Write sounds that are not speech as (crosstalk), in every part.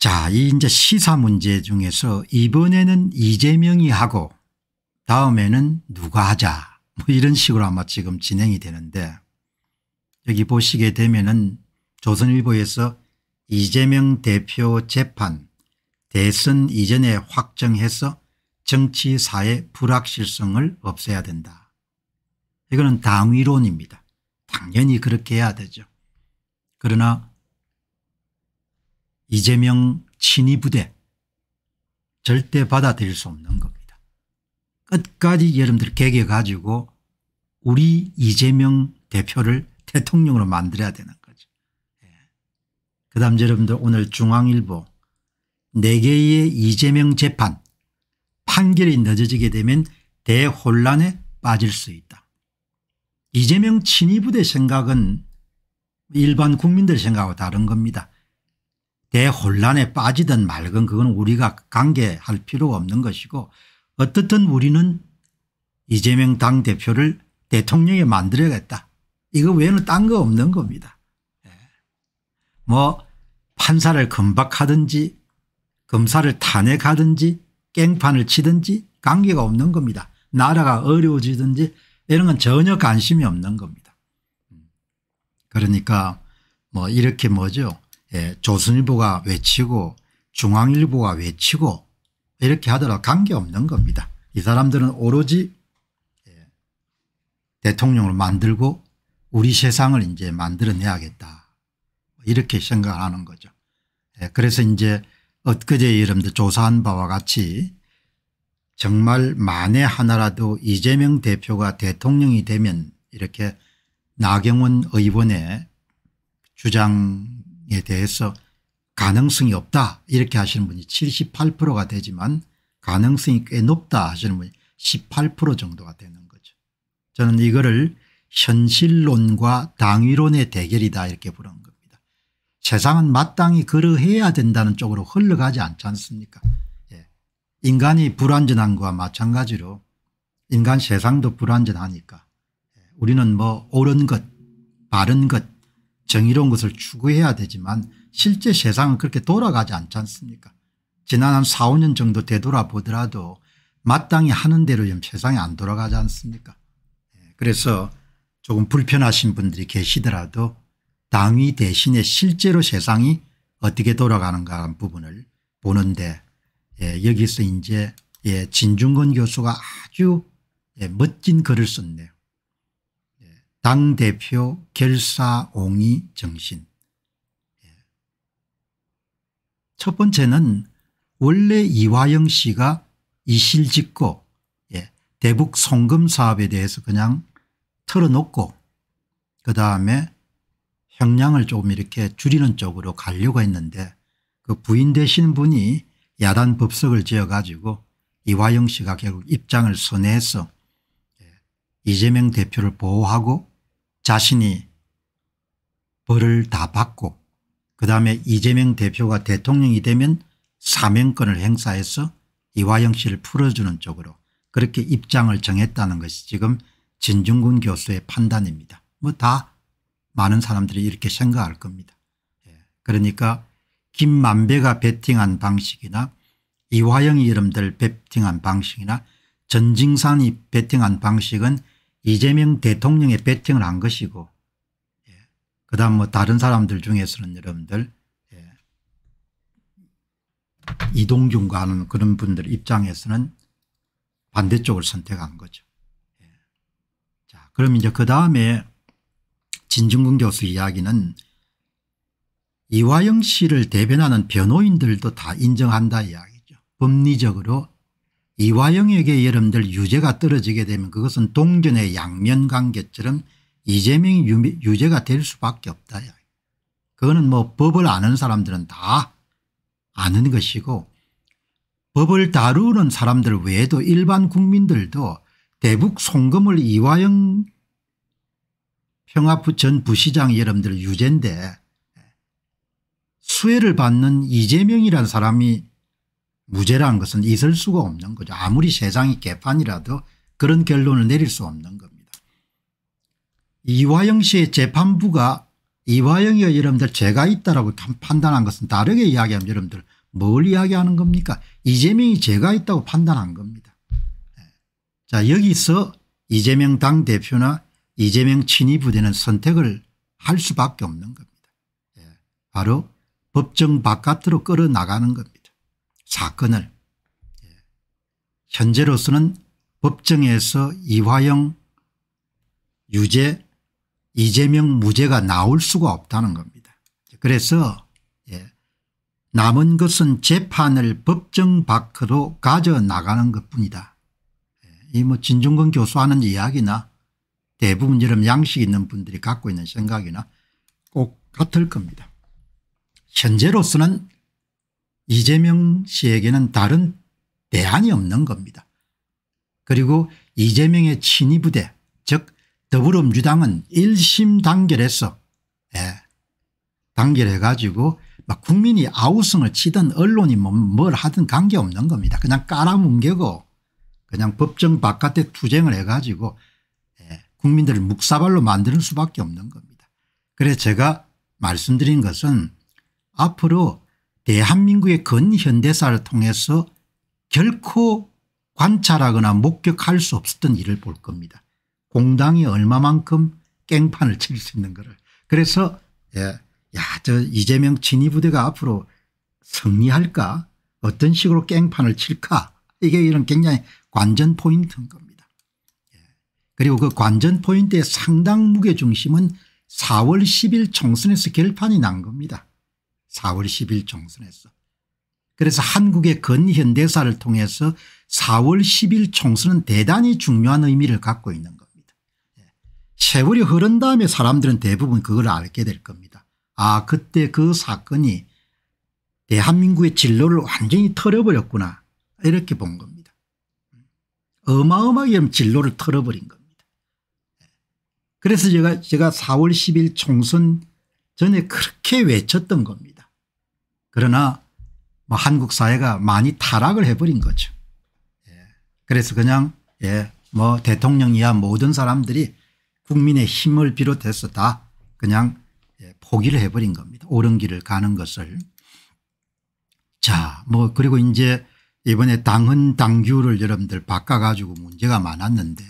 자, 이 이제 시사 문제 중에서 이번에는 이재명이 하고 다음에는 누가 하자 뭐 이런 식으로 아마 지금 진행이 되는데 여기 보시게 되면은 조선일보에서 이재명 대표 재판 대선 이전에 확정해서 정치 사의 불확실성을 없애야 된다. 이거는 당위론입니다. 당연히 그렇게 해야 되죠. 그러나 이재명 친위부대 절대 받아들일 수 없는 겁니다. 끝까지 여러분들 개개 가지고 우리 이재명 대표를 대통령으로 만들어야 되는 거죠. 예. 그 다음 여러분들 오늘 중앙일보 4개의 이재명 재판 판결이 늦어지게 되면 대혼란에 빠질 수 있다. 이재명 친위부대 생각은 일반 국민들 생각하고 다른 겁니다. 대혼란에 빠지든 말건 그건 우리가 관계할 필요가 없는 것이고 어떻든 우리는 이재명 당대표를 대통령에 만들어야겠다. 이거 외에는 딴 거 없는 겁니다. 예. 뭐 판사를 금박하든지 검사를 탄핵하든지 깽판을 치든지 관계가 없는 겁니다. 나라가 어려워지든지 이런 건 전혀 관심이 없는 겁니다. 음. 그러니까 뭐 이렇게 뭐죠 예, 조선일보가 외치고 중앙일보가 외치고 이렇게 하더라도 관계없는 겁니다. 이 사람들은 오로지 예, 대통령을 만들고 우리 세상을 이제 만들어내야겠다 이렇게 생각하는 거죠. 예, 그래서 이제 엊그제 여러분들 조사한 바와 같이 정말 만에 하나라도 이재명 대표가 대통령이 되면 이렇게 나경원 의원의 주장 에 대해서 가능성이 없다 이렇게 하시는 분이 78%가 되지만 가능성이 꽤 높다 하시는 분이 18% 정도가 되는 거죠. 저는 이거를 현실론과 당위론의 대결이다 이렇게 부른 겁니다. 세상은 마땅히 그러해야 된다는 쪽으로 흘러가지 않지 않습니까 예. 인간이 불완전한 것과 마찬가지로 인간 세상도 불완전하니까 예. 우리는 뭐 옳은 것 바른 것 정의로운 것을 추구해야 되지만 실제 세상은 그렇게 돌아가지 않지 않습니까 지난 한 4, 5년 정도 되돌아보더라도 마땅히 하는 대로 좀 세상이 안 돌아가지 않습니까 예, 그래서 조금 불편하신 분들이 계시더라도 당위 대신에 실제로 세상이 어떻게 돌아가는가 하는 부분을 보는데 예, 여기서 이제 예, 진중건 교수가 아주 예, 멋진 글을 썼네요. 당대표 결사옹이 정신 예. 첫 번째는 원래 이화영 씨가 이실직고 예, 대북 송금 사업에 대해서 그냥 털어놓고 그 다음에 형량을 조금 이렇게 줄이는 쪽으로 가려고 했는데 그 부인 되신 분이 야단 법석을 지어가지고 이화영 씨가 결국 입장을 선회해서 예, 이재명 대표를 보호하고 자신이 벌을 다 받고 그다음에 이재명 대표가 대통령이 되면 사명권을 행사해서 이화영 씨를 풀어주는 쪽으로 그렇게 입장을 정했다는 것이 지금 진중근 교수의 판단입니다. 뭐 다 많은 사람들이 이렇게 생각할 겁니다. 예, 그러니까 김만배가 베팅한 방식이나 이화영이 여들 베팅한 방식이나 전징산이 베팅한 방식은 이재명 대통령의 배팅을 한 것이고 예. 그 다음 뭐 다른 사람들 중에서는 여러분들 예. 이동준과 하는 그런 분들 입장에서는 반대쪽을 선택한 거죠. 예. 자, 그럼 이제 그 다음에 진중근 교수 이야기는 이화영 씨를 대변하는 변호인들도 다 인정한다 이야기죠. 법리적으로 이화영에게 여러분들 유죄가 떨어지게 되면 그것은 동전의 양면관계처럼 이재명이 유죄가 될 수밖에 없다. 그거는 뭐 법을 아는 사람들은 다 아는 것이고 법을 다루는 사람들 외에도 일반 국민들도 대북 송금을 이화영 평화부 전 부시장 여러분들 유죄인데 수혜를 받는 이재명이라는 사람이 무죄라는 것은 있을 수가 없는 거죠. 아무리 세상이 개판이라도 그런 결론을 내릴 수 없는 겁니다. 이화영 씨의 재판부가 이화영이 여러분들 죄가 있다라고 판단한 것은 다르게 이야기하면 여러분들 뭘 이야기하는 겁니까 이재명이 죄가 있다고 판단한 겁니다. 네. 자 여기서 이재명 당대표나 이재명 친위부대는 선택을 할 수밖에 없는 겁니다. 네. 바로 법정 바깥으로 끌어나가는 겁니다. 사건을 예. 현재로서는 법정에서 이화영 유죄 이재명 무죄가 나올 수가 없다는 겁니다. 그래서 예, 남은 것은 재판을 법정 밖으로 가져나가는 것뿐이다. 예, 이뭐 진중근 교수 하는 이야기나 대부분 이런 양식 있는 분들이 갖고 있는 생각이나 꼭 같을 겁니다. 현재로서는 이재명 씨에게는 다른 대안이 없는 겁니다. 그리고 이재명의 친위 부대 즉 더불어민주당은 1심 단결해서 예, 단결해 가지고 막 국민이 아우성을 치든 언론이 뭐 뭘 하든 관계없는 겁니다. 그냥 깔아뭉개고 그냥 법정 바깥에 투쟁을 해 가지고 예, 국민들을 묵사발로 만드는 수밖에 없는 겁니다. 그래서 제가 말씀드린 것은 앞으로 대한민국의 근현대사를 통해서 결코 관찰하거나 목격할 수 없었던 일을 볼 겁니다. 공당이 얼마만큼 깽판을 칠 수 있는가를. 그래서 예, 야저 이재명 진위부대가 앞으로 승리할까 어떤 식으로 깽판을 칠까 이게 이런 굉장히 관전 포인트인 겁니다. 예. 그리고 그 관전 포인트의 상당 무게중심은 4월 10일 총선에서 결판이 난 겁니다. 4월 10일 총선에서. 그래서 한국의 근현대사를 통해서 4월 10일 총선은 대단히 중요한 의미를 갖고 있는 겁니다. 예. 세월이 흐른 다음에 사람들은 대부분 그걸 알게 될 겁니다. 아 그때 그 사건이 대한민국의 진로를 완전히 털어버렸구나 이렇게 본 겁니다. 어마어마하게 진로를 털어버린 겁니다. 예. 그래서 제가, 제가 4월 10일 총선 전에 그렇게 외쳤던 겁니다. 그러나 뭐 한국 사회가 많이 타락을 해버린 거죠. 예. 그래서 그냥 예. 뭐 대통령이야 모든 사람들이 국민의 힘을 비롯해서 다 그냥 예. 포기를 해버린 겁니다. 옳은 길을 가는 것을. 자, 뭐 그리고 이제 이번에 당헌 당규를 여러분들 바꿔가지고 문제가 많았는데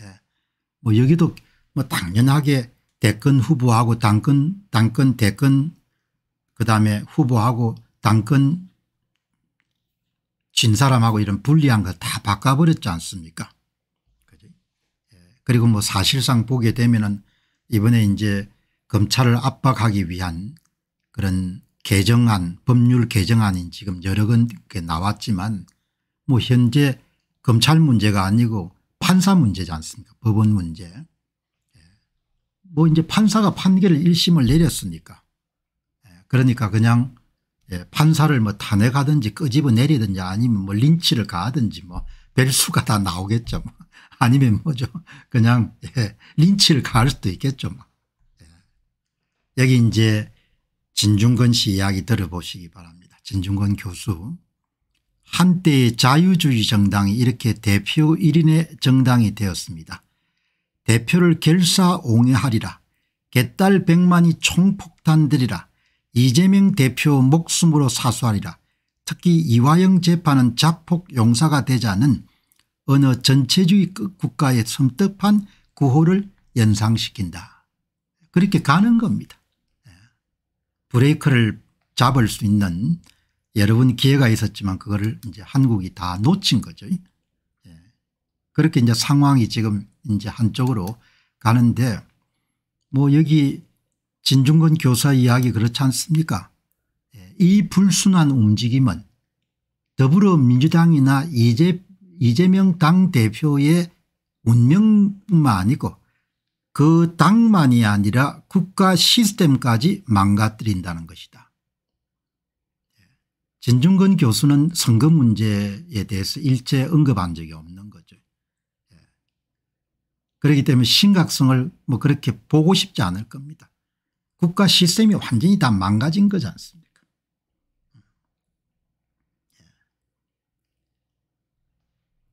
뭐 여기도 뭐 당연하게 대권 후보하고 당권 당권 대권 그다음에 후보하고 당권 진 사람하고 이런 불리한 거 다 바꿔버렸지 않습니까 예. 그리고 뭐 사실상 보게 되면은 이번에 이제 검찰을 압박하기 위한 그런 개정안 법률 개정안이 지금 여러 건 나왔지만 뭐 현재 검찰 문제가 아니고 판사 문제지 않습니까 법원 문제 예. 뭐 이제 판사가 판결을 1심을 내렸으니까 예. 그러니까 그냥 예, 판사를 뭐 탄핵하든지 끄집어 내리든지 아니면 뭐 린치를 가든지 뭐 별수가 다 나오겠죠. 뭐. (laughs) 아니면 뭐죠. 그냥 예, 린치를 가할 수도 있겠죠. 뭐. 예. 여기 이제 진중건 씨 이야기 들어보시기 바랍니다. 진중건 교수 한때의 자유주의 정당이 이렇게 대표 1인의 정당이 되었습니다. 대표를 결사옹회하리라 개딸 백만이 총폭탄들이라 이재명 대표 목숨으로 사수하리라 특히 이화영 재판은 자폭 용사가 되자는 어느 전체주의 국가의 섬뜩한 구호를 연상시킨다. 그렇게 가는 겁니다. 예. 브레이크를 잡을 수 있는 여러 분 기회가 있었지만 그거를 이제 한국이 다 놓친 거죠. 예. 그렇게 이제 상황이 지금 이제 한쪽으로 가는데 뭐 여기 진중권 교사 이야기 그렇지 않습니까 예, 이 불순한 움직임은 더불어민주당이나 이재, 이재명 당대표의 운명뿐만 아니고 그 당만이 아니라 국가 시스템까지 망가뜨린다는 것이다. 예, 진중근 교수는 선거 문제에 대해서 일체 언급한 적이 없는 거죠. 예, 그렇기 때문에 심각성을 뭐 그렇게 보고 싶지 않을 겁니다. 국가 시스템이 완전히 다 망가진 거지 않습니까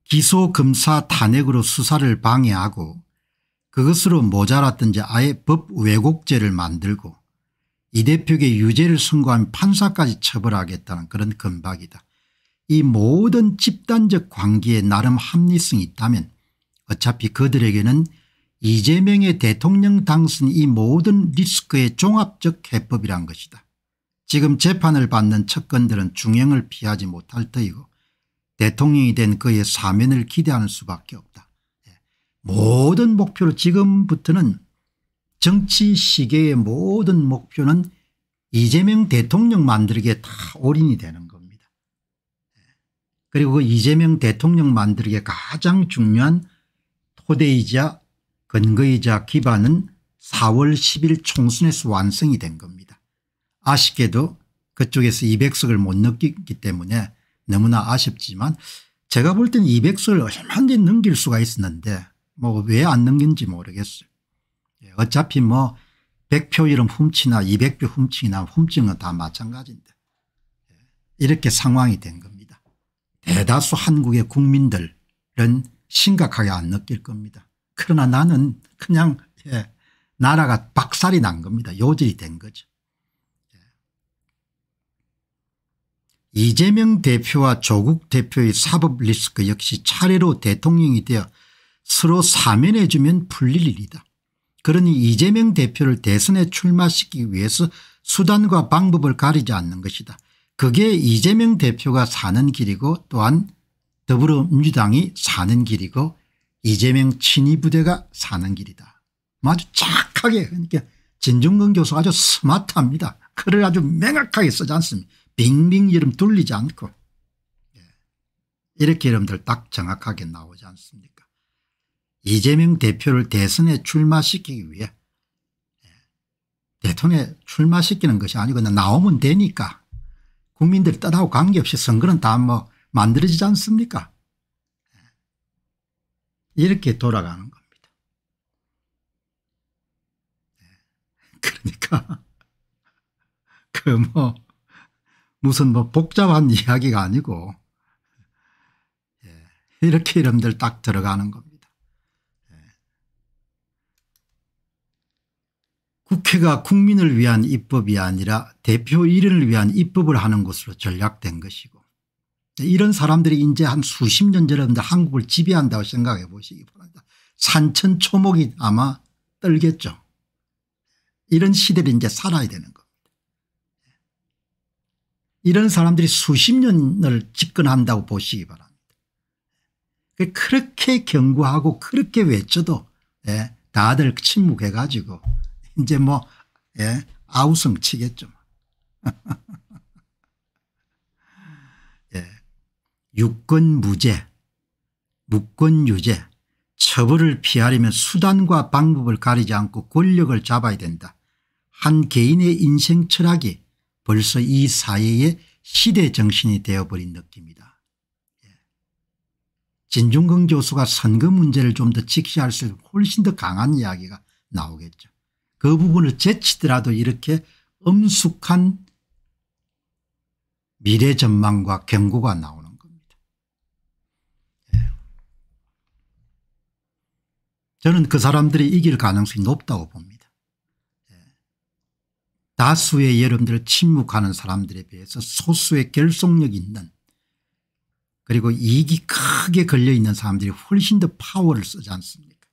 기소검사 탄핵으로 수사를 방해하고 그것으로 모자랐든지 아예 법 왜곡죄를 만들고 이 대표에게 유죄를 선고한 판사까지 처벌하겠다는 그런 건박이다. 이 모든 집단적 관계에 나름 합리성이 있다면 어차피 그들에게는 이재명의 대통령 당선 이 모든 리스크의 종합적 해법이란 것이다. 지금 재판을 받는 척건들은 중형을 피하지 못할 터이고 대통령이 된 그의 사면을 기대하는 수밖에 없다. 예. 모든 목표로 지금부터는 정치 시계의 모든 목표는 이재명 대통령 만들기에 다 올인이 되는 겁니다. 예. 그리고 그 이재명 대통령 만들기에 가장 중요한 토대이자 근거이자 기반은 4월 10일 총선에서 완성이 된 겁니다. 아쉽게도 그쪽에서 200석을 못 넘겼기 때문에 너무나 아쉽지만 제가 볼 때는 200석을 얼마든지 넘길 수가 있었는데 뭐 왜 안 넘긴지 모르겠어요. 예, 어차피 뭐 100표 이름 훔치나 200표 훔치나 훔치는 다 마찬가지인데 예, 이렇게 상황이 된 겁니다. 대다수 한국의 국민들은 심각하게 안 느낄 겁니다. 그러나 나는 그냥 예, 나라가 박살이 난 겁니다. 요질이 된 거죠. 예. 이재명 대표와 조국 대표의 사법 리스크 역시 차례로 대통령이 되어 서로 사면해 주면 풀릴 일이다. 그러니 이재명 대표를 대선에 출마시키기 위해서 수단과 방법을 가리지 않는 것이다. 그게 이재명 대표가 사는 길이고 또한 더불어민주당이 사는 길이고 이재명 친위 부대가 사는 길이다. 뭐 아주 착하게 그러니까 진중근 교수 아주 스마트합니다. 글을 아주 명확하게 쓰지 않습니다. 빙빙 이름 둘리지 않고 예. 이렇게 이름들 딱 정확하게 나오지 않습니까 이재명 대표를 대선에 출마시키기 위해 예. 대통령에 출마시키는 것이 아니고 나오면 되니까 국민들 따라하고 관계없이 선거는 다뭐 만들어지지 않습니까 이렇게 돌아가는 겁니다. 네. 그러니까 (laughs) 그 뭐 무슨 뭐 복잡한 이야기가 아니고 예, 이렇게 이름들 딱 들어가는 겁니다. 예. 국회가 국민을 위한 입법이 아니라 대표 일을 위한 입법을 하는 것으로 전략된 것이고 이런 사람들이 이제 한 수십 년 전에 한국을 지배한다고 생각해 보시기 바랍니다. 산천 초목이 아마 떨겠죠. 이런 시대를 이제 살아야 되는 겁니다. 이런 사람들이 수십 년을 집권한다고 보시기 바랍니다. 그 그렇게 경고하고 그렇게 외쳐도 예, 다들 침묵해 가지고 이제 뭐 예, 아우성 치겠죠. 유권 무죄, 무권 유죄, 처벌을 피하려면 수단과 방법을 가리지 않고 권력을 잡아야 된다. 한 개인의 인생 철학이 벌써 이 사회의 시대 정신이 되어버린 느낌이다. 예. 진중근 교수가 선거 문제를 좀 더 직시할 수 있는 훨씬 더 강한 이야기가 나오겠죠. 그 부분을 제치더라도 이렇게 엄숙한 미래 전망과 경고가 나옵니다. 저는 그 사람들이 이길 가능성이 높다고 봅니다. 예. 다수의 여러분들을 침묵하는 사람들에 비해서 소수의 결속력 있는 그리고 이익이 크게 걸려있는 사람들이 훨씬 더 파워를 쓰지 않습니까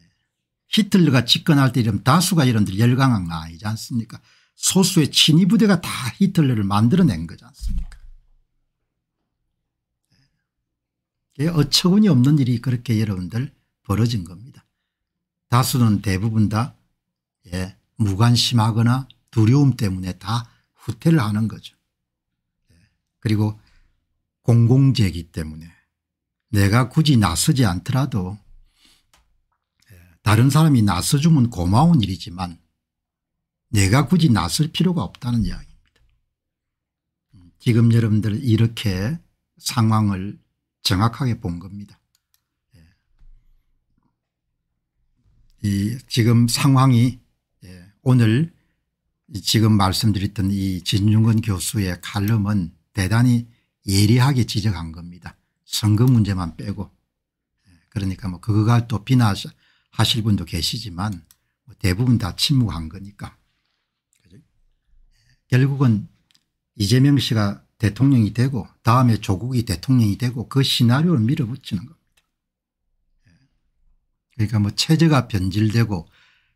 예. 히틀러가 집권할 때 이러면 다수가 여러분들 열강한 거 아니지 않습니까 소수의 친위부대가 다 히틀러를 만들어낸 거지 않습니까 예. 어처구니 없는 일이 그렇게 여러분들 벌어진 겁니다. 다수는 대부분 다 예, 무관심하거나 두려움 때문에 다 후퇴를 하는 거죠. 예, 그리고 공공재이기 때문에 내가 굳이 나서지 않더라도 예, 다른 사람이 나서주면 고마운 일이지만 내가 굳이 나설 필요가 없다는 이야기입니다. 음, 지금 여러분들 이렇게 상황을 정확하게 본 겁니다. 이 지금 상황이 예, 오늘 지금 말씀드렸던 이 진중근 교수의 칼럼은 대단히 예리하게 지적한 겁니다. 선거 문제만 빼고 예, 그러니까 뭐 그거가 또 비난하실 분도 계시지만 뭐 대부분 다 침묵한 거니까 예, 결국은 이재명 씨가 대통령이 되고 다음에 조국이 대통령이 되고 그 시나리오를 밀어붙이는 겁니다. 그러니까 뭐 체제가 변질되고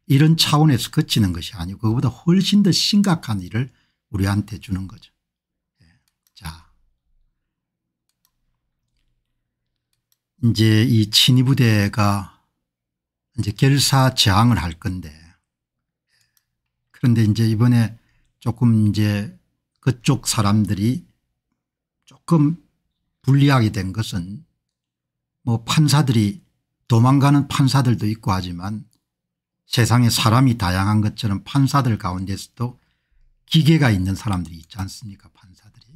이런 차원에서 그치는 것이 아니고 그보다 것 훨씬 더 심각한 일을 우리한테 주는 거죠. 예. 자. 이제 이 친위부대가 이제 결사 저항을 할 건데 그런데 이제 이번에 조금 이제 그쪽 사람들이 조금 불리하게 된 것은 뭐 판사들이 도망가는 판사들도 있고 하지만 세상에 사람이 다양한 것처럼 판사들 가운데서도 기계가 있는 사람들이 있지 않습니까 판사들이.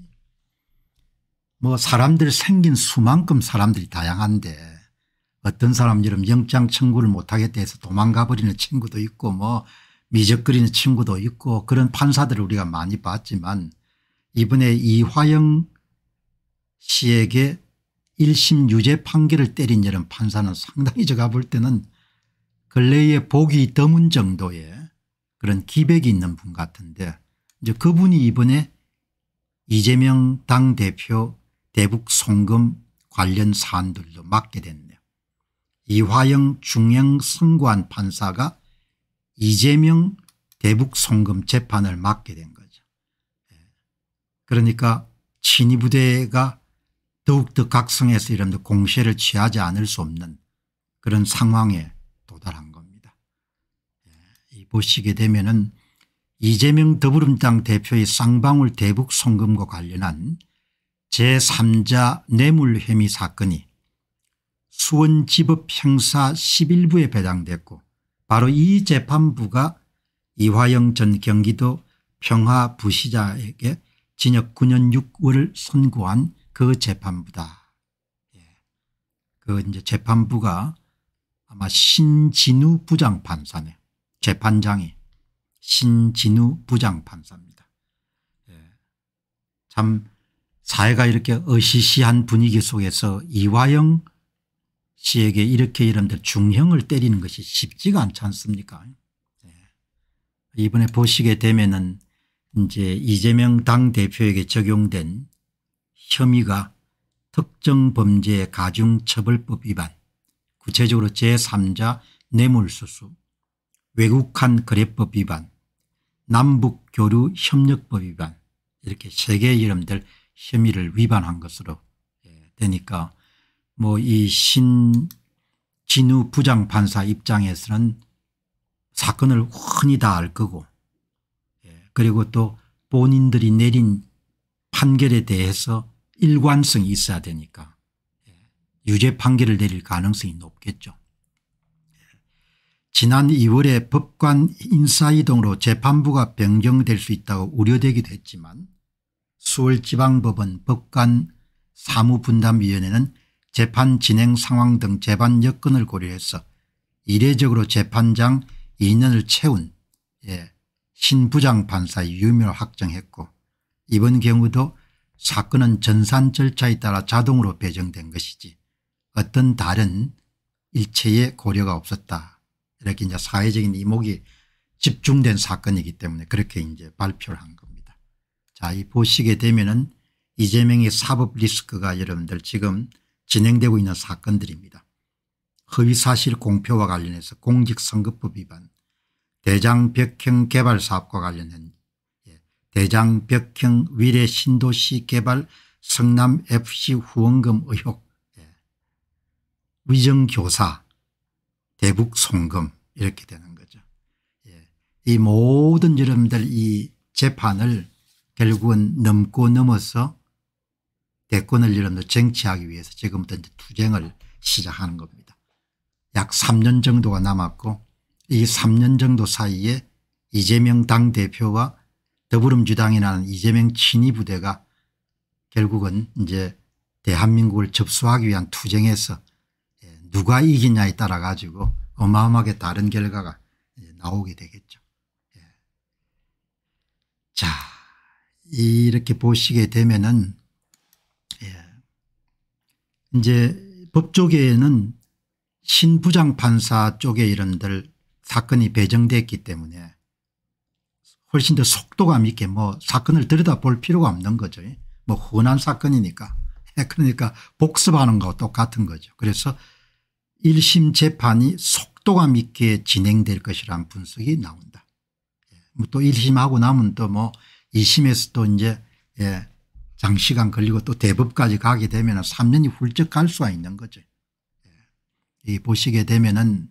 뭐 사람들 생긴 수만큼 사람들이 다양한데 어떤 사람처럼 영장 청구를 못하게돼서 도망가 버리는 친구도 있고 뭐 미적거리는 친구도 있고 그런 판사들을 우리가 많이 봤지만 이번에 이화영 씨에게 1심 유죄 판결을 때린 이런 판사는 상당히 제가 볼 때는 근래에 복이 드문 정도의 그런 기백이 있는 분 같은데 이제 그분이 이번에 이재명 당대표 대북 송금 관련 사안들도 맡게 됐네요. 이화영 중형 선고한 판사가 이재명 대북 송금 재판을 맡게 된 거죠. 예. 그러니까 친위부대가 더욱더 각성해서 이른바 공세를 취하지 않을 수 없는 그런 상황에 도달한 겁니다. 예, 보시게 되면 은 이재명 더불어민당 대표의 쌍방울 대북 송금과 관련한 제3자 뇌물 혐의 사건이 수원지법 형사 11부에 배당됐고 바로 이 재판부가 이화영 전 경기도 평화부시장에게 징역 9년 6월을 선고한 그 재판부다. 예. 그 이제 재판부가 아마 신진우 부장판사네. 재판장이 신진우 부장판사입니다. 예. 참 사회가 이렇게 어시시한 분위기 속에서 이화영 씨에게 이렇게 이런들 중형을 때리는 것이 쉽지가 않지 않습니까? 예. 이번에 보시게 되면은 이제 이재명 당대표에게 적용된 혐의가 특정 범죄 가중처벌법 위반 구체적으로 제3자 뇌물수수 외국한 거래법 위반 남북교류협력법 위반 이렇게 세 개의 이름들 혐의를 위반한 것으로 예, 되니까 뭐 이 신진우 부장판사 입장에서는 사건을 훤히 다 알 거고 예, 그리고 또 본인들이 내린 판결에 대해서 일관성이 있어야 되니까 예. 유죄 판결을 내릴 가능성이 높겠죠. 지난 2월에 법관 인사이동으로 재판부가 변경될 수 있다고 우려되기도 했지만 수월지방법원 법관 사무분담위원회는 재판 진행 상황 등 재판 여건을 고려해서 이례적으로 재판장 2년을 채운 예, 신부장 판사의 유명을 확정했고 이번 경우도 사건은 전산 절차에 따라 자동으로 배정된 것이지 어떤 다른 일체의 고려가 없었다. 이렇게 이제 사회적인 이목이 집중된 사건이기 때문에 그렇게 이제 발표를 한 겁니다. 자, 이 보시게 되면은 이재명의 사법 리스크가 여러분들 지금 진행되고 있는 사건들입니다. 허위사실 공표와 관련해서 공직선거법 위반, 대장벽형 개발사업과 관련된 대장벽형 위례 신도시 개발 성남FC 후원금 의혹 예. 위정교사 대북송금 이렇게 되는 거죠. 예. 이 모든 여러분들 이 재판을 결국은 넘고 넘어서 대권을 여러분들 쟁취하기 위해서 지금부터 이제 투쟁을 시작하는 겁니다. 약 3년 정도가 남았고 이 3년 정도 사이에 이재명 당대표와 더불어민주당이라는 이재명 친위 부대가 결국은 이제 대한민국을 접수하기 위한 투쟁에서 예, 누가 이기냐에 따라 가지고 어마어마하게 다른 결과가 나오게 되겠죠. 예. 자 이렇게 보시게 되면은 예, 이제 법조계에는 신부장 판사 쪽의 이런들 사건이 배정됐기 때문에 훨씬 더 속도감 있게 뭐 사건을 들여다볼 필요가 없는 거죠. 뭐 흔한 사건이니까. 예, 그러니까 복습하는 거 똑같은 거죠. 그래서 1심 재판이 속도감 있게 진행될 것이란 분석이 나온다. 예, 뭐 또 1심하고 나면 또 뭐 2심에서 또 이제 예 장시간 걸리고 또 대법까지 가게 되면 3년이 훌쩍 갈 수가 있는 거죠. 예, 이 보시게 되면은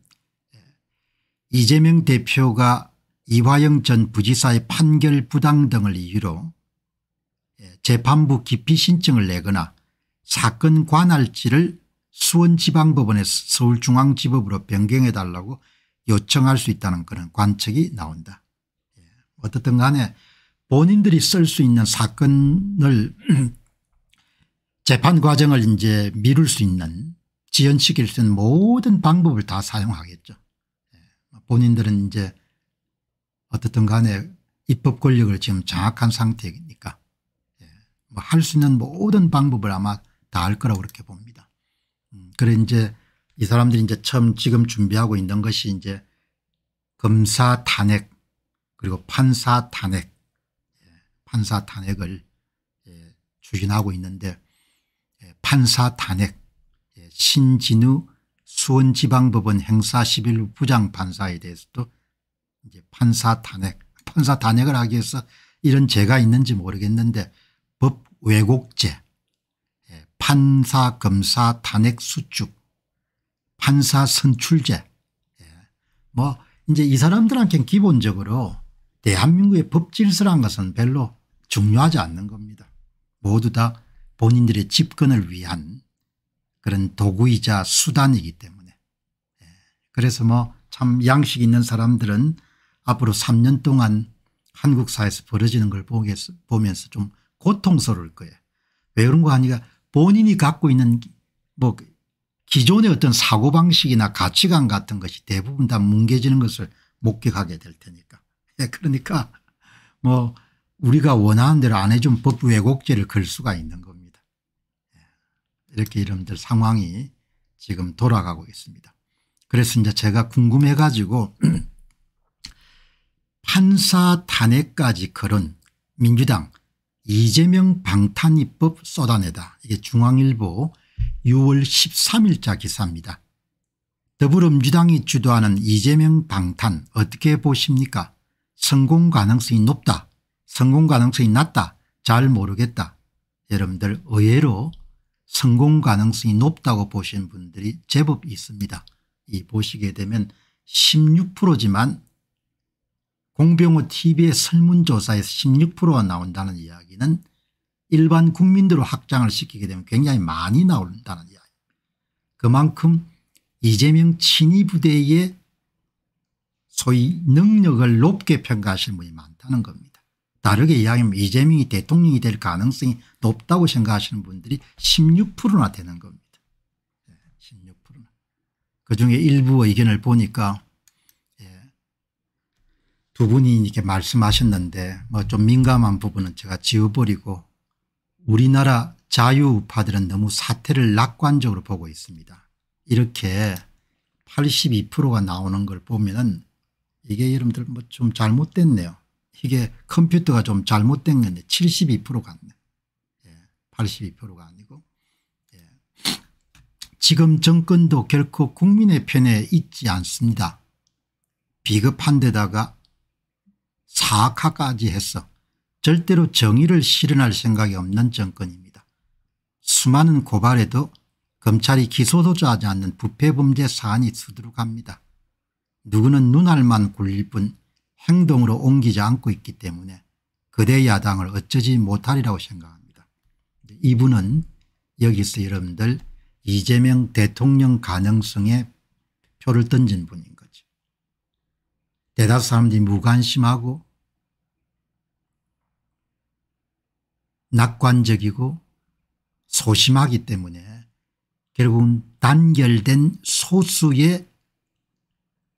이재명 대표가 이화영 전 부지사의 판결 부당 등을 이유로 재판부 기피 신청을 내거나 사건 관할지를 수원지방법원에서 서울중앙지법으로 변경해 달라고 요청할 수 있다는 그런 관측이 나온다. 예. 어떻든 간에 본인들이 쓸 수 있는 사건을 (clears throat) 재판 과정을 이제 미룰 수 있는 지연시킬 수 있는 모든 방법을 다 사용하겠죠. 예. 본인들은 이제 어떻든 간에 입법 권력을 지금 장악한 상태니까 예. 뭐 할 수 있는 모든 방법을 아마 다 할 거라고 그렇게 봅니다. 음. 그래 이제 이 사람들이 이제 처음 지금 준비하고 있는 것이 이제 검사 탄핵 그리고 판사 탄핵 예. 판사 탄핵을 예. 추진하고 있는데 예, 판사 탄핵 예, 신진우 수원지방법원 행사 11 부장판사에 대해서도 이제 판사 탄핵 판사 탄핵을 하기 위해서 이런 죄가 있는지 모르겠는데 법 왜곡죄 예, 판사 검사 탄핵 수축 판사 선출제 예, 뭐 이제 이 사람들한테는 기본적으로 대한민국의 법 질서란 것은 별로 중요하지 않는 겁니다. 모두 다 본인들의 집권을 위한 그런 도구이자 수단이기 때문에 예, 그래서 뭐 참 양식 있는 사람들은 앞으로 3년 동안 한국 사회에서 벌어지는 걸 보면서 좀 고통스러울 거예요. 왜 그런 거 하니까 본인이 갖고 있는 뭐 기존의 어떤 사고방식이나 가치관 같은 것이 대부분 다 뭉개지는 것을 목격하게 될 테니까. 예, 그러니까 뭐 우리가 원하는 대로 안 해준 법 왜곡죄를 걸 수가 있는 겁니다. 예, 이렇게 이런들 상황이 지금 돌아가고 있습니다. 그래서 이제 제가 궁금해 가지고 (clears throat) 판사 탄핵까지 걸은 민주당 이재명 방탄입법 쏟아내다 이게 중앙일보 6월 13일자 기사입니다. 더불어민주당이 주도하는 이재명 방탄 어떻게 보십니까 성공 가능성이 높다 성공 가능성이 낮다 잘 모르겠다 여러분들 의외로 성공 가능성이 높다고 보신 분들이 제법 있습니다. 이 보시게 되면 16%지만 공병호 tv의 설문조사에서 16%가 나온다는 이야기는 일반 국민들로 확장을 시키게 되면 굉장히 많이 나온다는 이야기입니다. 그만큼 이재명 친위부대의 소위 능력을 높게 평가하시는 분이 많다는 겁니다. 다르게 이야기하면 이재명이 대통령이 될 가능성이 높다고 생각하시는 분들이 16%나 되는 겁니다. 16%나. 그중에 일부 의견을 보니까 두 분이 이렇게 말씀하셨는데 뭐 좀 민감한 부분은 제가 지워버리고 우리나라 자유우파들은 너무 사태를 낙관적으로 보고 있습니다. 이렇게 82%가 나오는 걸 보면은 이게 여러분들 뭐 좀 잘못됐네요. 이게 컴퓨터가 좀 잘못된 건데 72%가 안 82%가 예, 아니고 예. 지금 정권도 결코 국민의 편에 있지 않습니다. 비겁한 데다가 사악화까지 해서 절대로 정의를 실현할 생각이 없는 정권입니다. 수많은 고발에도 검찰이 기소도차 하지 않는 부패범죄 사안이 수두룩합니다. 누구는 눈알만 굴릴 뿐 행동으로 옮기지 않고 있기 때문에 그대 야당을 어쩌지 못하리라고 생각합니다. 이분은 여기서 여러분들 이재명 대통령 가능성에 표를 던진 분인 거죠. 대다수 사람들이 무관심하고 낙관적이고 소심하기 때문에 결국은 단결된 소수의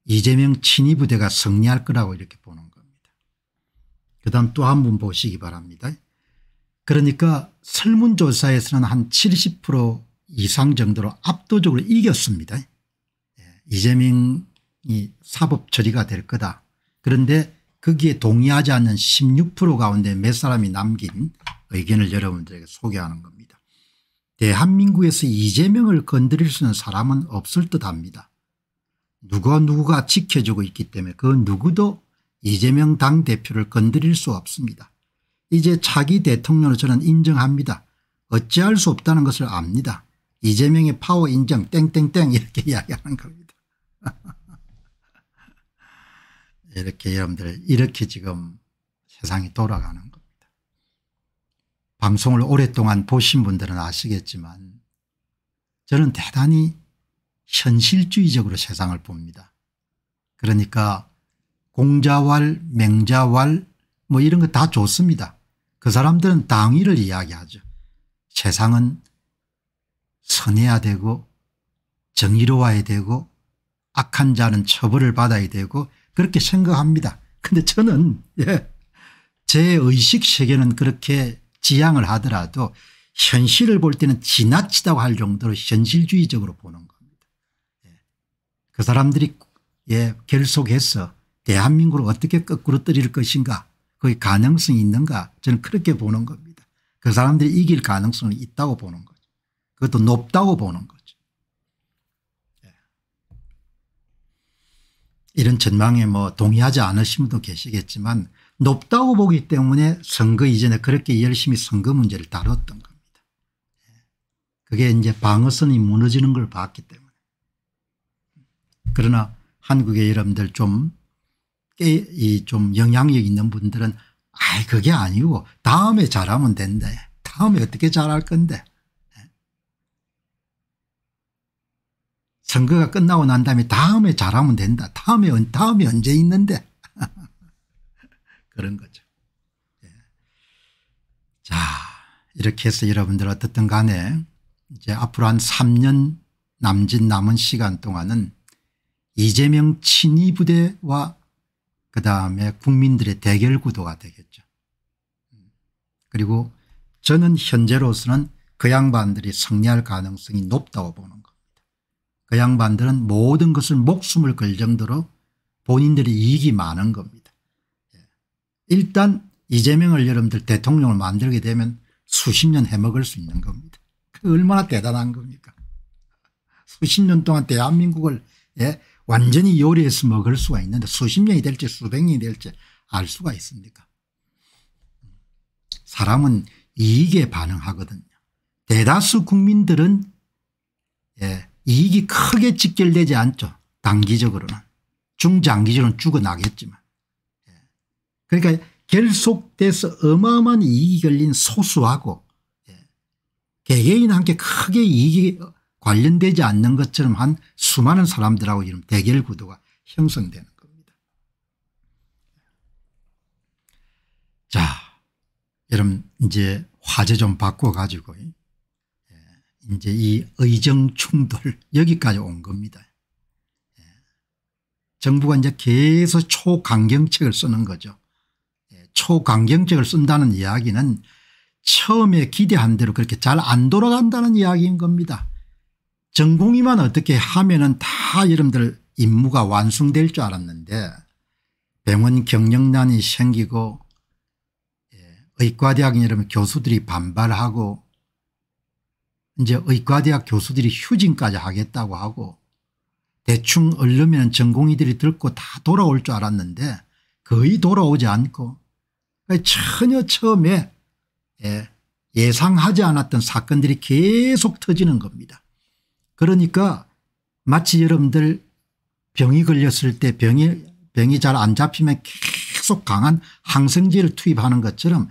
이재명 친위부대가 승리할 거라고 이렇게 보는 겁니다. 그 다음 또한분 보시기 바랍니다. 그러니까 설문조사에서는 한 70% 이상 정도로 압도적으로 이겼습니다. 예, 이재명이 사법 처리가 될 거다. 그런데 거기에 동의하지 않는 16% 가운데 몇 사람이 남긴 의견을 여러분들에게 소개하는 겁니다. 대한민국에서 이재명을 건드릴 수 있는 사람은 없을 듯합니다. 누가 누구가 지켜주고 있기 때문에 그 누구도 이재명 당대표를 건드릴 수 없습니다. 이제 차기 대통령으 저는 인정합니다. 어찌할 수 없다는 것을 압니다. 이재명의 파워 인정 땡땡땡 이렇게 (laughs) 이야기하는 겁니다. (laughs) 이렇게 여러분들 이렇게 지금 세상이 돌아가는 거. 방송을 오랫동안 보신 분들은 아시겠지만 저는 대단히 현실주의적으로 세상을 봅니다. 그러니까 공자왈 맹자왈 뭐 이런 거 다 좋습니다. 그 사람들은 당위를 이야기하죠. 세상은 선해야 되고 정의로워야 되고 악한 자는 처벌을 받아야 되고 그렇게 생각합니다. 근데 저는 예, 제 의식 세계는 그렇게 지향을 하더라도 현실을 볼 때는 지나치다고 할 정도로 현실주의적으로 보는 겁니다. 예. 그 사람들이 예, 결속해서 대한민국을 어떻게 거꾸로 뜨릴 것인가 그의 가능성이 있는가 저는 그렇게 보는 겁니다. 그 사람들이 이길 가능성은 있다고 보는 거죠. 그것도 높다고 보는 거죠. 예. 이런 전망에 뭐 동의하지 않으신 분도 계시겠지만 높다고 보기 때문에 선거 이전에 그렇게 열심히 선거 문제를 다뤘던 겁니다. 그게 이제 방어선이 무너지는 걸 봤기 때문에. 그러나 한국의 여러분들 좀, 이좀 영향력 있는 분들은 아이 그게 아니고 다음에 잘하면 된대. 다음에 어떻게 잘할 건데. 선거가 끝나고 난 다음에 다음에 잘하면 된다. 다음에 다음이 언제 있는데. 그런 거죠. 예. 자 이렇게 해서 여러분들 어떻든 간에 이제 앞으로 한 3년 남짓 남은 시간 동안은 이재명 친위 부대와 그다음에 국민들의 대결 구도가 되겠죠. 그리고 저는 현재로서는 그 양반들이 승리할 가능성이 높다고 보는 겁니다. 그 양반들은 모든 것을 목숨을 걸 정도로 본인들의 이익이 많은 겁니다. 일단 이재명을 여러분들 대통령을 만들게 되면 수십 년 해먹을 수 있는 겁니다. 얼마나 대단한 겁니까 수십 년 동안 대한민국을 예, 완전히 요리해서 먹을 수가 있는데 수십 년이 될지 수백 년이 될지 알 수가 있습니까 사람은 이익에 반응하거든요. 대다수 국민들은 예, 이익이 크게 직결되지 않죠. 단기적으로는. 중장기적으로는 죽어나겠지만. 그러니까 결속돼서 어마어마한 이익이 걸린 소수하고 예, 개개인 함께 크게 이익이 관련되지 않는 것처럼 한 수많은 사람들하고 이런 대결 구도가 형성되는 겁니다. 자, 여러분 이제 화제 좀 바꿔가지고 예, 이제 이 의정 충돌 여기까지 온 겁니다. 예, 정부가 이제 계속 초강경책을 쓰는 거죠. 초강경책을 쓴다는 이야기는 처음에 기대한 대로 그렇게 잘 안 돌아간다는 이야기인 겁니다. 전공이만 어떻게 하면은 다 여러분들 임무가 완성될 줄 알았는데 병원 경영난이 생기고 예, 의과대학 이러면 교수들이 반발하고 이제 의과대학 교수들이 휴진까지 하겠다고 하고 대충 얼르면 전공의들이 들고다 돌아올 줄 알았는데 거의 돌아오지 않고 전혀 처음에 예, 예상하지 않았던 사건들이 계속 터지는 겁니다. 그러니까 마치 여러분들 병이 걸렸을 때 병이 병이 잘 안 잡히면 계속 강한 항생제를 투입하는 것처럼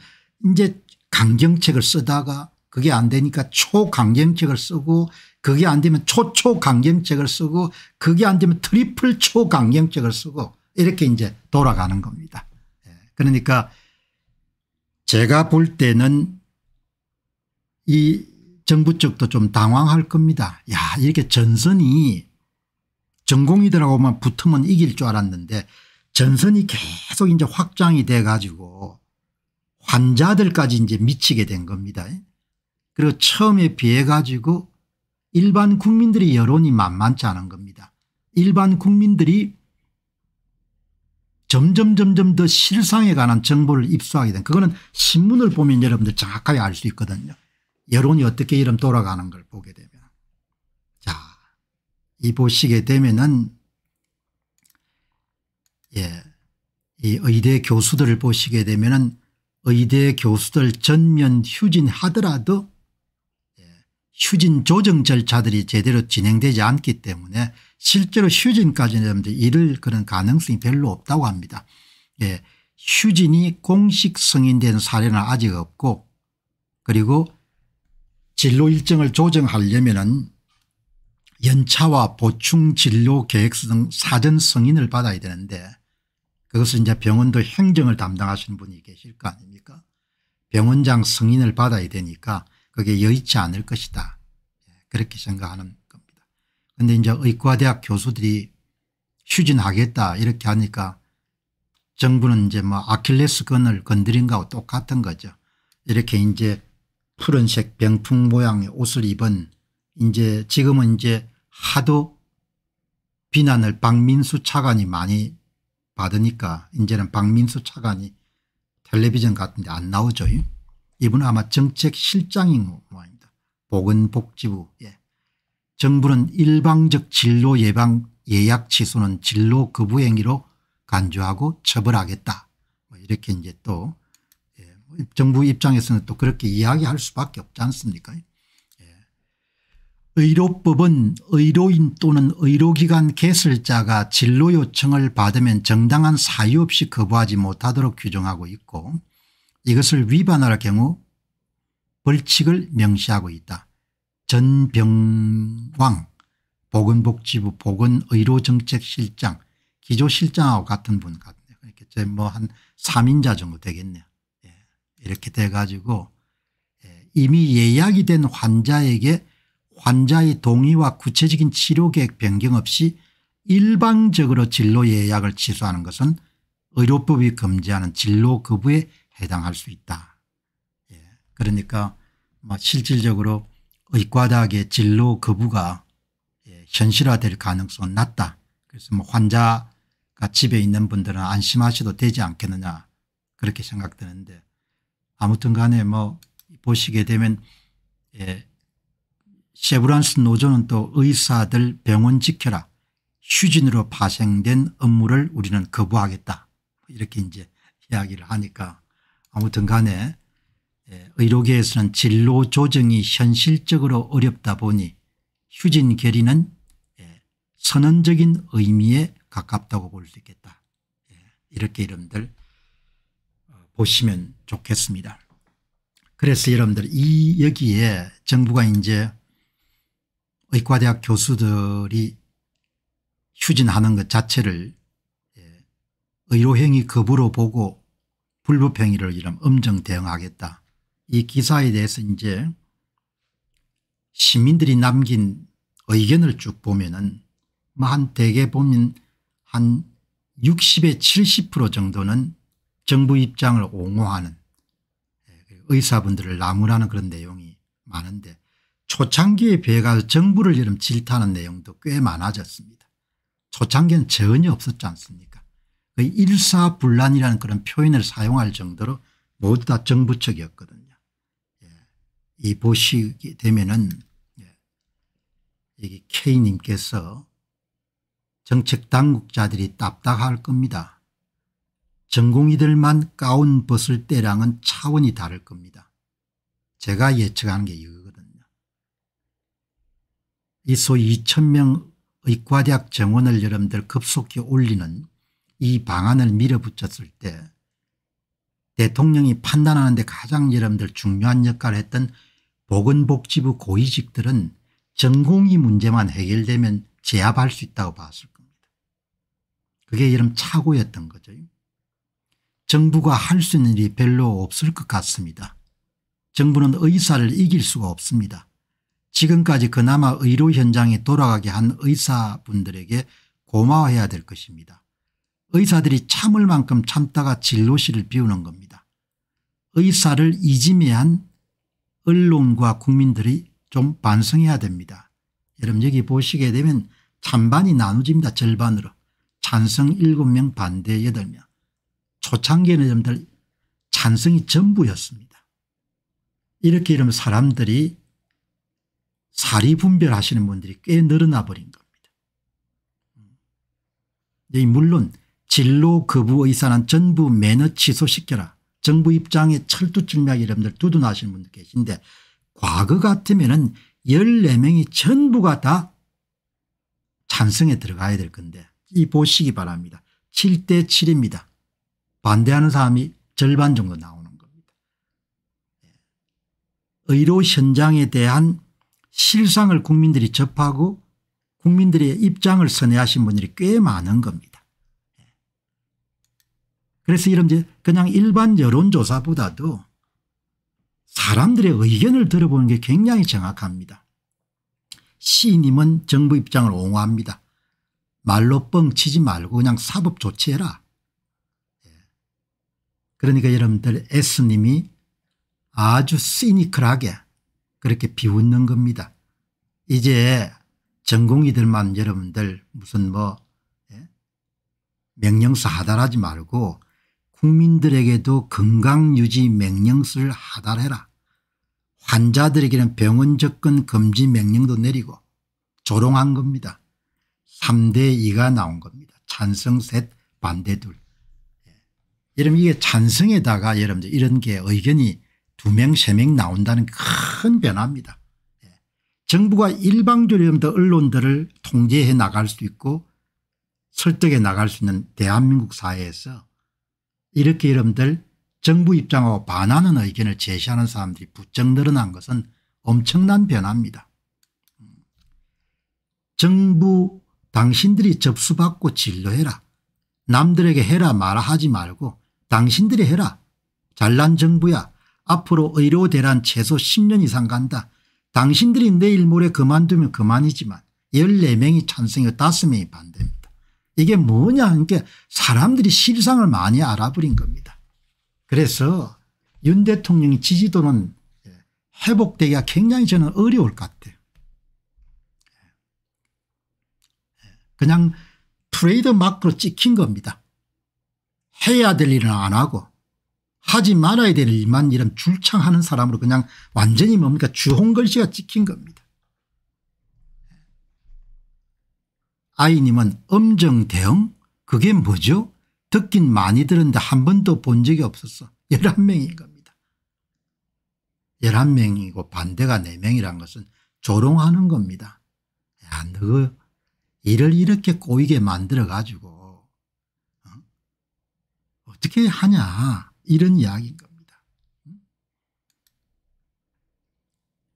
이제 강경책을 쓰다가 그게 안 되니까 초강경책을 쓰고 그게 안 되면 초초강경책을 쓰고 그게 안 되면 트리플 초강경책을 쓰고 이렇게 이제 돌아가는 겁니다. 예, 그러니까 제가 볼 때는 이 정부 쪽도 좀 당황할 겁니다. 야 이렇게 전선이 전공이들하고만 붙으면 이길 줄 알았는데 전선이 계속 이제 확장이 돼 가지고 환자들까지 이제 미치게 된 겁니다. 그리고 처음에 비해 가지고 일반 국민들의 여론이 만만치 않은 겁니다. 일반 국민들이 점점 점점 더 실상에 관한 정보를 입수하게 된 그거는 신문을 보면 여러분들 정확하게 알 수 있거든요. 여론이 어떻게 이름 돌아가는 걸 보게 되면. 자, 이 보시게 되면은 예, 이 의대 교수들을 보시게 되면은 의대 교수들 전면 휴진하더라도 예, 휴진 조정 절차들이 제대로 진행되지 않기 때문에 실제로 휴진까지 내는데 이를 그런 가능성이 별로 없다고 합니다. 예. 휴진이 공식 승인된 사례는 아직 없고 그리고 진로 일정을 조정하려면 연차와 보충 진료 계획서 등 사전 승인을 받아야 되는데 그것은 이제 병원도 행정을 담당하시는 분이 계실 거 아닙니까 병원장 승인을 받아야 되니까 그게 여의치 않을 것이다 예, 그렇게 생각하는 근데 이제 의과대학 교수들이 추진하겠다 이렇게 하니까 정부는 이제 뭐 아킬레스건을 건드린 거하고 똑같은 거죠. 이렇게 이제 푸른색 병풍 모양의 옷을 입은 이제 지금은 이제 하도 비난을 박민수 차관이 많이 받으니까 이제는 박민수 차관이 텔레비전 같은 데 안 나오죠. 이분은 아마 정책실장인 모양입니다. 보건복지부 예. 정부는 일방적 진로 예방 예약 취소는 진로 거부 행위로 간주하고 처벌하겠다. 뭐 이렇게 이제 또 예, 뭐 정부 입장에서는 또 그렇게 이야기할 수밖에 없지 않습니까 예. 의료법은 의료인 또는 의료기관 개설자가 진료 요청을 받으면 정당한 사유 없이 거부하지 못하도록 규정하고 있고 이것을 위반할 경우 벌칙을 명시하고 있다. 전병왕 보건복지부 보건의료정책실장 기조실장하고 같은 분 같네요. 이렇게 뭐한 3인자 정도 되겠네요. 예. 이렇게 돼가지고 예. 이미 예약이 된 환자에게 환자의 동의와 구체적인 치료계획 변경 없이 일방적으로 진로 예약을 취소하는 것은 의료법이 금지하는 진로 거부에 해당할 수 있다. 예. 그러니까 뭐 실질적으로 의과대학의 진로 거부가 예, 현실화될 가능성은 낮다. 그래서 뭐 환자가 집에 있는 분들은 안심하셔도 되지 않겠느냐 그렇게 생각되는데 아무튼 간에 뭐 보시게 되면 예, 세브란스 노조는 또 의사들 병원 지켜라 휴진으로 파생된 업무를 우리는 거부하겠다 이렇게 이제 이야기를 하니까 아무튼 간에 예, 의료계에서는 진로 조정이 현실적으로 어렵다 보니 휴진 결의는 예, 선언적인 의미에 가깝다고 볼 수 있겠다. 예, 이렇게 여러분들 어, 보시면 좋겠습니다. 그래서 여러분들 이 여기에 정부가 이제 의과대학 교수들이 휴진하는 것 자체를 의료행위 거부로 보고 불법행위를 이름 엄정 대응하겠다. 이 기사에 대해서 이제 시민들이 남긴 의견을 쭉 보면은 뭐 한 대개 보면 한 60에 70% 정도는 정부 입장을 옹호하는 예, 의사분들을 나무라는 그런 내용이 많은데 초창기에 비해서 정부를 이름 질타하는 내용도 꽤 많아졌습니다. 초창기는 전혀 없었지 않습니까 일사불란이라는 그런 표현을 사용할 정도로 모두 다 정부 측이었거든요. 이 보시게 되면은 예, 여기 K님께서 정책 당국자들이 답답할 겁니다. 전공이들만 가운 벗을 때랑은 차원이 다를 겁니다. 제가 예측하는 게 이거거든요. 이 소2천명 의과대학 정원을 여러분들 급속히 올리는 이 방안을 밀어붙였을 때 대통령이 판단하는 데 가장 여러분들 중요한 역할을 했던 보건복지부 고위직들은 전공이 문제만 해결되면 제압할 수 있다고 봤을 겁니다. 그게 이름 착오였던 거죠. 정부가 할 수 있는 일이 별로 없을 것 같습니다. 정부는 의사를 이길 수가 없습니다. 지금까지 그나마 의료 현장에 돌아가게 한 의사분들에게 고마워해야 될 것입니다. 의사들이 참을 만큼 참다가 진로실을 비우는 겁니다. 의사를 이지매한 언론과 국민들이 좀 반성해야 됩니다. 여러분 여기 보시게 되면 찬반이 나누집니다. 절반으로. 찬성 7명 반대 8명. 초창기에는 여러분들 찬성이 전부였습니다. 이렇게 이러면 사람들이 사리 분별하시는 분들이 꽤 늘어나 버린 겁니다. 음. 네, 물론 진로 거부 의사는 전부 매너 취소시켜라. 정부 입장에 철두철미하게 여러분들 두둔하시는 분들 계신데 과거 같으면 14명이 전부가 다 찬성에 들어가야 될 건데 이 보시기 바랍니다. 7대 7입니다. 반대하는 사람이 절반 정도 나오는 겁니다. 예. 의료 현장에 대한 실상을 국민들이 접하고 국민들의 입장을 선회하신 분들이 꽤 많은 겁니다. 그래서 이런 이제 그냥 일반 여론조사보다도 사람들의 의견을 들어보는 게 굉장히 정확합니다. 시님은 정부 입장을 옹호합니다. 말로 뻥치지 말고 그냥 사법 조치해라. 예. 그러니까 여러분들 S님이 아주 시니컬하게 그렇게 비웃는 겁니다. 이제 전공이들만 여러분들 무슨 뭐 예? 명령사 하달하지 말고 국민들에게도 건강유지 명령서를 하달해라. 환자들에게는 병원 접근 금지 명령도 내리고 조롱한 겁니다. 3대 2가 나온 겁니다. 찬성 셋 반대 둘. 예. 여러분 이게 찬성에다가 여러분들 이런 게 의견이 두 명 세 명 나온다는 큰 변화입니다. 예. 정부가 일방적으로 여러분들 언론들을 통제해 나갈 수 있고 설득해 나갈 수 있는 대한민국 사회에서 이렇게 여러분들 정부 입장하고 반하는 의견을 제시하는 사람들이 부쩍 늘어난 것은 엄청난 변화입니다. 정부 당신들이 접수받고 진료해라. 남들에게 해라 말하지 말고 당신들이 해라. 잘난 정부야 앞으로 의료 대란 최소 10년 이상 간다. 당신들이 내일 모레 그만두면 그만이지만 14명이 찬성이 5명이 반대입니다. 이게 뭐냐 하니까 사람들이 실상을 많이 알아버린 겁니다. 그래서 윤 대통령 의 지지도는 회복되기가 굉장히 저는 어려울 것 같아요. 그냥 프레이드 마크로 찍힌 겁니다. 해야 될 일은 안 하고 하지 말아야 될 일만 이런 줄창하는 사람으로 그냥 완전히 뭡니까 주홍글씨가 찍힌 겁니다. 아이님은 엄정대응 그게 뭐죠 듣긴 많이 들었는데 한 번도 본 적이 없었어 11명인 (laughs) 겁니다. 11명이고 반대가 4명이란 것은 조롱하는 겁니다. 야, 너 일을 이렇게 꼬이게 만들어 가지고 어? 어떻게 하냐 이런 이야기인 겁니다.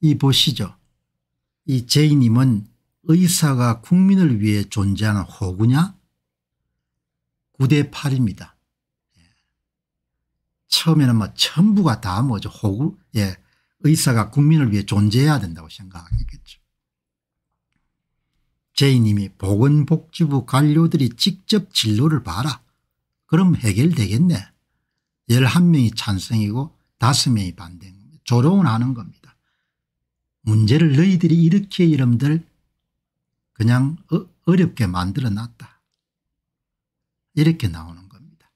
이 보시죠. 이 제이님은 의사가 국민을 위해 존재하는 호구냐 9대 8입니다. 예. 처음에는 뭐 전부가 다 뭐죠 호구 예 의사가 국민을 위해 존재해야 된다고 생각하겠죠 제이님이 보건복지부 관료들이 직접 진로를 봐라. 그럼 해결되겠네. 11명이 찬성이고 5명이 반대인 겁니다. 조롱을 하는 겁니다. 문제를 너희들이 이렇게 이름들 그냥 어, 어렵게 만들어놨다. 이렇게 나오는 겁니다.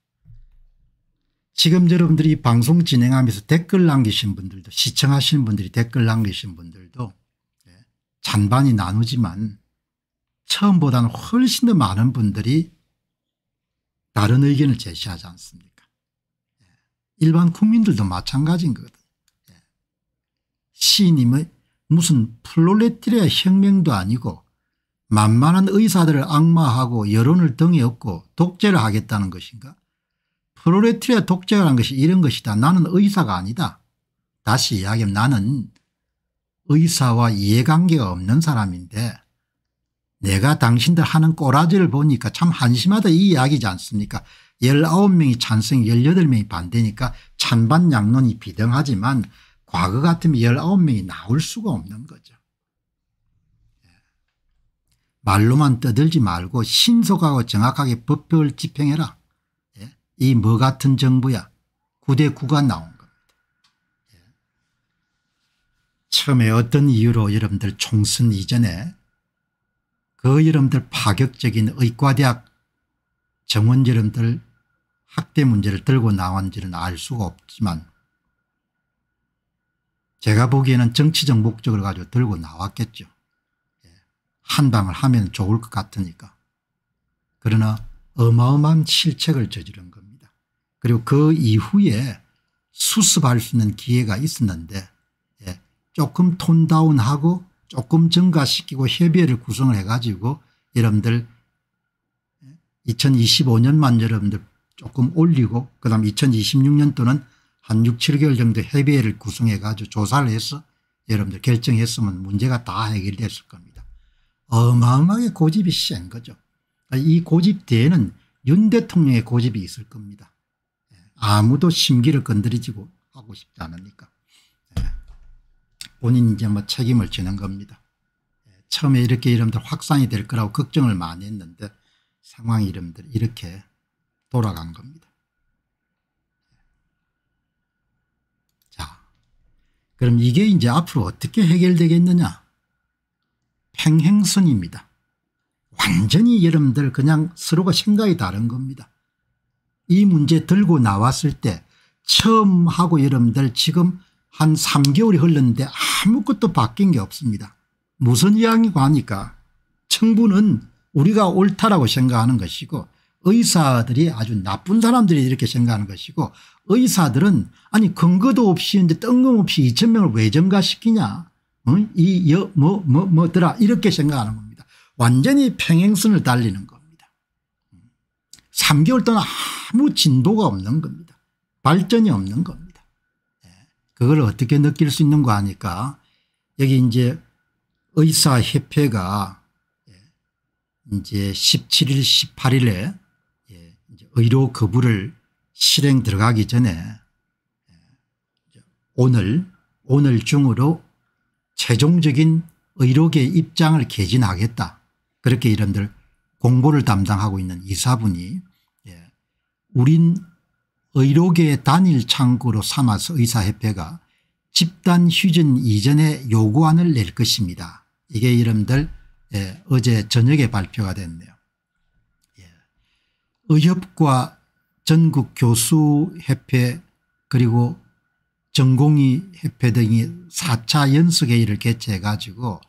지금 여러분들이 방송 진행하면서 댓글 남기신 분들도 시청하시는 분들이 댓글 남기신 분들도 예, 잔반이 나누지만 처음보다는 훨씬 더 많은 분들이 다른 의견을 제시하지 않습니까 예, 일반 국민들도 마찬가지인 거거든요. 예. 시인님의 무슨 플로레티리아 혁명도 아니고 만만한 의사들을 악마하고 여론을 등에 업고 독재를 하겠다는 것인가 프로레트리아 독재라는 것이 이런 것이다 나는 의사가 아니다 다시 이야기하면 나는 의사와 이해관계가 없는 사람인데 내가 당신들 하는 꼬라지를 보니까 참 한심하다 이 이야기지 않습니까 19명이 찬성 18명이 반대니까 찬반 양론이 비등하지만 과거 같으면 19명이 나올 수가 없는 거죠. 말로만 떠들지 말고 신속하고 정확하게 법을 집행해라. 예? 이뭐 같은 정부야. 9대 9가 나온 겁니다. 예. 처음에 어떤 이유로 여러분들 총선 이전에 그 여러분들 파격적인 의과대학 정원 여러분들 학대 문제를 들고 나온지는 알 수가 없지만 제가 보기에는 정치적 목적을 가지고 들고 나왔겠죠. 한방을 하면 좋을 것 같으니까. 그러나 어마어마한 실책을 저지른 겁니다. 그리고 그 이후에 수습할 수 있는 기회가 있었는데 예, 조금 톤다운하고 조금 증가시키고 협의회를 구성을 해가지고 여러분들 2025년만 예, 여러분들 조금 올리고 그다음 2026년 또는 한 6, 7개월 정도 협의회를 구성해가지고 조사를 해서 여러분들 결정했으면 문제가 다 해결됐을 겁니다. 어마어마하게 고집이 센 거죠. 이 고집 뒤에는 윤 대통령의 고집이 있을 겁니다. 예, 아무도 심기를 건드리지고 하고 싶지 않으니까. 예, 본인 이제 뭐 책임을 지는 겁니다. 예, 처음에 이렇게 이름들 확산이 될 거라고 걱정을 많이 했는데 상황 이름들 이렇게 돌아간 겁니다. 자, 그럼 이게 이제 앞으로 어떻게 해결되겠느냐? 평행선입니다. 완전히 여러분들 그냥 서로가 생각이 다른 겁니다. 이 문제 들고 나왔을 때 처음 하고 여러분들 지금 한 3개월이 흘렀는데 아무것도 바뀐 게 없습니다. 무슨 이야기고 하니까 청부는 우리가 옳다라고 생각하는 것이고 의사들이 아주 나쁜 사람들이 이렇게 생각하는 것이고 의사들은 아니 근거도 없이 뜬금없이 2천명을 왜 증가시키냐 이여 뭐뭐 뭐더라 이렇게 생각하는 겁니다. 완전히 평행선을 달리는 겁니다. 3개월 동안 아무 진도가 없는 겁니다. 발전이 없는 겁니다. 예. 그걸 어떻게 느낄 수있는거아니까 여기 이제 의사협회가 예, 이제 17일 18일에 예, 의료 거부를 실행 들어가기 전에 오늘 오늘 중으로 최종적인 의료계 입장을 개진하겠다. 그렇게 이름들 공보를 담당하고 있는 이사분이 예. 우린 의료계의 단일 창구로 삼아서 의사협회가 집단 휴진 이전에 요구안을 낼 것입니다. 이게 이름들 예. 어제 저녁에 발표가 됐네요. 예. 의협과 전국 교수협회 그리고 전공의 협회 등이 4차 연수회의를 개최해 가지고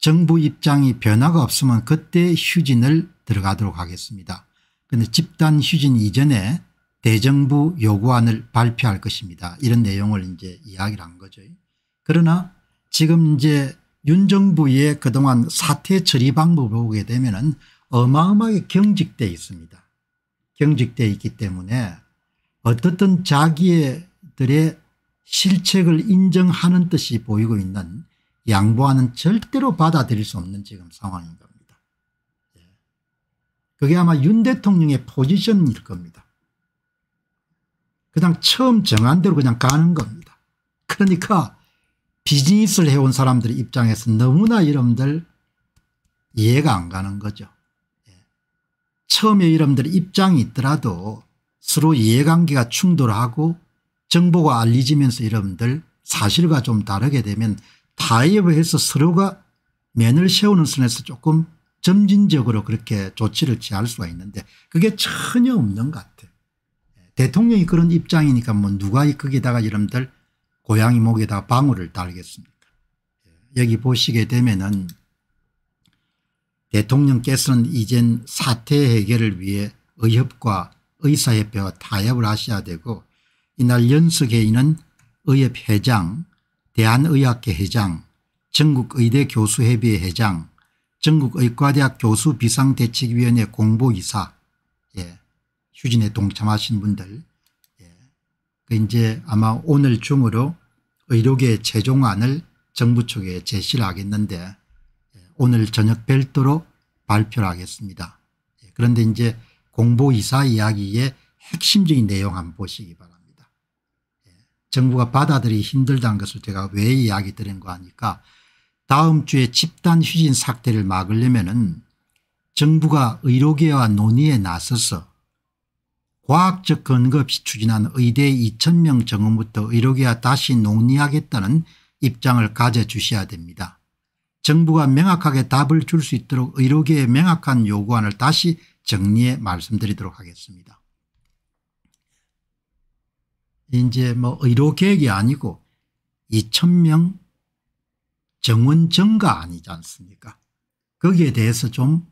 정부 입장이 변화가 없으면 그때 휴진을 들어가도록 하겠습니다. 그런데 집단 휴진 이전에 대정부 요구안을 발표할 것입니다. 이런 내용을 이제 이야기를 한 거죠. 그러나 지금 이제 윤 정부의 그동안 사태 처리 방법을 보게 되면 은 어마어마하게 경직되어 있습니다. 경직되어 있기 때문에 어떻든 자기들의 실책을 인정하는 뜻이 보이고 있는 양보하는 절대로 받아들일 수 없는 지금 상황인 겁니다. 예. 그게 아마 윤 대통령의 포지션일 겁니다. 그냥 처음 정한 대로 그냥 가는 겁니다. 그러니까 비즈니스를 해온 사람들 입장에서 너무나 여러분들 이해가 안 가는 거죠. 예. 처음에 여러분들 입장이 있더라도 서로 이해관계가 충돌하고 정보가 알려지면서 여러분들 사실과 좀 다르게 되면 타협을 해서 서로가 면을 세우는 선에서 조금 점진적으로 그렇게 조치를 취할 수가 있는데 그게 전혀 없는 것 같아요. 예, 대통령이 그런 입장이니까 뭐 누가 거기다가 여러분들 고양이 목에다 방울을 달겠습니까 예, 여기 보시게 되면은 대통령께서는 이젠 사태 해결을 위해 의협과 의사협회와 타협을 하셔야 되고 이날 연석회의는 의협 회장, 대한의학회 회장, 전국의대 교수협의회 회장, 전국의과대학 교수 비상대책위원회 공보이사 예. 휴진에 동참하신 분들 예. 그 이제 아마 오늘 중으로 의료계 최종안을 정부 측에 제시를 하겠는데 예, 오늘 저녁 별도로 발표를 하겠습니다. 예, 그런데 이제 공보이사 이야기의 핵심적인 내용 한번 보시기 바랍니다. 정부가 받아들이기 힘들다는 것을 제가 왜 이야기 드린 거 하니까 다음 주에 집단 휴진 사태를 막으려면 은 정부가 의료계와 논의에 나서서 과학적 근거 없이 추진한 의대 2천명 정원부터 의료계와 다시 논의하겠다는 입장을 가져주셔야 됩니다. 정부가 명확하게 답을 줄 수 있도록 의료계의 명확한 요구안을 다시 정리해 말씀드리도록 하겠습니다. 이제 뭐 의료 계획이 아니고 2,000명 정원 증가 아니지 않습니까? 거기에 대해서 좀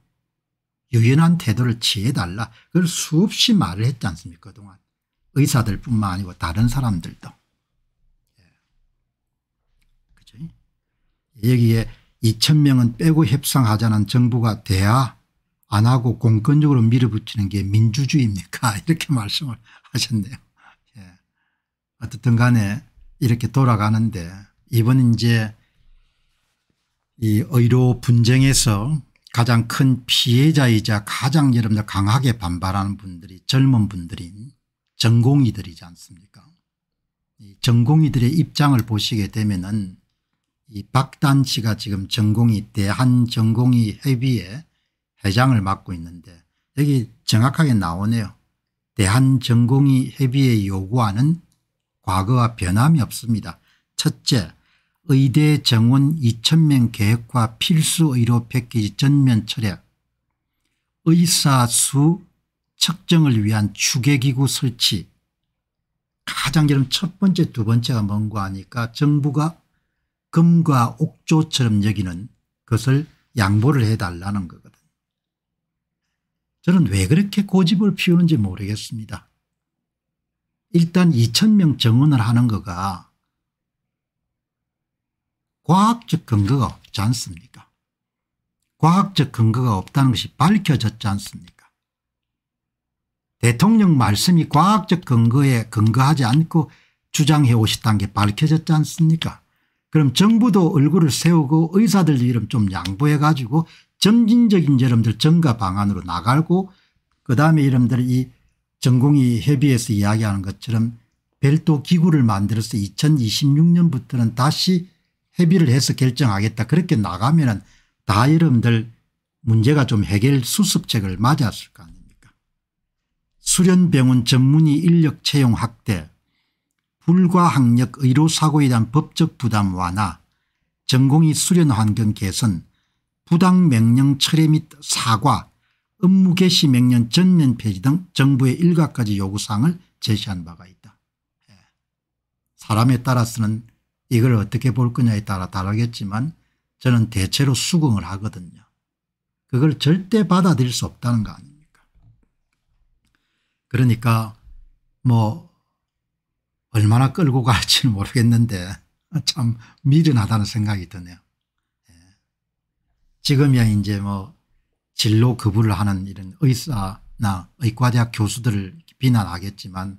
유연한 태도를 취해달라. 그걸 수없이 말을 했지 않습니까 그동안. 의사들 뿐만 아니고 다른 사람들도. 예. 그죠? 여기에 2,000명은 빼고 협상하자는 정부가 돼야 안 하고 공권적으로 밀어붙이는 게 민주주의입니까? (laughs) 이렇게 말씀을 하셨네요. 어쨌든 간에 이렇게 돌아가는데 이번 이제 이 의료 분쟁에서 가장 큰 피해자이자 가장 여러분들 강하게 반발하는 분들이 젊은 분들인 전공의들이지 않습니까 이 전공의들의 입장을 보시게 되면 은이 박단 씨가 지금 전공의 대한전공의 회비에 회장을 맡고 있는데 여기 정확하게 나오네요. 대한전공의 회비에 요구하는 과거와 변함이 없습니다. 첫째 의대 정원 2천명 계획과 필수 의료 패키지 전면 철회 의사 수 측정을 위한 추계기구 설치 가장 저는 첫 번째 두 번째가 뭔가 하니까 정부가 금과 옥조처럼 여기는 것을 양보를 해달라는 거거든 저는 왜 그렇게 고집을 피우는지 모르겠습니다. 일단 2,000명 정원을 하는 거가 과학적 근거가 없지 않습니까? 과학적 근거가 없다는 것이 밝혀졌지 않습니까? 대통령 말씀이 과학적 근거에 근거하지 않고 주장해 오셨다는 게 밝혀졌지 않습니까? 그럼 정부도 얼굴을 세우고 의사들 이름 좀 양보해 가지고 점진적인 여러분들 증가 방안으로 나가고 그다음에 여러분들 이 전공이 협의해서 이야기하는 것처럼 별도 기구를 만들어서 2026년부터는 다시 협의를 해서 결정하겠다 그렇게 나가면 은다 여러분들 문제가 좀 해결 수습책을 맞았을 거 아닙니까 수련병원 전문의 인력 채용 확대 불과학력 의료사고에 대한 법적 부담 완화 전공의 수련 환경 개선 부당 명령 철회 및 사과 업무 개시 명령 전면 폐지 등 정부의 일각까지 요구사항을 제시한 바가 있다. 예. 사람에 따라서는 이걸 어떻게 볼 거냐에 따라 다르겠지만 저는 대체로 수긍을 하거든요. 그걸 절대 받아들일 수 없다는 거 아닙니까 그러니까 뭐 얼마나 끌고 갈지는 모르겠는데 참 미련하다는 생각이 드네요. 예. 지금이야 이제 뭐 진로 거부를 하는 이런 의사나 의과대학 교수들을 비난하겠지만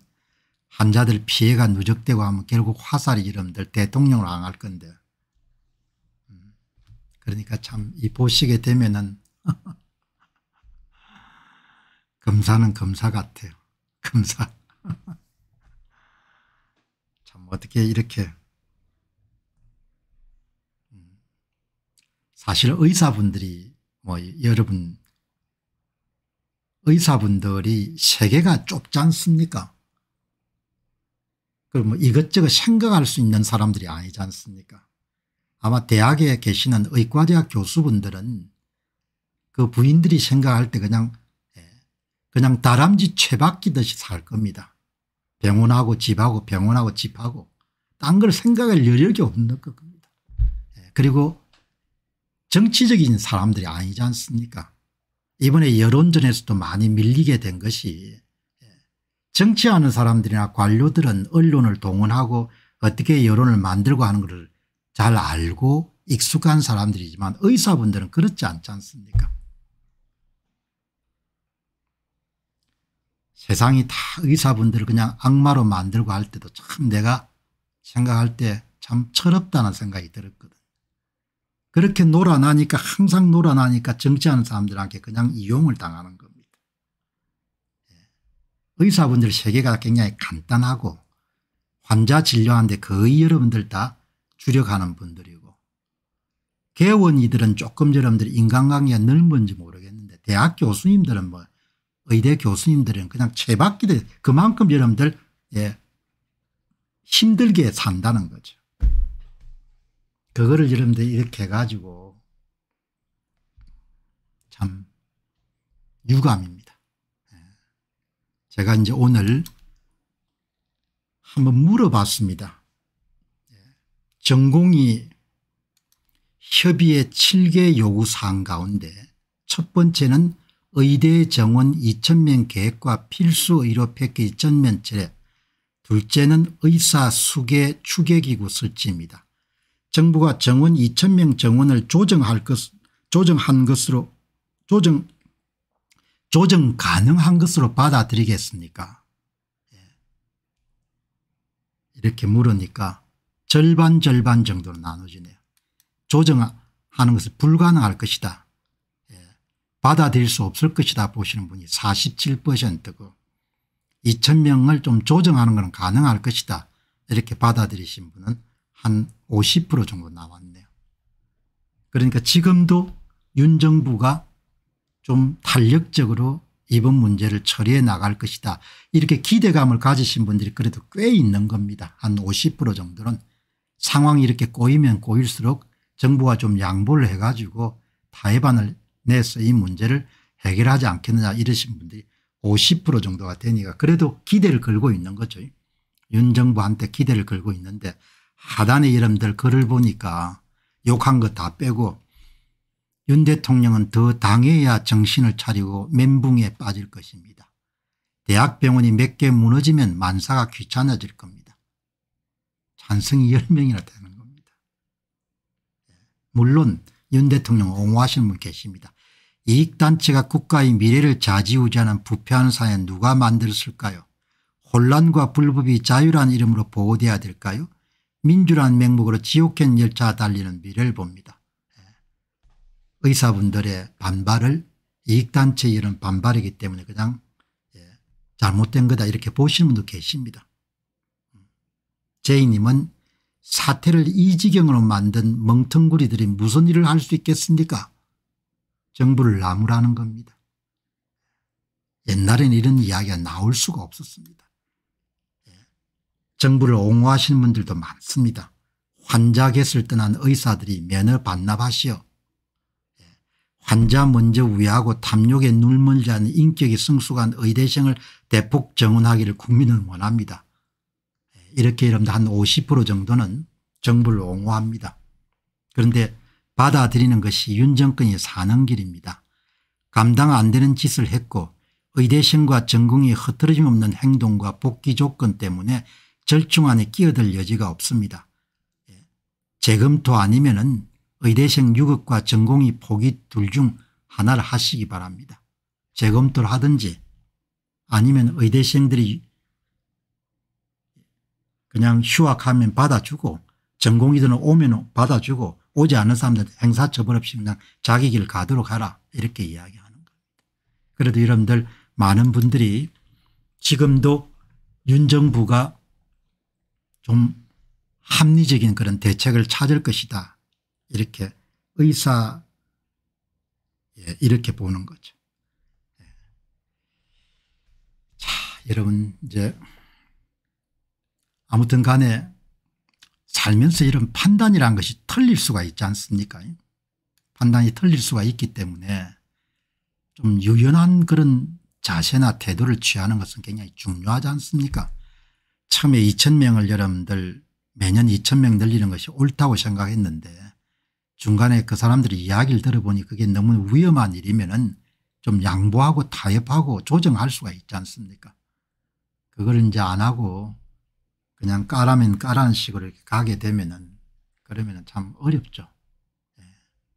환자들 피해가 누적되고 하면 결국 화살이 이름들 대통령을 안 할 건데 음. 그러니까 참 이 보시게 되면은 (laughs) 검사는 검사 같아요. 검사. (laughs) 참 어떻게 이렇게 음. 사실 의사분들이 뭐 여러분 의사분들이 세계가 좁지 않습니까? 그럼 뭐 이것저것 생각할 수 있는 사람들이 아니지 않습니까? 아마 대학에 계시는 의과대학 교수분들은 그 부인들이 생각할 때 그냥 예, 그냥 다람쥐 채바퀴듯이 살 겁니다. 병원하고 집하고 병원하고 집하고 딴 걸 생각할 여력이 없는 겁니다. 예, 그리고 정치적인 사람들이 아니지 않습니까 이번에 여론전에서도 많이 밀리게 된 것이 예, 정치하는 사람들이나 관료들은 언론을 동원하고 어떻게 여론을 만들고 하는 것을 잘 알고 익숙한 사람들이지만 의사분들은 그렇지 않지 않습니까 세상이 다 의사분들을 그냥 악마로 만들고 할 때도 참 내가 생각할 때 참 철없다는 생각이 들었거든 그렇게 놀아나니까 항상 놀아나니까 정치하는 사람들한테 그냥 이용을 당하는 겁니다. 예. 의사분들 세계가 굉장히 간단하고 환자 진료하는데 거의 여러분들 다 주력하는 분들이고 개원이들은 조금 여러분들 인간관계가 넓은지 모르겠는데 대학 교수님들은 뭐 의대 교수님들은 그냥 채박기대 그만큼 여러분들 예 힘들게 산다는 거죠. 그거를 여러분들이 렇게 해가지고 참 유감입니다. 예. 제가 이제 오늘 한번 물어봤습니다. 예. 전공이 협의의 7개 요구사항 가운데 첫 번째는 의대 정원 2,000명 계획과 필수의료 패키지 전면 철 둘째는 의사 수계 추계기구 설치입니다. 정부가 정원 2천명 정원을 조정할 것, 조정한 것으로, 조정, 조정 가능한 것으로 받아들이겠습니까? 예. 이렇게 물으니까 절반 절반 정도로 나눠지네요. 조정하는 것은 불가능할 것이다. 예. 받아들일 수 없을 것이다 보시는 분이 47%고 2,000명을 좀 조정하는 것은 가능할 것이다. 이렇게 받아들이신 분은 한50% 정도 나왔네요. 그러니까 지금도 윤 정부가 좀 탄력적으로 이번 문제를 처리해 나갈 것이다. 이렇게 기대감을 가지신 분들이 그래도 꽤 있는 겁니다. 한 50% 정도는 상황이 이렇게 꼬이면 꼬일수록 정부가 좀 양보를 해가지고 타협안을 내서 이 문제를 해결하지 않겠느냐 이러신 분들이 50% 정도가 되니까 그래도 기대를 걸고 있는 거죠. 윤 정부한테 기대를 걸고 있는데 하단의 이름들 글을 보니까 욕한 거 다 빼고 윤 대통령은 더 당해야 정신을 차리고 멘붕에 빠질 것입니다. 대학병원이 몇 개 무너지면 만사가 귀찮아질 겁니다. 찬성이 10명이나 되는 겁니다. 물론 윤 대통령 옹호하시는 분 계십니다. 이익단체가 국가의 미래를 좌지우지하는 부패한 사회 누가 만들었을까요? 혼란과 불법이 자유란 이름으로 보호돼야 될까요? 민주란 명목으로 지옥행 열차 달리는 미래를 봅니다. 예. 의사분들의 반발을 이익단체 이런 반발이기 때문에 그냥 예, 잘못된 거다 이렇게 보시는 분도 계십니다. 제이님은 사태를 이 지경으로 만든 멍텅구리들이 무슨 일을 할 수 있겠습니까? 정부를 나무라는 겁니다. 옛날엔 이런 이야기가 나올 수가 없었습니다. 정부를 옹호하시는 분들도 많습니다. 환자 겟을 떠난 의사들이 면허 반납하시어 예, 환자 먼저 우하고 탐욕에 눈물지 않는 인격이 성숙한 의대생을 대폭 정원하기를 국민은 원합니다. 예, 이렇게 이러면 한50% 정도는 정부를 옹호합니다. 그런데 받아들이는 것이 윤 정권이 사는 길입니다. 감당 안 되는 짓을 했고 의대생과 전공이 흐트러짐 없는 행동과 복귀 조건 때문에 절충 안에 끼어들 여지가 없습니다. 예. 재검토 아니면 은 의대생 유급과 전공이 포기 둘 중 하나를 하시기 바랍니다. 재검토를 하든지 아니면 의대생들이 그냥 휴학하면 받아주고 전공이든 오면 받아주고 오지 않은 사람들 행사 처벌 없이 그냥 자기 길 가도록 하라 이렇게 이야기하는 겁니다. 그래도 여러분들 많은 분들이 지금도 윤 정부가 좀 합리적인 그런 대책을 찾을 것이다 이렇게 의사 예, 이렇게 보는 거죠. 예. 자 여러분 이제 아무튼 간에 살면서 이런 판단이란 것이 틀릴 수가 있지 않습니까 판단이 틀릴 수가 있기 때문에 좀 유연한 그런 자세나 태도를 취하는 것은 굉장히 중요하지 않습니까 처음에 2,000명을 여러분들 매년 2,000명 늘리는 것이 옳다고 생각했는데 중간에 그 사람들이 이야기를 들어보니 그게 너무 위험한 일이면은 좀 양보하고 타협하고 조정할 수가 있지 않습니까? 그걸 이제 안 하고 그냥 까라면 까라는 식으로 이렇게 가게 되면은 그러면은 참 어렵죠. 예.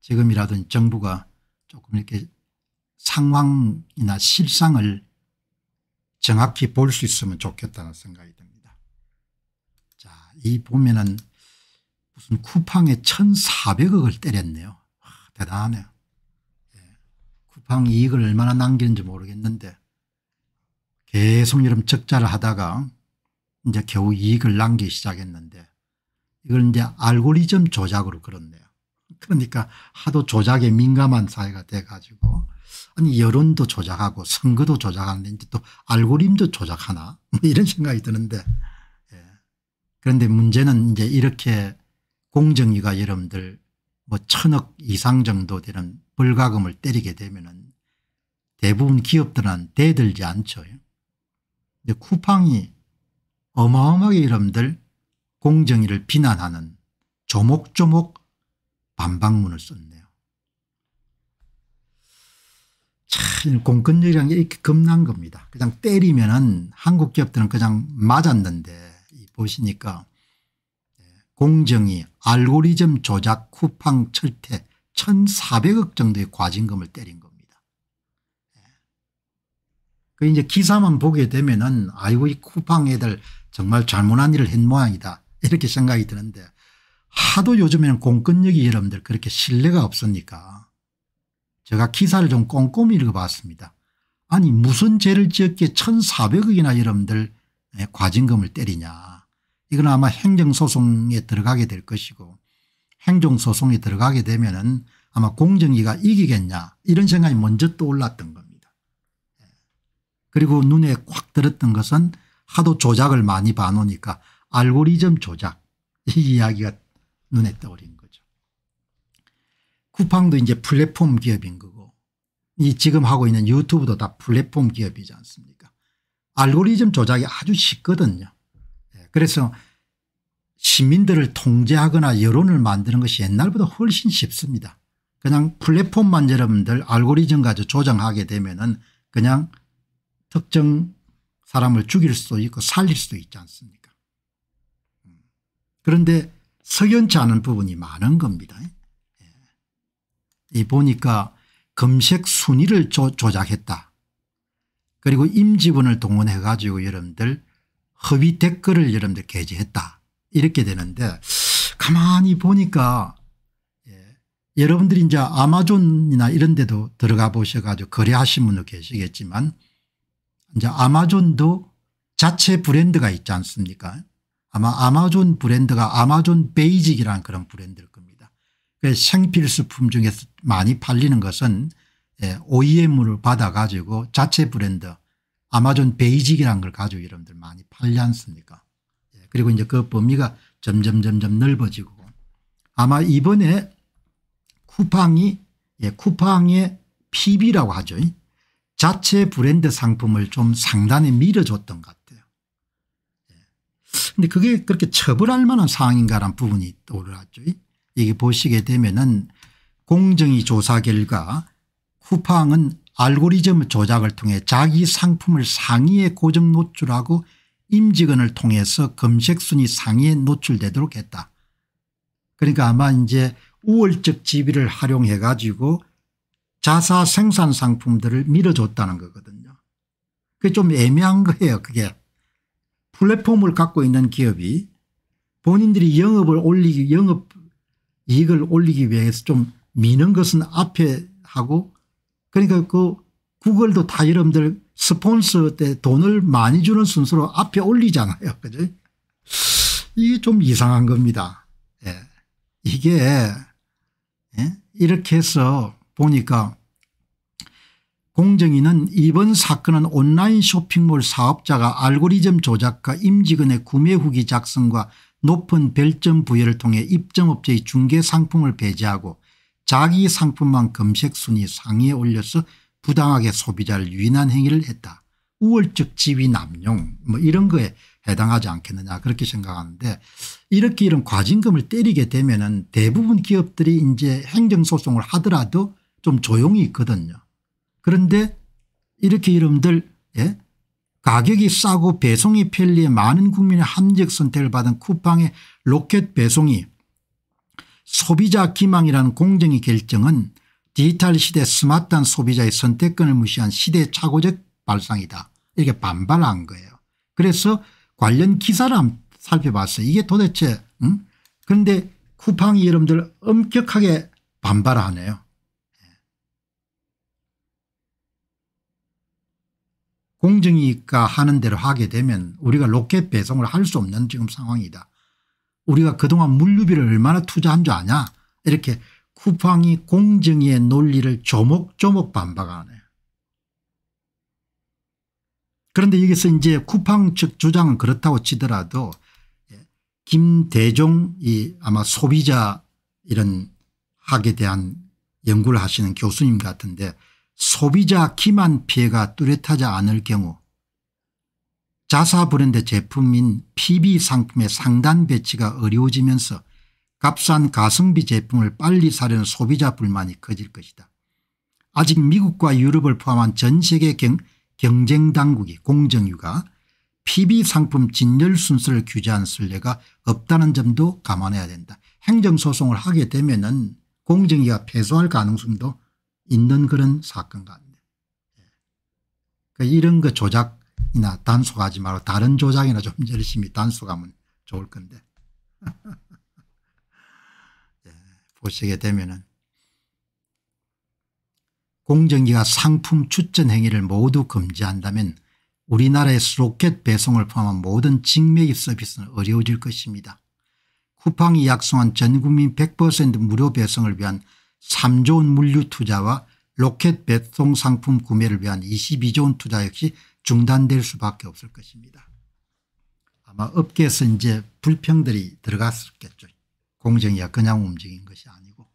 지금이라도 정부가 조금 이렇게 상황이나 실상을 정확히 볼 수 있으면 좋겠다는 생각이 듭니다. 이 보면은 무슨 쿠팡에 1,400억을 때렸네요. 와, 아, 대단하네요. 예. 쿠팡 이익을 얼마나 남기는지 모르겠는데 계속 이런 적자를 하다가 이제 겨우 이익을 남기기 시작했는데 이걸 이제 알고리즘 조작으로 그렇네요. 그러니까 하도 조작에 민감한 사회가 돼가지고 아니 여론도 조작하고 선거도 조작하는데 이제 또 알고리즘도 조작하나 (laughs) 이런 생각이 드는데 그런데 문제는 이제 이렇게 공정위가 여러분들 뭐 천억 이상 정도 되는 벌가금을 때리게 되면은 대부분 기업들은 대들지 않죠. 근데 쿠팡이 어마어마하게 여러분들 공정위를 비난하는 조목조목 반박문을 썼네요. 참 공권력이란 게 이렇게 겁난 겁니다. 그냥 때리면은 한국 기업들은 그냥 맞았는데 보시니까 예, 공정이 알고리즘 조작 쿠팡 철퇴 1,400억 정도의 과징금을 때린 겁니다. 예. 그 이제 기사만 보게 되면은 아이고 이 쿠팡 애들 정말 잘못한 일을 한 모양이다 이렇게 생각이 드는데 하도 요즘에는 공권력이 여러분들 그렇게 신뢰가 없으니까 제가 기사를 좀 꼼꼼히 읽어봤습니다. 아니 무슨 죄를 지었기에 1,400억이나 여러분들 예, 과징금을 때리냐 이건 아마 행정소송에 들어가게 될 것이고 행정소송에 들어가게 되면 은 아마 공정위가 이기겠냐 이런 생각이 먼저 떠올랐던 겁니다. 예. 그리고 눈에 꽉 들었던 것은 하도 조작을 많이 봐놓으니까 알고리즘 조작 이 이야기가 눈에 떠오른 거죠. 쿠팡도 이제 플랫폼 기업인 거고 이 지금 하고 있는 유튜브도 다 플랫폼 기업이지 않습니까 알고리즘 조작이 아주 쉽거든요. 그래서 시민들을 통제하거나 여론을 만드는 것이 옛날보다 훨씬 쉽습니다. 그냥 플랫폼만 여러분들 알고리즘 가지고 조정하게 되면 은 그냥 특정 사람을 죽일 수도 있고 살릴 수도 있지 않습니까 그런데 석연치 않은 부분이 많은 겁니다. 예. 이 보니까 검색 순위를 조, 작했다 그리고 임직원을 동원해 가지고 여러분들 허위 댓글을 여러분들 게재했다 이렇게 되는데 가만히 보니까 예. 여러분들이 이제 아마존이나 이런 데도 들어가 보셔 가지고 거래하신 분도 계시겠지만 이제 아마존도 자체 브랜드가 있지 않습니까 아마 아마존 브랜드가 아마존 베이직이라는 그런 브랜드일 겁니다. 그래서 생필수품 중에서 많이 팔리는 것은 예, OEM을 받아 가지고 자체 브랜드 아마존 베이직이라는 걸 가지고 여러분들 많이 팔지 않습니까? 예, 그리고 이제 그 범위가 점점 점점 넓어지고 아마 이번에 쿠팡이 예, 쿠팡의 PB라고 하죠. 자체 브랜드 상품을 좀 상단에 밀어줬던 것 같아요. 예. 근데 그게 그렇게 처벌할 만한 사항인가라는 부분이 떠올랐죠. 이게 보시게 되면은 공정위 조사 결과 쿠팡은 알고리즘 조작을 통해 자기 상품을 상위에 고정 노출하고 임직원을 통해서 검색순위 상위에 노출되도록 했다. 그러니까 아마 이제 우월적 지위를 활용해 가지고 자사 생산 상품들을 밀어줬다는 거거든요. 그게 좀 애매한 거예요 그게. 플랫폼을 갖고 있는 기업이 본인들이 영업을 올리기 영업 이익을 올리기 위해서 좀 미는 것은 앞에 하고 그러니까 그 구글도 다 여러분들 스폰서 때 돈을 많이 주는 순서로 앞에 올리잖아요. 그죠? 이게 좀 이상한 겁니다. 예. 이게 예? 이렇게 해서 보니까 공정위는 이번 사건은 온라인 쇼핑몰 사업자가 알고리즘 조작과 임직원의 구매 후기 작성과 높은 별점 부여를 통해 입점업체의 중개 상품을 배제하고 자기 상품만 검색순위 상위에 올려서 부당하게 소비자를 유인한 행위를 했다. 우월적 지위 남용 뭐 이런 거에 해당하지 않겠느냐 그렇게 생각하는데 이렇게 이런 과징금을 때리게 되면 은 대부분 기업들이 이제 행정소송을 하더라도 좀 조용히 있거든요. 그런데 이렇게 이름들 예? 가격이 싸고 배송이 편리해 많은 국민의 함리적 선택을 받은 쿠팡의 로켓 배송이 소비자 기망이라는 공정의 결정은 디지털 시대 스마트한 소비자의 선택권을 무시한 시대착오적 발상이다. 이렇게 반발한 거예요. 그래서 관련 기사를 살펴봤어요. 이게 도대체 응? 그런데 쿠팡이 여러분들 엄격하게 반발하네요. 공정위가 하는 대로 하게 되면 우리가 로켓 배송을 할 수 없는 지금 상황이다. 우리가 그동안 물류비를 얼마나 투자한 줄 아냐 이렇게 쿠팡이 공정위의 논리를 조목조목 반박하네. 그런데 여기서 이제 쿠팡 측 주장은 그렇다고 치더라도 예, 김대종 이 아마 소비자 이런 학에 대한 연구를 하시는 교수님 같은데 소비자 기만 피해가 뚜렷하지 않을 경우 자사 브랜드 제품인 PB 상품의 상단 배치가 어려워지면서 값싼 가성비 제품을 빨리 사려는 소비자 불만이 커질 것이다. 아직 미국과 유럽을 포함한 전 세계 경, 경쟁 당국이 공정위가 PB 상품 진열 순서를 규제한 순례가 없다는 점도 감안해야 된다. 행정소송을 하게 되면 은 공정위가 패소할 가능성도 있는 그런 사건 같네 그러니까 이런 거 그 조작 이나 단속하지 말고 다른 조작이나 좀 열심히 단속하면 좋을 건데. 네, (laughs) 보시게 되면은 공정기가 상품 추천 행위를 모두 금지한다면 우리나라의 로켓 배송을 포함한 모든 직매입 서비스는 어려워질 것입니다. 쿠팡이 약속한 전국민 100% 무료 배송을 위한 3조 원 물류 투자와 로켓 배송 상품 구매를 위한 22조 원 투자 역시 중단될 수밖에 없을 것입니다. 아마 업계에서 이제 불평들이 들어갔었겠죠. 공정이야 그냥 움직인 것이 아니고.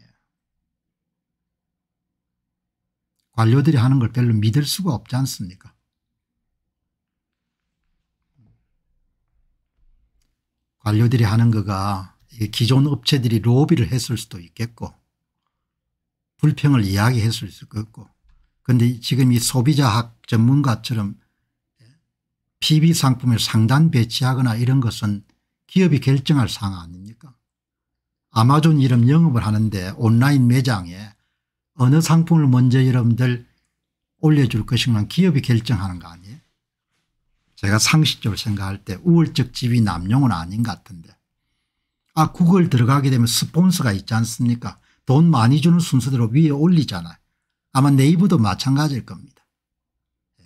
예. 관료들이 하는 걸 별로 믿을 수가 없지 않습니까? 관료들이 하는 거가 기존 업체들이 로비를 했을 수도 있겠고 불평을 이야기했을 수도 있고 그런데 지금 이 소비자학 전문가처럼 PB 상품을 상단 배치하거나 이런 것은 기업이 결정할 상황 아닙니까 아마존 이름 영업을 하는데 온라인 매장에 어느 상품을 먼저 여러분들 올려줄 것인가 기업이 결정하는 거 아니에요 제가 상식적으로 생각할 때 우월적 지위 남용은 아닌 것 같은데 아 구글 들어가게 되면 스폰서가 있지 않습니까 돈 많이 주는 순서대로 위에 올리잖아요 아마 네이버도 마찬가지일 겁니다. 예.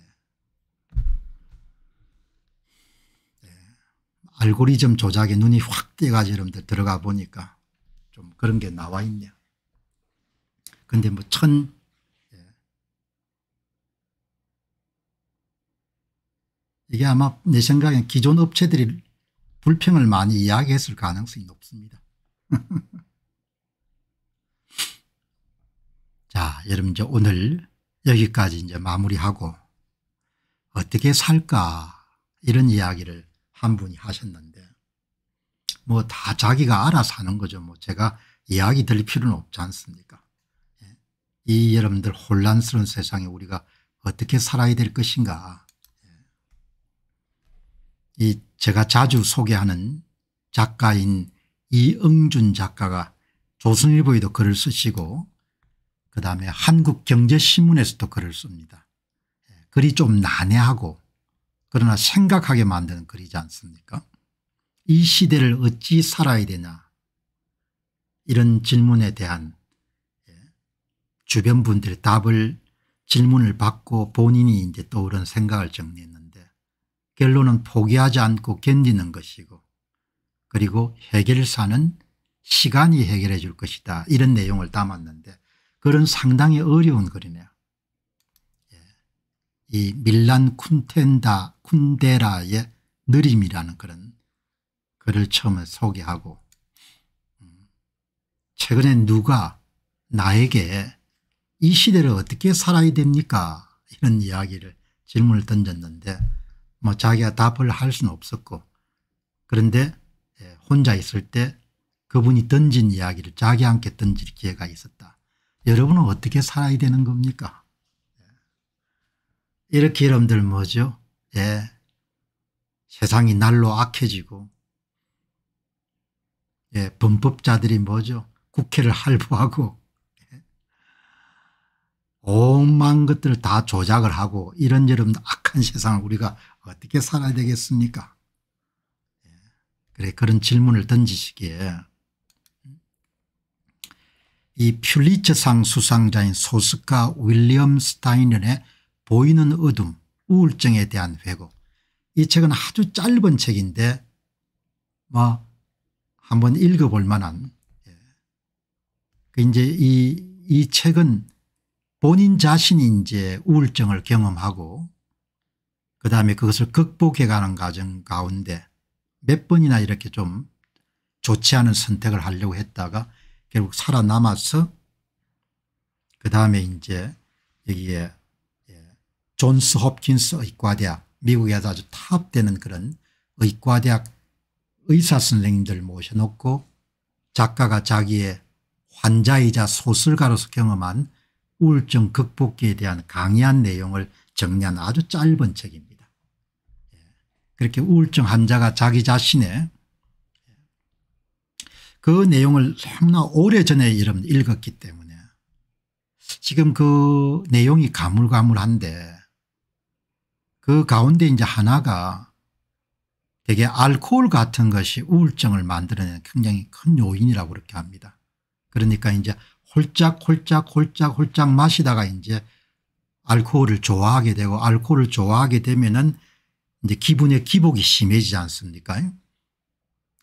예. 알고리즘 조작에 눈이 확 떼가지고 여러분들 들어가 보니까 좀 그런 게 나와 있네요. 근데 뭐 천, 예. 이게 아마 내 생각엔 기존 업체들이 불평을 많이 이야기했을 가능성이 높습니다. (laughs) 자, 여러분 이제 오늘 여기까지 이제 마무리하고 어떻게 살까 이런 이야기를 한 분이 하셨는데 뭐 다 자기가 알아서 하는 거죠. 뭐 제가 이야기 드릴 필요는 없지 않습니까? 예. 이 여러분들 혼란스러운 세상에 우리가 어떻게 살아야 될 것인가. 예. 이 제가 자주 소개하는 작가인 이응준 작가가 조선일보에도 글을 쓰시고 그다음에 한국경제신문에서도 글을 씁니다. 예, 글이 좀 난해하고 그러나 생각하게 만드는 글이지 않습니까 이 시대를 어찌 살아야 되냐 이런 질문에 대한 예, 주변 분들의 답을 질문을 받고 본인이 이제 떠오른 생각을 정리했는데 결론은 포기하지 않고 견디는 것이고 그리고 해결사는 시간이 해결해 줄 것이다 이런 내용을 담았는데 그런 상당히 어려운 글이네요. 예. 이 밀란 쿤텐다 쿤데라의 느림이라는 그런 글을 처음에 소개하고 음, 최근에 누가 나에게 이 시대를 어떻게 살아야 됩니까 이런 이야기를 질문을 던졌는데 뭐 자기가 답을 할 수는 없었고 그런데 예, 혼자 있을 때 그분이 던진 이야기를 자기한테 던질 기회가 있었다. 여러분은 어떻게 살아야 되는 겁니까? 이렇게 여러분들 뭐죠? 예. 세상이 날로 악해지고 예, 범법자들이 뭐죠? 국회를 할부하고 예. 온만 것들을 다 조작을 하고 이런 여러분 악한 세상을 우리가 어떻게 살아야 되겠습니까? 예. 그래 그런 질문을 던지시기에 이 퓰리처상 수상자인 소스카 윌리엄 스타인너의 보이는 어둠 우울증에 대한 회고 이 책은 아주 짧은 책인데 뭐 한번 읽어볼 만한 예. 그 이제 이, 이 책은 본인 자신이 이제 우울증을 경험하고 그 다음에 그것을 극복해가는 과정 가운데 몇 번이나 이렇게 좀 좋지 않은 선택을 하려고 했다가 결국 살아남아서 그 다음에 이제 여기에 예, 존스 홉킨스 의과대학 미국에 아주 탑되는 그런 의과대학 의사 선생님들 모셔놓고 작가가 자기의 환자이자 소설가로서 경험한 우울증 극복기에 대한 강의한 내용을 정리한 아주 짧은 책입니다. 예, 그렇게 우울증 환자가 자기 자신의 그 내용을 너무나 오래전에 여러분 읽었기 때문에 지금 그 내용이 가물가물한데 그 가운데 이제 하나가 되게 알코올 같은 것이 우울증을 만들어내는 굉장히 큰 요인이라고 그렇게 합니다. 그러니까 이제 홀짝 홀짝 홀짝 홀짝 마시다가 이제 알코올을 좋아하게 되고 알코올을 좋아하게 되면은 이제 기분의 기복이 심해지지 않습니까?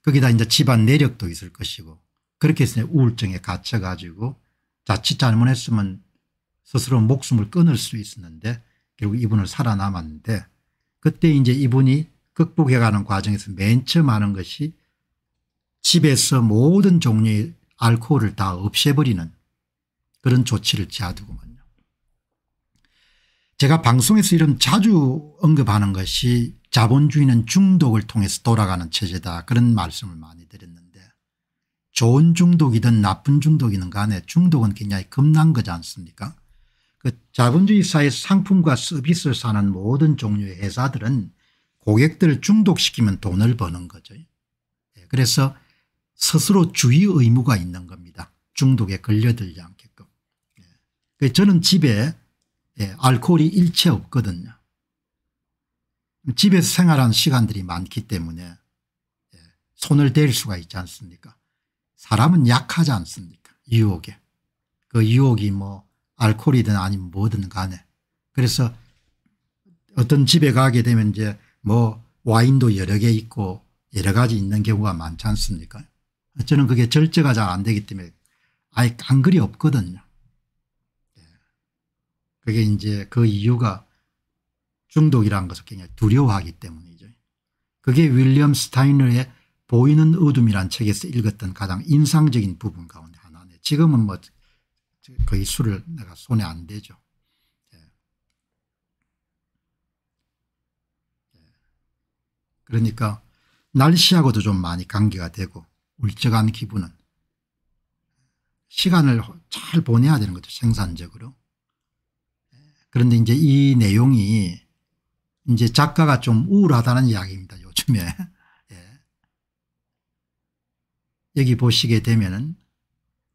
거기다 이제 집안 내력도 있을 것이고 그렇게 해서 우울증에 갇혀 가지고 자칫 잘못했으면 스스로 목숨을 끊을 수 있었는데 결국 이분을 살아남았는데 그때 이제 이분이 극복해가는 과정에서 맨 처음 하는 것이 집에서 모든 종류의 알코올을 다 없애버리는 그런 조치를 취하더군요. 제가 방송에서 이런 자주 언급하는 것이 자본주의는 중독을 통해서 돌아가는 체제다 그런 말씀을 많이 드렸는데 좋은 중독이든 나쁜 중독이든 간에 중독은 굉장히 겁난 거지 않습니까 그 자본주의 사회 상품과 서비스를 사는 모든 종류의 회사들은 고객들을 중독시키면 돈을 버는 거죠. 예, 그래서 스스로 주의 의무가 있는 겁니다. 중독에 걸려들지 않게끔. 예, 그 저는 집에 예, 알코올이 일체 없거든요. 집에서 생활하는 시간들이 많기 때문에 예, 손을 댈 수가 있지 않습니까 사람은 약하지 않습니까 유혹에 그 유혹이 뭐 알코올이든 아니면 뭐든 간에 그래서 어떤 집에 가게 되면 이제 뭐 와인도 여러 개 있고 여러 가지 있는 경우가 많지 않습니까 저는 그게 절제가 잘 안 되기 때문에 아예 간글이 없거든요 예. 그게 이제 그 이유가 중독이라는 것을 굉장히 두려워하기 때문이죠. 그게 윌리엄 스타인너의 보이는 어둠이란 책에서 읽었던 가장 인상적인 부분 가운데 하나네. 지금은 뭐 거의 술을 내가 손에 안 대죠. 예. 예. 그러니까 날씨하고도 좀 많이 관계가 되고 울적한 기분은 시간을 잘 보내야 되는 거죠 생산적으로. 예. 그런데 이제 이 내용이 이제 작가가 좀 우울하다는 이야기입니다. 요즘에. (laughs) 예. 여기 보시게 되면은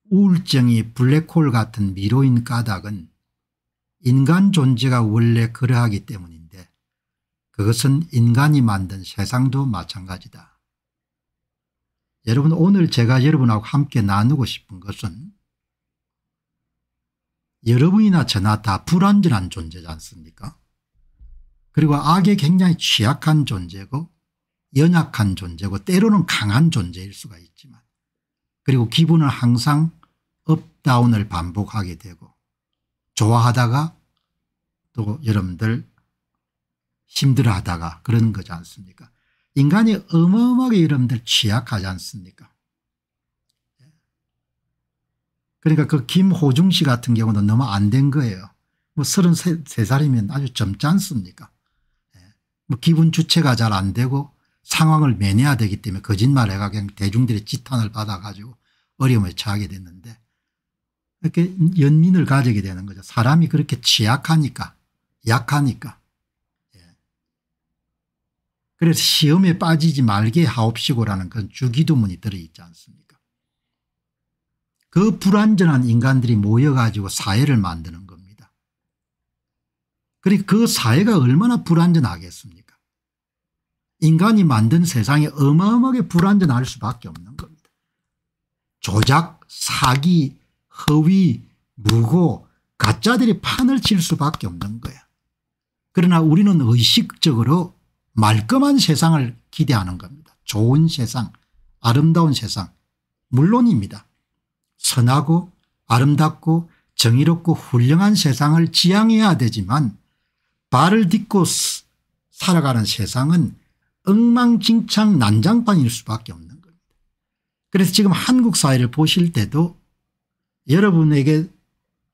우울증이 블랙홀 같은 미로인 까닭은 인간 존재가 원래 그러하기 때문인데 그것은 인간이 만든 세상도 마찬가지다. 여러분 오늘 제가 여러분하고 함께 나누고 싶은 것은 여러분이나 저나 다 불완전한 존재지 않습니까 그리고 악에 굉장히 취약한 존재고 연약한 존재고 때로는 강한 존재일 수가 있지만 그리고 기분은 항상 업다운을 반복하게 되고 좋아하다가 또 여러분들 힘들어하다가 그런 거지 않습니까 인간이 어마어마하게 여러분들 취약하지 않습니까 그러니까 그 김호중 씨 같은 경우는 너무 안 된 거예요 뭐 33살이면 아주 젊지 않습니까 뭐 기분 주체가 잘 안 되고 상황을 매내야 되기 때문에 거짓말해가 그냥 대중들의 지탄을 받아가지고 어려움에 처하게 됐는데 이렇게 연민을 가지게 되는 거죠. 사람이 그렇게 취약하니까 약하니까. 예. 그래서 시험에 빠지지 말게 하옵시고라는 그런 주기도문이 들어있지 않습니까 그 불완전한 인간들이 모여가지고 사회를 만드는 겁니다. 그리고 그러니까 그 사회가 얼마나 불완전하겠습니까 인간이 만든 세상이 어마어마하게 불안전할 수밖에 없는 겁니다. 조작, 사기, 허위, 무고, 가짜들이 판을 칠 수밖에 없는 거야. 그러나 우리는 의식적으로 말끔한 세상을 기대하는 겁니다. 좋은 세상, 아름다운 세상. 물론입니다. 선하고 아름답고 정의롭고 훌륭한 세상을 지향해야 되지만 발을 딛고 살아가는 세상은 엉망진창 난장판일 수밖에 없는 겁니다. 그래서 지금 한국 사회를 보실 때도 여러분에게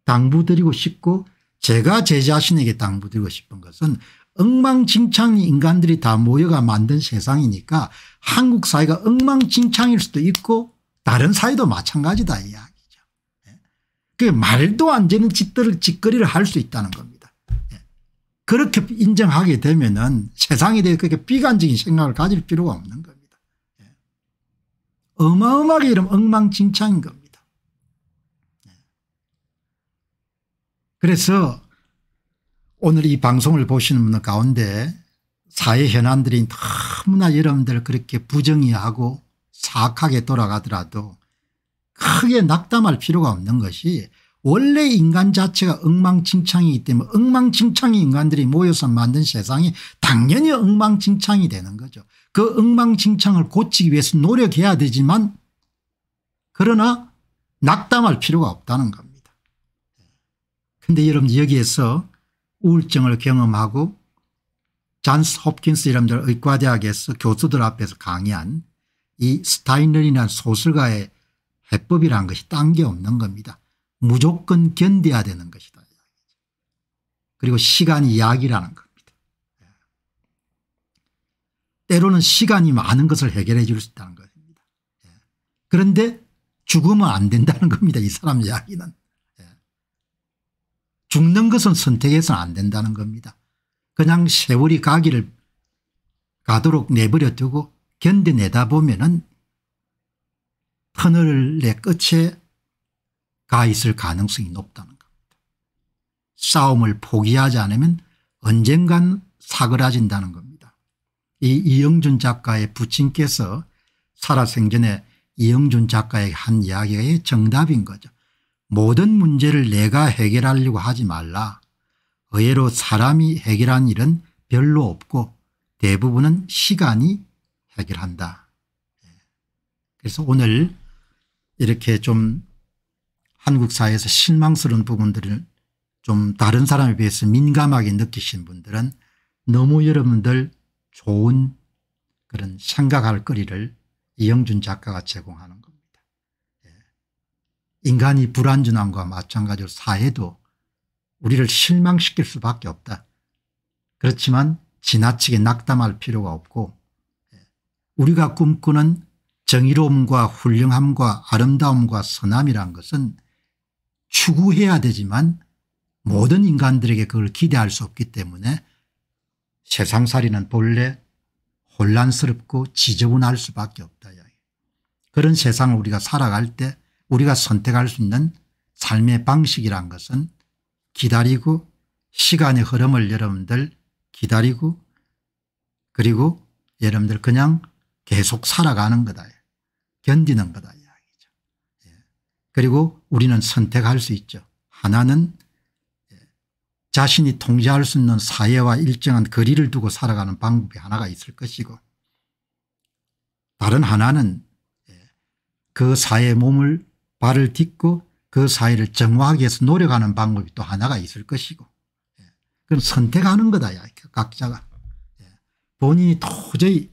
당부드리고 싶고 제가 제 자신에게 당부드리고 싶은 것은 엉망진창 인간들이 다 모여가 만든 세상이니까 한국 사회가 엉망진창일 수도 있고 다른 사회도 마찬가지다 이야기죠. 그 말도 안 되는 짓들을 짓거리를 할 수 있다는 겁니다. 그렇게 인정하게 되면은 세상에 대해 그렇게 비관적인 생각을 가질 필요가 없는 겁니다. 예. 어마어마하게 이러 엉망진창인 겁니다. 예. 그래서 오늘 이 방송을 보시는 분들 가운데 사회 현안들이 너무나 여러분들 그렇게 부정의하고 사악하게 돌아가더라도 크게 낙담할 필요가 없는 것이 원래 인간 자체가 엉망진창이기 때문에 엉망진창이 인간들이 모여서 만든 세상이 당연히 엉망진창이 되는 거죠. 그 엉망진창을 고치기 위해서 노력해야 되지만 그러나 낙담할 필요가 없다는 겁니다. 근데 여러분 여기에서 우울증을 경험하고 잔스 홉킨스 이름들 의과대학에서 교수들 앞에서 강의한 이 스타인런이라는 소설가의 해법이라는 것이 딴 게 없는 겁니다. 무조건 견뎌야 되는 것이다. 그리고 시간이 약이라는 겁니다. 때로는 시간이 많은 것을 해결해 줄 수 있다는 것입니다. 그런데 죽으면 안 된다는 겁니다. 이 사람 이야기는. 죽는 것은 선택해서는 안 된다는 겁니다. 그냥 세월이 가기를 가도록 내버려 두고 견뎌내다 보면은 터널의 끝에 가 있을 가능성이 높다는 겁니다. 싸움을 포기하지 않으면 언젠간 사그라진다는 겁니다. 이 이영준 작가의 부친께서 살아생전에 이영준 작가의 한 이야기의 정답인 거죠. 모든 문제를 내가 해결하려고 하지 말라. 의외로 사람이 해결한 일은 별로 없고 대부분은 시간이 해결한다. 예. 그래서 오늘 이렇게 좀 한국 사회에서 실망스러운 부분들을 좀 다른 사람에 비해서 민감하게 느끼신 분들은 너무 여러분들 좋은 그런 생각할 거리를 이영준 작가가 제공하는 겁니다. 예. 인간이 불안전함과 마찬가지로 사회도 우리를 실망시킬 수밖에 없다. 그렇지만 지나치게 낙담할 필요가 없고 예. 우리가 꿈꾸는 정의로움과 훌륭함과 아름다움과 선함이란 것은 추구해야 되지만 모든 인간들에게 그걸 기대할 수 없기 때문에 세상살이는 본래 혼란스럽고 지저분할 수밖에 없다. 그런 세상을 우리가 살아갈 때 우리가 선택할 수 있는 삶의 방식이란 것은 기다리고 시간의 흐름을 여러분들 기다리고 그리고 여러분들 그냥 계속 살아가는 거다. 견디는 거다. 그리고 우리는 선택할 수 있죠. 하나는 예, 자신이 통제할 수 있는 사회와 일정한 거리를 두고 살아가는 방법이 하나가 있을 것이고 다른 하나는 예, 그 사회의 몸을 발을 딛고 그 사회를 정화하기 위해서 노력하는 방법이 또 하나가 있을 것이고 예, 그럼 선택하는 거다 각자가 본인이 도저히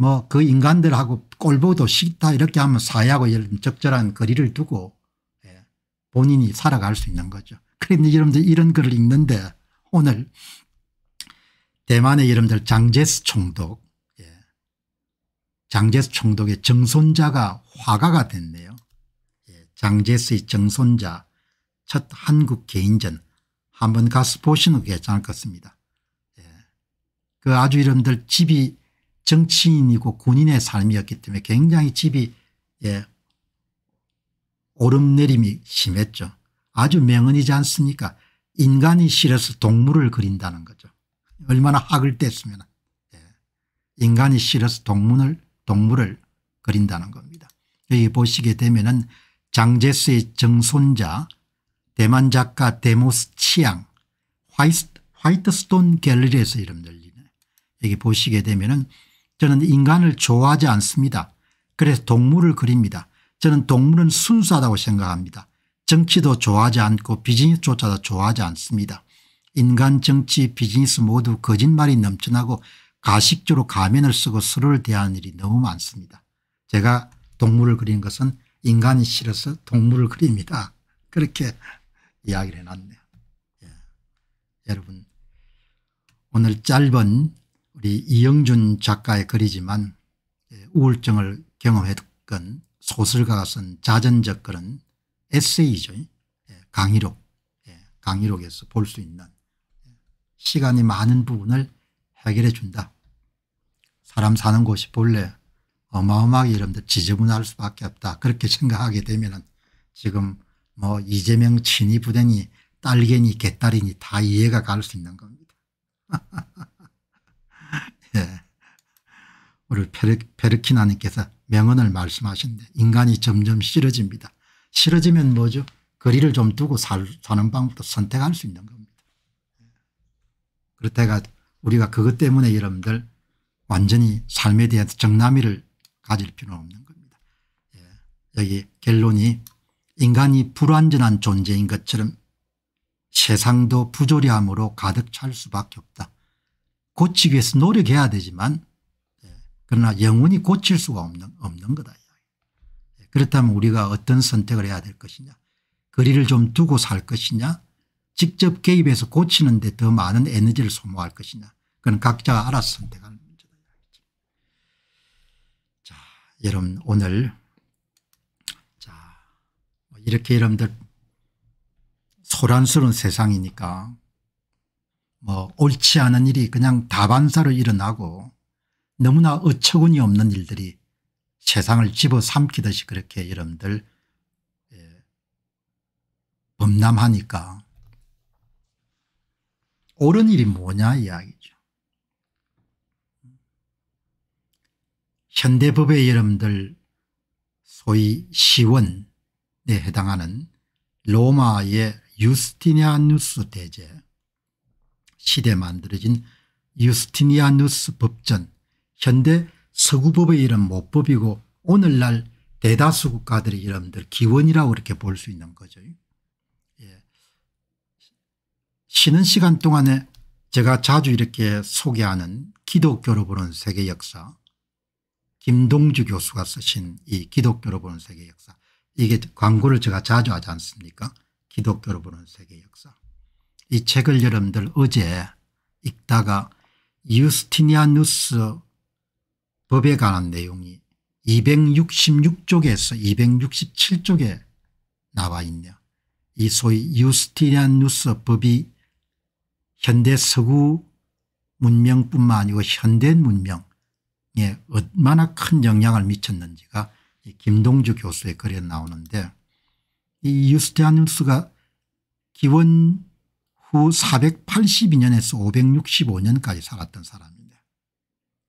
뭐그 인간들하고 꼴보도 싫다 이렇게 하면 사회하고 적절한 거리를 두고 예, 본인이 살아갈 수 있는 거죠. 그런데 여러분들 이런 글을 읽는데 오늘 대만의 여러분들 장제스 총독 예, 장제스 총독의 정손자가 화가가 됐네요. 예, 장제스의 정손자 첫 한국 개인전 한번 가서 보시는 게 괜찮을 것 같습니다. 그 아주 이름들 집이 정치인이고 군인의 삶이었기 때문에 굉장히 집이 예, 오름내림이 심했죠. 아주 명언이지 않습니까 인간이 실에서 동물을 그린다는 거죠. 얼마나 학을 뗐으면 예, 인간이 실에서 동물을 동물을 그린다는 겁니다. 여기 보시게 되면 장제스의 정손자 대만 작가 데모스 치앙 화이트, 스톤 갤러리에서 이름 들리네. 여기 보시게 되면 은 저는 인간을 좋아하지 않습니다. 그래서 동물을 그립니다. 저는 동물은 순수하다고 생각합니다. 정치도 좋아하지 않고 비즈니스조차도 좋아하지 않습니다. 인간 정치 비즈니스 모두 거짓말이 넘쳐나고 가식적으로 가면을 쓰고 서로를 대하는 일이 너무 많습니다. 제가 동물을 그린 것은 인간이 싫어서 동물을 그립니다. 그렇게 이야기를 해놨네요. 예. 여러분 오늘 짧은 우리 이영준 작가의 글이지만 예, 우울증을 경험했건 소설가가 쓴 자전적 글은 에세이죠. 예, 강의록 예, 강의록에서 볼 수 있는 시간이 많은 부분을 해결해 준다. 사람 사는 곳이 본래 어마어마하게 이름들 지저분할 수밖에 없다. 그렇게 생각하게 되면 지금 뭐 이재명 친이 부대니 딸개니 개딸이니 다 이해가 갈 수 있는 겁니다. (laughs) 예. 우리 페르 키나님께서 명언을 말씀하셨는데 인간이 점점 싫어집니다. 싫어지면 뭐죠? 거리를 좀 두고 살, 사는 방법도 선택할 수 있는 겁니다. 예. 그렇다가 우리가 그것 때문에 여러분들 완전히 삶에 대해서 정남이를 가질 필요는 없는 겁니다. 예. 여기 결론이 인간이 불완전한 존재인 것처럼 세상도 부조리함으로 가득 찰 수밖에 없다. 고치기 위해서 노력해야 되지만 예, 그러나 영원히 고칠 수가 없는, 없는 거다. 예, 그렇다면 우리가 어떤 선택을 해야 될 것이냐 거리를 좀 두고 살 것이냐 직접 개입해서 고치는 데 더 많은 에너지를 소모할 것이냐 그건 각자가 알아서 선택하는 문제다. 자 여러분 오늘 자 뭐 이렇게 여러분들 소란스러운 세상이니까 뭐 옳지 않은 일이 그냥 다반사로 일어나고 너무나 어처구니 없는 일들이 세상을 집어삼키듯이 그렇게 여러분들 예, 범람하니까 옳은 일이 뭐냐 이야기죠. 현대법의 여러분들 소위 시원에 해당하는 로마의 유스티니아누스 대제 시대 만들어진 유스티니아누스 법전 현대 서구법의 이름 모법이고 오늘날 대다수 국가들의 이름들 기원이라고 이렇게 볼 수 있는 거죠. 예. 쉬는 시간 동안에 제가 자주 이렇게 소개하는 기독교로 보는 세계 역사 김동주 교수가 쓰신 이 기독교로 보는 세계 역사 이게 광고를 제가 자주 하지 않습니까 기독교로 보는 세계 역사 이 책을 여러분들 어제 읽다가 유스티니아누스 법에 관한 내용이 266쪽에서 267쪽에 나와 있네요. 이 소위 유스티니아누스 법이 현대 서구 문명뿐만 아니고 현대 문명에 얼마나 큰 영향을 미쳤는지가 김동주 교수의 글에 나오는데 이 유스티아누스가 니 기원 후 482년에서 565년까지 살았던 사람입니다.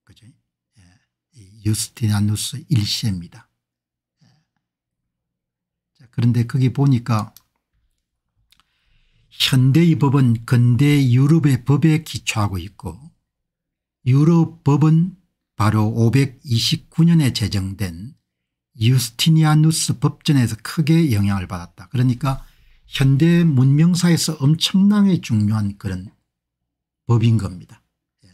그죠? 예. 유스티나누스 1세입니다. 예. 그런데 거기 보니까 현대의 법은 근대 유럽의 법에 기초하고 있고 유럽 법은 바로 529년에 제정된 유스티니아누스 법전에서 크게 영향을 받았다. 그러니까 현대 문명사에서 엄청나게 중요한 그런 법인 겁니다. 예.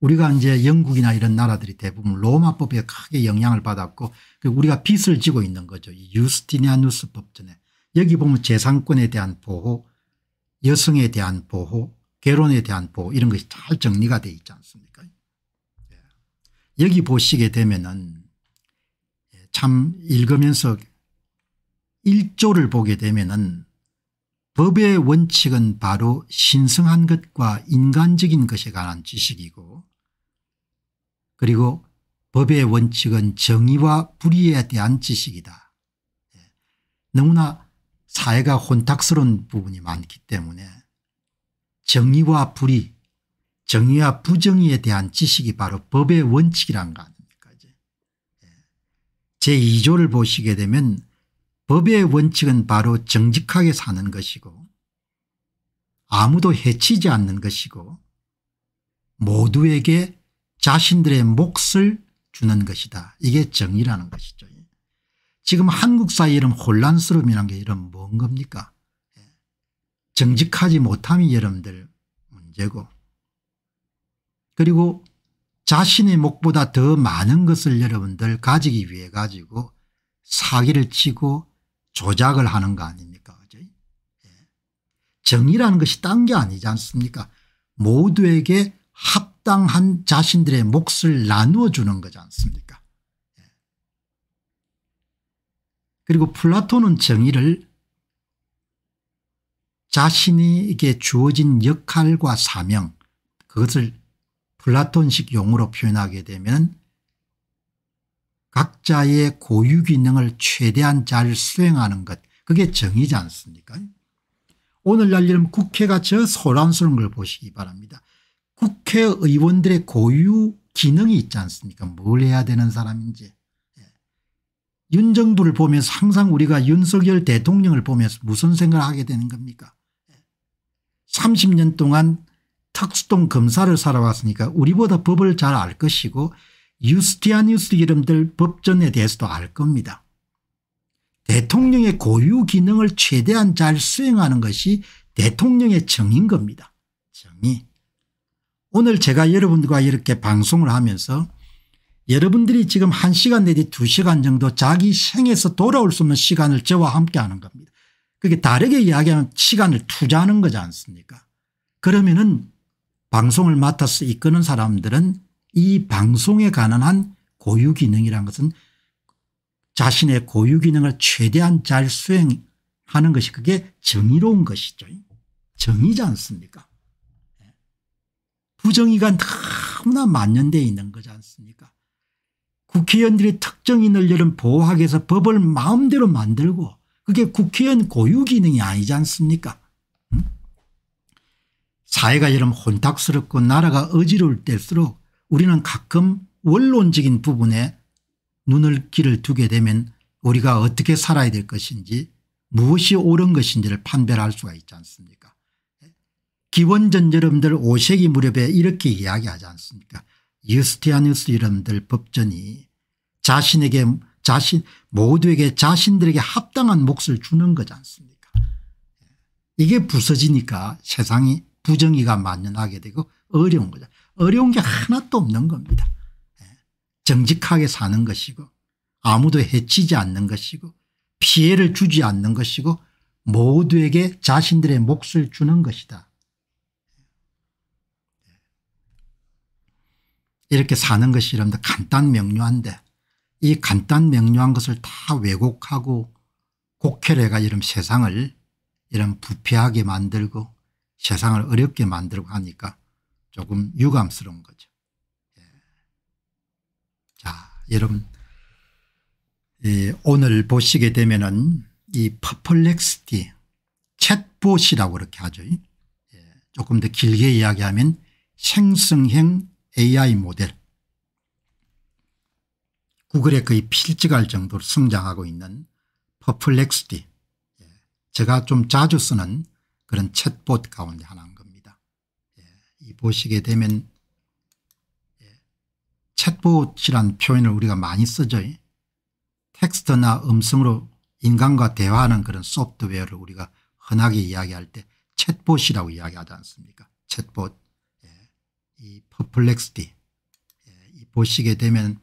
우리가 이제 영국이나 이런 나라들이 대부분 로마법에 크게 영향을 받았고 그 우리가 빚을 지고 있는 거죠. 유스티니아누스 법전에 여기 보면 재산권에 대한 보호 여성에 대한 보호 개론에 대한 보호 이런 것이 잘 정리가 되어 있지 않습니까 예. 여기 보시게 되면 은참 예, 읽으면서 1조를 보게 되면 은 법의 원칙은 바로 신성한 것과 인간적인 것에 관한 지식이고 그리고 법의 원칙은 정의와 불의에 대한 지식이다. 예. 너무나 사회가 혼탁스러운 부분이 많기 때문에 정의와 불의 정의와 부정의에 대한 지식이 바로 법의 원칙이란 거 아닙니까 제2조를 예. 보시게 되면 법의 원칙은 바로 정직하게 사는 것이고 아무도 해치지 않는 것이고 모두에게 자신들의 몫을 주는 것이다. 이게 정의라는 것이죠. 지금 한국 사회 이런 혼란스러움이란 게 이런 뭔 겁니까 정직하지 못함이 여러분들 문제고 그리고 자신의 몫보다 더 많은 것을 여러분들 가지기 위해 가지고 사기를 치고 조작을 하는 거 아닙니까? 그죠? 예. 정의라는 것이 딴 게 아니지 않습니까? 모두에게 합당한 자신들의 몫을 나누어 주는 거지 않습니까? 예. 그리고 플라톤은 정의를 자신에게 주어진 역할과 사명 그것을 플라톤식 용어로 표현하게 되면 각자의 고유 기능을 최대한 잘 수행하는 것 그게 정의지 않습니까 오늘날 이름 국회가 저 소란스러운 걸 보시기 바랍니다. 국회의원들의 고유 기능이 있지 않습니까 뭘 해야 되는 사람인지 예. 윤 정부를 보면서 항상 우리가 윤석열 대통령을 보면서 무슨 생각을 하게 되는 겁니까 30년 예. 동안 턱수동 검사를 살아왔으니까 우리보다 법을 잘 알 것이고 유스티아니우스 이름들 법전에 대해서도 알 겁니다. 대통령의 고유 기능을 최대한 잘 수행하는 것이 대통령의 정인 겁니다. 정의. 오늘 제가 여러분과 이렇게 방송을 하면서 여러분들이 지금 1시간 내지 2시간 정도 자기 생에서 돌아올 수 없는 시간을 저와 함께 하는 겁니다. 그게 다르게 이야기하면 시간을 투자하는 거지 않습니까 그러면 은 방송을 맡아서 이끄는 사람들은 이 방송에 관한 고유 기능이란 것은 자신의 고유 기능을 최대한 잘 수행하는 것이 그게 정의로운 것이죠. 정의지 않습니까? 부정의가 너무나 만연되어 있는 거지 않습니까? 국회의원들이 특정 인을열은 보호하기 위해서 법을 마음대로 만들고 그게 국회의원 고유 기능이 아니지 않습니까? 응? 사회가 이런 혼탁스럽고 나라가 어지러울 때일수록 우리는 가끔 원론적인 부분에 눈을 길을 두게 되면 우리가 어떻게 살아야 될 것인지 무엇이 옳은 것인지를 판별할 수가 있지 않습니까 기원전 여러분들 5세기 무렵에 이렇게 이야기하지 않습니까 유스티아누스 여러분들 법전이 자신에게 자신 모두에게 자신들에게 합당한 몫을 주는 거지 않습니까 이게 부서지니까 세상이 부정의가 만연하게 되고 어려운 거죠. 어려운 게 하나도 없는 겁니다. 예. 정직하게 사는 것이고 아무도 해치지 않는 것이고 피해를 주지 않는 것이고 모두에게 자신들의 몫을 주는 것이다. 예. 이렇게 사는 것이 이런데 간단 명료한데 이 간단 명료한 것을 다 왜곡하고 곡혈애가 이런 세상을 이런 부패하게 만들고 세상을 어렵게 만들고 하니까 조금 유감스러운 거죠. 예. 자, 여러분 예, 오늘 보시게 되면은 이 퍼플렉스티 챗봇이라고 그렇게 하죠. 예, 조금 더 길게 이야기하면 생성형 AI 모델 구글에 거의 필적할 정도로 성장하고 있는 퍼플렉스티 예. 제가 좀 자주 쓰는 그런 챗봇 가운데 하나 보시게 되면 예, 챗봇이란 표현을 우리가 많이 쓰죠. 텍스트나 음성으로 인간과 대화하는 그런 소프트웨어를 우리가 흔하게 이야기할 때 챗봇이라고 이야기하지 않습니까 챗봇 예, 이 퍼플렉스티 예, 보시게 되면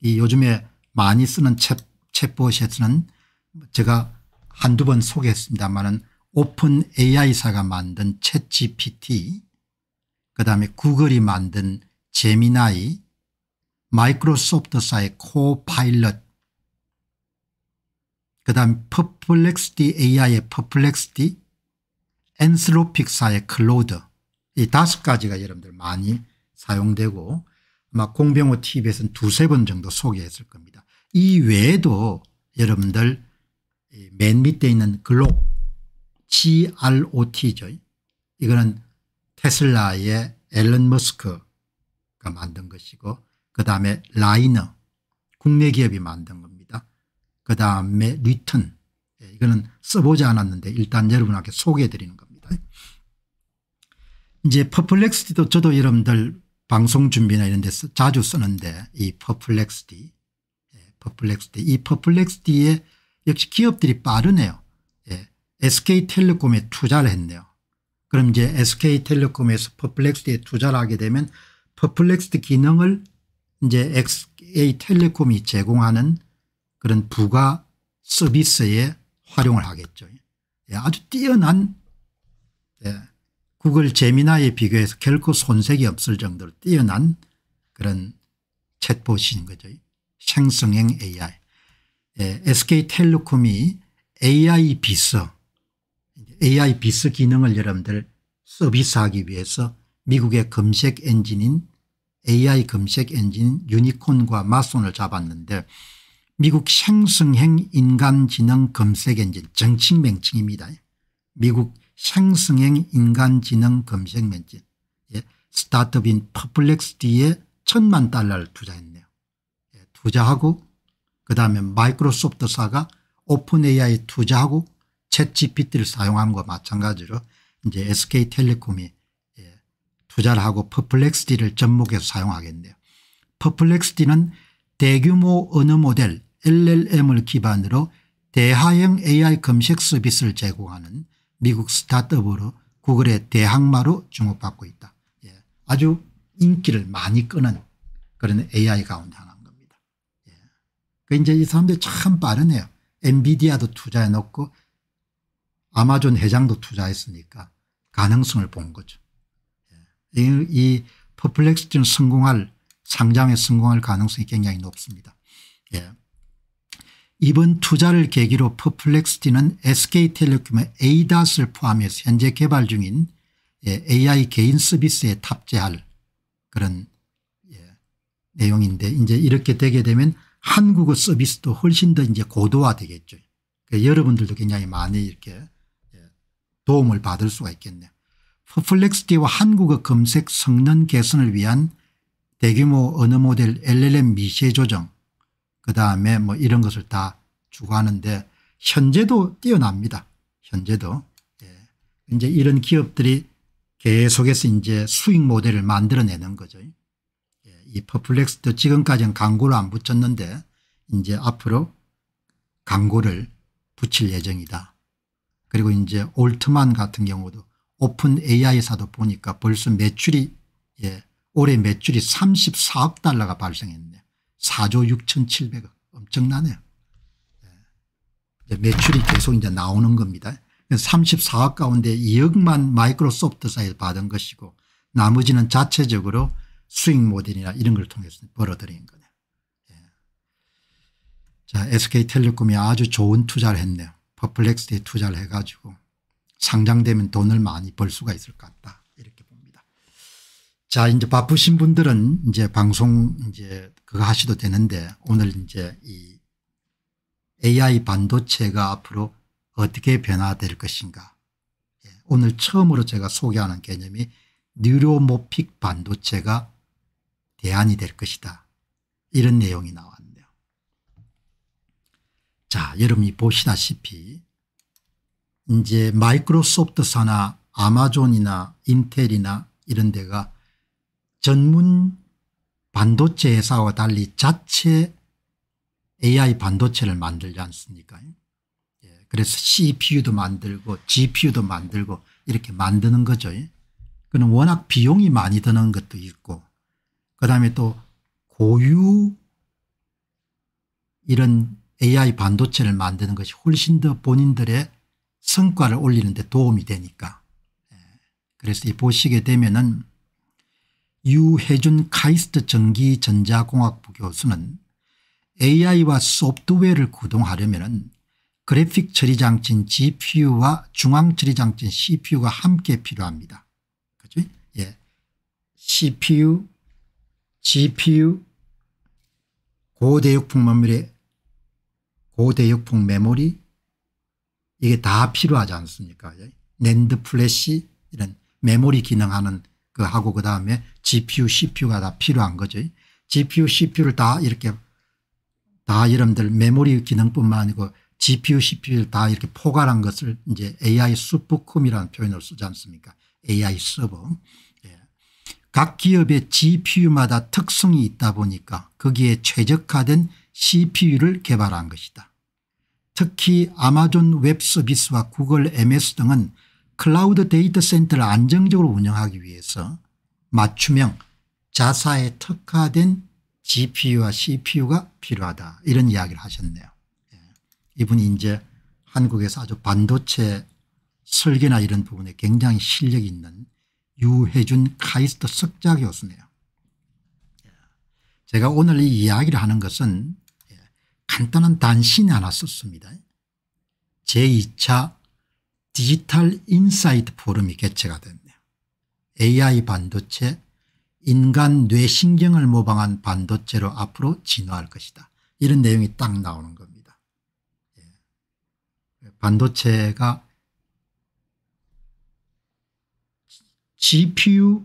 이 요즘에 많이 쓰는 챗, 챗봇에서는 제가 한두 번소개했습니다마 오픈 AI사가 만든 챗GPT 그다음에 구글이 만든 제미나이 마이크로소프트사의 코파일럿 그다음 퍼플렉스티 AI의 퍼플렉스티 엔스로픽사의 클로드 이 다섯 가지가 여러분들 많이 사용되고 아마 공병호 TV에서는 두세 번 정도 소개했을 겁니다. 이 외에도 여러분들 맨 밑에 있는 글록 GROT죠. 이거는 테슬라의 앨런 머스크가 만든 것이고 그 다음에 라이너 국내 기업이 만든 겁니다. 그 다음에 리턴 예, 이거는 써보지 않았는데 일단 여러분에게 소개해 드리는 겁니다. 이제 퍼플렉스티도 저도 여러분들 방송 준비나 이런 데서 자주 쓰는데 이 퍼플렉스티 예, 퍼플렉스티 이 퍼플렉스티에 역시 기업들이 빠르네요. 예, SK텔레콤에 투자를 했네요. 그럼 이제 SK텔레콤에서 퍼플렉스에 투자를 하게 되면 퍼플렉스 기능을 이제 SK텔레콤이 제공하는 그런 부가 서비스에 활용을 하겠죠. 예, 아주 뛰어난 예, 구글 제미나에 비교해서 결코 손색이 없을 정도로 뛰어난 그런 챗봇인 거죠. 생성형 AI. 예, SK텔레콤이 AI 비서 AI 비스 기능을 여러분들 서비스하기 위해서 미국의 검색 엔진인 AI 검색 엔진 유니콘과 맞손을 잡았는데 미국 생성형 인간지능 검색 엔진 정칭 명칭입니다. 미국 생성형 인간지능 검색 엔진 예, 스타트업인 퍼플렉스티에 천만 달러를 투자했네요. 예, 투자하고 그다음에 마이크로소프트사가 오픈 AI에 투자하고 챗 GPT를 사용하는 것 마찬가지로 이제 SK텔레콤이 예, 투자를 하고 퍼플렉스디를 접목해서 사용하겠네요. 퍼플렉스디는 대규모 언어 모델 LLM을 기반으로 대하형 AI 검색 서비스를 제공하는 미국 스타트업으로 구글의 대항마로 주목받고 있다. 예, 아주 인기를 많이 끄는 그런 AI 가운데 하나인 겁니다. 예. 그 이제 이 사람들이 참 빠르네요. 엔비디아도 투자해 놓고 아마존 회장도 투자했으니까 가능성을 본 거죠. 예. 이, 이 퍼플렉스티는 성공할 상장에 성공할 가능성이 굉장히 높습니다. 예. 이번 투자를 계기로 퍼플렉스티는 SK텔레콤의 ADAS를 포함해서 현재 개발 중인 예, AI 개인 서비스에 탑재할 그런 예, 내용인데 이제 이렇게 되게 되면 한국어 서비스도 훨씬 더 이제 고도화 되겠죠. 그러니까 여러분들도 굉장히 많이 이렇게 도움을 받을 수가 있겠네요. 퍼플렉스티와 한국어 검색 성능 개선을 위한 대규모 언어 모델 LLM 미세 조정 그다음에 뭐 이런 것을 다 추구하는데 현재도 뛰어납니다. 현재도. 예. 이제 이런 기업들이 계속해서 이제 수익 모델을 만들어내는 거죠. 예. 이 퍼플렉스도 지금까지는 광고를 안 붙였는데 이제 앞으로 광고를 붙일 예정이다. 그리고 이제 올트만 같은 경우도 오픈 AI사도 보니까 벌써 매출이 예, 올해 매출이 34억 달러가 발생했네요. 4조 6,700억 엄청나네요. 예. 매출이 계속 이제 나오는 겁니다. 34억 가운데 2억만 마이크로소프트사에서 받은 것이고 나머지는 자체적으로 수익 모델이나 이런 걸 통해서 벌어들인 거네요. 예. 자 SK텔레콤이 아주 좋은 투자를 했네요. 퍼플렉스에 투자를 해가지고 상장되면 돈을 많이 벌 수가 있을 것 같다 이렇게 봅니다. 자 이제 바쁘신 분들은 이제 방송 이제 그거 하셔도 되는데 오늘 이제 이 AI 반도체가 앞으로 어떻게 변화될 것인가 예, 오늘 처음으로 제가 소개하는 개념이 뉴로모픽 반도체가 대안이 될 것이다 이런 내용이 나와 자 여러분이 보시다시피 이제 마이크로소프트사나 아마존이나 인텔이나 이런 데가 전문 반도체 회사와 달리 자체 AI 반도체를 만들지 않습니까 예, 그래서 CPU도 만들고 GPU도 만들고 이렇게 만드는 거죠. 예. 그는 워낙 비용이 많이 드는 것도 있고 그다음에 또 고유 이런 AI 반도체를 만드는 것이 훨씬 더 본인들의 성과를 올리는 데 도움이 되니까 예. 그래서 보시게 되면 은 유해준 카이스트 전기전자공학부 교수는 AI와 소프트웨어를 구동하려면 그래픽 처리장치인 GPU와 중앙처리장치인 CPU가 함께 필요합니다. 그죠? 예. CPU, GPU, 고대역풍만밀의 고대역풍 메모리 이게 다 필요하지 않습니까 랜드 예? 플래시 이런 메모리 기능하는 그하고 그다음에 GPU CPU가 다 필요한 거죠 GPU 예? CPU를 다 이렇게 다 여러분들 메모리 기능뿐만 아니고 GPU CPU를 다 이렇게 포괄한 것을 이제 AI 수프컴이라는 표현을 쓰지 않습니까 AI 서버 예. 각 기업의 GPU마다 특성이 있다 보니까 거기에 최적화된 CPU를 개발한 것이다. 특히 아마존 웹 서비스와 구글 ms 등은 클라우드 데이터 센터를 안정적으로 운영하기 위해서 맞춤형 자사에 특화된 GPU와 CPU가 필요하다 이런 이야기를 하셨네요. 예. 이분이 이제 한국에서 아주 반도체 설계나 이런 부분에 굉장히 실력이 있는 유해준 카이스트 석자 교수네요. 예. 제가 오늘 이 이야기를 하는 것은 간단한 단신이 하나 썼습니다. 제2차 디지털 인사이트 포럼이 개최가 됐네요. AI 반도체 인간 뇌신경을 모방한 반도체로 앞으로 진화할 것이다. 이런 내용이 딱 나오는 겁니다. 예. 반도체가 GPU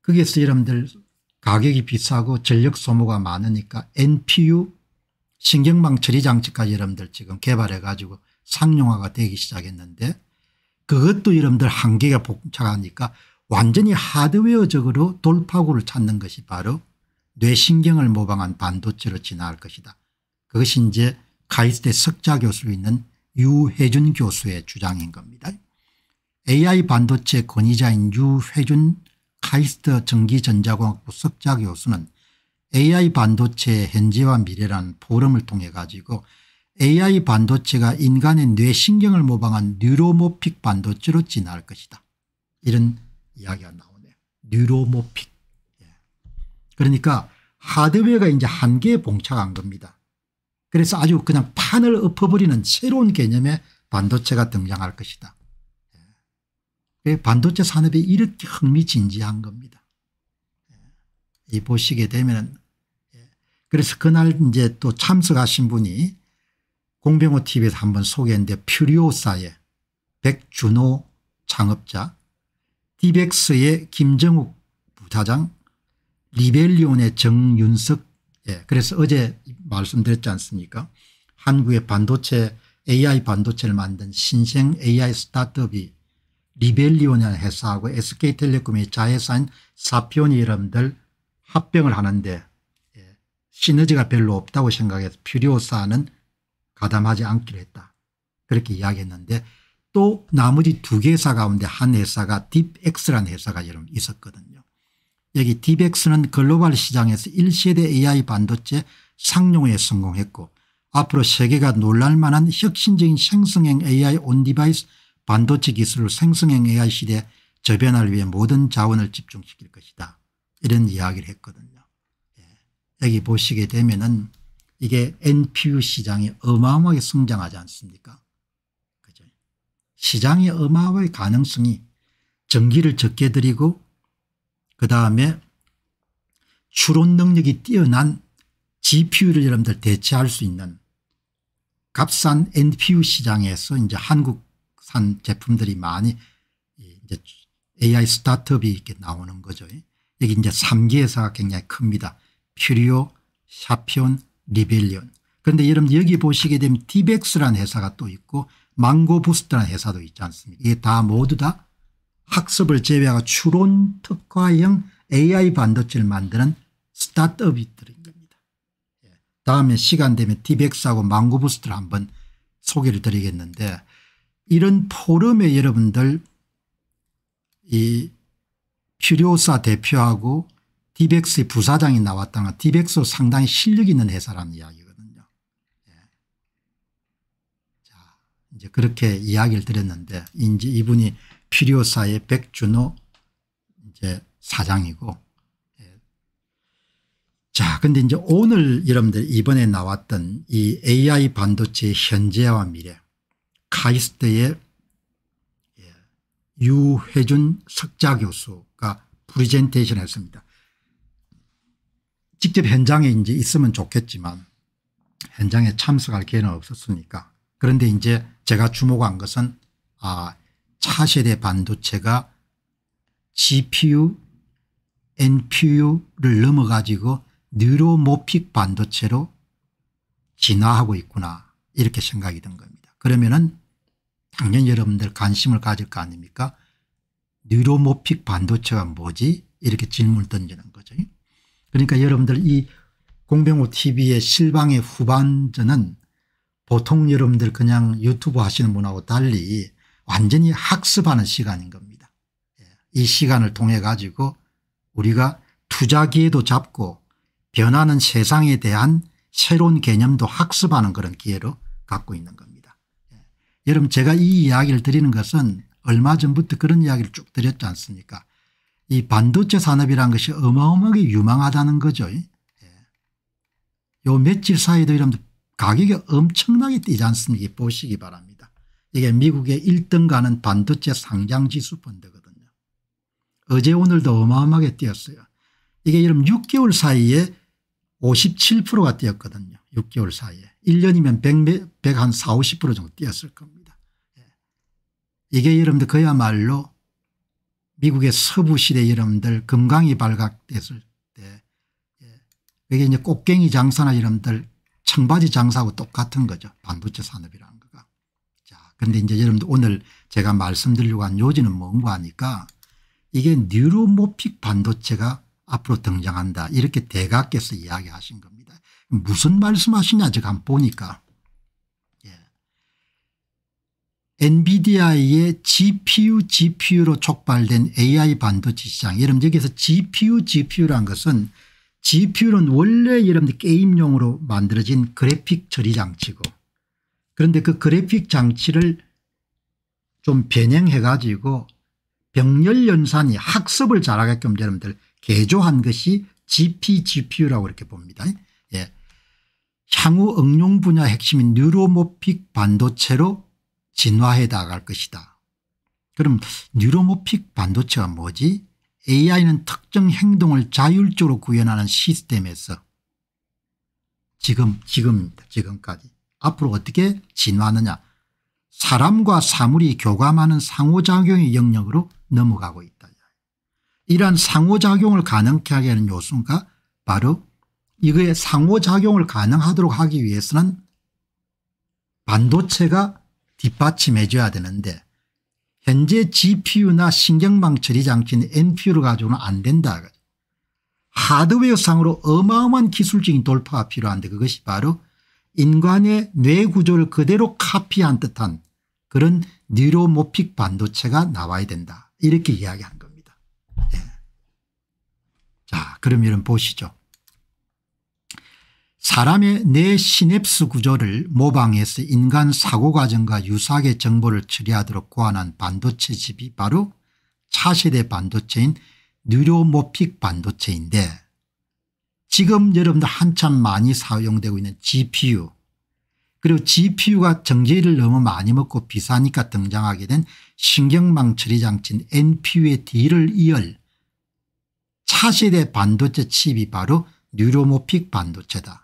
그게 여러분들 가격이 비싸고 전력 소모가 많으니까 NPU 신경망 처리 장치까지 여러분들 지금 개발해 가지고 상용화가 되기 시작했는데 그것도 여러분들 한계가 복잡하니까 완전히 하드웨어적으로 돌파구를 찾는 것이 바로 뇌신경을 모방한 반도체로 진화할 것이다. 그것이 이제 카이스트 석자 교수로 있는 유혜준 교수의 주장인 겁니다. AI 반도체 권위자인 유혜준 카이스트 전기전자공학부 석자 교수는 AI 반도체의 현재와 미래라는 포럼을 통해 가지고 AI 반도체가 인간의 뇌신경을 모방한 뉴로모픽 반도체로 진화할 것이다. 이런 이야기가 나오네요. 뉴로모픽. 예. 그러니까 하드웨어가 이제 한계에 봉착한 겁니다. 그래서 아주 그냥 판을 엎어버리는 새로운 개념의 반도체가 등장할 것이다. 예. 그 반도체 산업이 이렇게 흥미진진한 겁니다. 이 보시게 되면 예. 그래서 그날 이제 또 참석하신 분이 공병호 TV에서 한번 소개했는데 퓨리오사의 백준호 창업자 디백스의 김정욱 부사장 리벨리온의 정윤석 예, 그래서 어제 말씀드렸지 않습니까 한국의 반도체 AI 반도체를 만든 신생 AI 스타트업이 리벨리온이라는 회사하고 SK텔레콤의 자회사인 사피온이 여러분들 합병을 하는데 예, 시너지가 별로 없다고 생각해서 퓨리오사는 가담하지 않기로 했다. 그렇게 이야기했는데 또 나머지 두개 회사 가운데 한 회사가 딥엑스라는 회사가 여러분 있었거든요. 여기 딥엑스는 글로벌 시장에서 1세대 AI 반도체 상용에 성공했고 앞으로 세계가 놀랄만한 혁신적인 생성형 AI 온디바이스 반도체 기술을 생성형 AI 시대에 저변화 위해 모든 자원을 집중시킬 것이다. 이런 이야기를 했거든요. 예. 여기 보시게 되면은 이게 NPU 시장이 어마어마하게 성장하지 않습니까? 그죠? 시장이 어마어마할 가능성이 전기를 적게 들이고 그 다음에 추론 능력이 뛰어난 GPU를 여러분들 대체할 수 있는 값싼 NPU 시장에서 이제 한국산 제품들이 많이 이제 AI 스타트업이 이렇게 나오는 거죠. 여기 이제 3개 회사가 굉장히 큽니다. 퓨리오, 샤피온, 리벨리온. 그런데 여러분 여기 보시게 되면 디벡스라는 회사가 또 있고 망고부스트라는 회사도 있지 않습니까 이게 다 모두 다 학습을 제외하고 추론 특화형 AI 반도체를 만드는 스타트업이들인 겁니다. 예. 다음에 시간 되면 디벡스하고 망고부스트를 한번 소개를 드리겠는데 이런 포럼에 여러분들 이 퓨리오사 대표하고 디벡스의 부사장이 나왔다는 건 디벡스 상당히 실력 있는 회사라는 이야기거든요. 예. 자, 이제 그렇게 이야기를 드렸는데 이제 이분이 퓨리오사의 백준호 이제 사장이고 예. 자, 근데 이제 오늘 여러분들 이번에 나왔던 이 AI 반도체의 현재와 미래 카이스트의 예. 유회준 석자 교수 프리젠테이션 했습니다. 직접 현장에 이제 있으면 좋겠지만 현장에 참석할 기회는 없었으니까 그런데 이제 제가 주목한 것은 아 차세대 반도체가 GPU, NPU를 넘어가지고 뉴로모픽 반도체로 진화하고 있구나 이렇게 생각이 든 겁니다. 그러면은 당연히 여러분들 관심을 가질 거 아닙니까 뉴로모픽 반도체가 뭐지 이렇게 질문을 던지는 거죠. 그러니까 여러분들 이 공병호 tv의 실방의 후반전은 보통 여러분들 그냥 유튜브 하시는 분하고 달리 완전히 학습하는 시간인 겁니다. 예, 이 시간을 통해 가지고 우리가 투자기회도 잡고 변하는 세상에 대한 새로운 개념도 학습하는 그런 기회로 갖고 있는 겁니다. 예, 여러분 제가 이 이야기를 드리는 것은 얼마 전부터 그런 이야기를 쭉 드렸지 않습니까 이 반도체 산업이란 것이 어마어마하게 유망하다는 거죠. 예. 요 며칠 사이도 여러분 가격이 엄청나게 뛰지 않습니까 보시기 바랍니다. 이게 미국의 1등 가는 반도체 상장지수 펀드거든요. 어제 오늘도 어마어마하게 뛰었어요. 이게 여러분 6개월 사이에 57%가 뛰었거든요. 6개월 사이에. 1년이면 100, 100한 4, 50% 정도 뛰었을 겁니다. 이게 여러분들 그야말로 미국의 서부시대 여러분들 금강이 발각됐을 때 이게 예, 이제 꽃갱이 장사나 여러분들 청바지 장사하고 똑같은 거죠. 반도체 산업이라는 거가. 자, 근데 이제 여러분들 오늘 제가 말씀드리려고 한 요지는 뭔가 하니까 이게 뉴로모픽 반도체가 앞으로 등장한다. 이렇게 대각께서 이야기하신 겁니다. 무슨 말씀하시냐 제가 한번 보니까 엔비디아의 GPU, GPU로 촉발된 AI 반도체 시장. 여러분 여기서 GPU, GPU란 것은 GPU는 원래 여러분들 게임용으로 만들어진 그래픽 처리 장치고 그런데 그 그래픽 장치를 좀 변형해 가지고 병렬 연산이 학습을 잘하게끔 여러분들 개조한 것이 GP, GPU라고 이렇게 봅니다. 예. 향후 응용 분야 핵심인 뉴로모픽 반도체로 진화해 나갈 것이다. 그럼 뉴로모픽 반도체가 뭐지 AI는 특정 행동을 자율적으로 구현하는 시스템에서 지금 지금입니다. 지금까지 앞으로 어떻게 진화하느냐 사람과 사물이 교감하는 상호작용의 영역으로 넘어가고 있다. 이러한 상호작용을 가능케 하는 요소가 바로 이거의 상호작용을 가능하도록 하기 위해서는 반도체가 뒷받침해줘야 되는데 현재 GPU나 신경망 처리 장치인 NPU를 가지고는 안 된다. 하드웨어상으로 어마어마한 기술적인 돌파가 필요한데 그것이 바로 인간의 뇌 구조를 그대로 카피한 듯한 그런 뉴로모픽 반도체가 나와야 된다. 이렇게 이야기한 겁니다. 예. 자 그럼 여러분 보시죠. 사람의 뇌 시냅스 구조를 모방해서 인간 사고 과정과 유사하게 정보를 처리하도록 고안한 반도체 집이 바로 차세대 반도체인 뉴로모픽 반도체인데 지금 여러분들 한참 많이 사용되고 있는 GPU 그리고 GPU가 정제를 너무 많이 먹고 비싸니까 등장하게 된 신경망 처리 장치인 NPU의 뒤를 이을 차세대 반도체 칩이 바로 뉴로모픽 반도체다.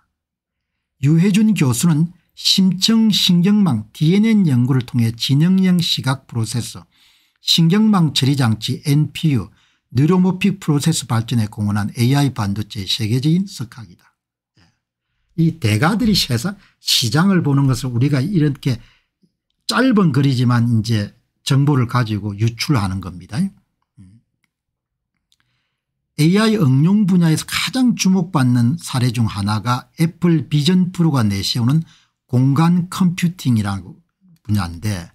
유해준 교수는 심층신경망 DNN 연구를 통해 진영형 시각 프로세서 신경망 처리장치 NPU 뉴로모픽 프로세스 발전에 공헌한 AI 반도체의 세계적인 석학이다. 예. 이 대가들이 세상 시장을 보는 것을 우리가 이렇게 짧은 글이지만 이제 정보를 가지고 유출하는 겁니다. AI 응용 분야에서 가장 주목받는 사례 중 하나가 애플 비전 프로가 내세우는 공간 컴퓨팅이라는 분야인데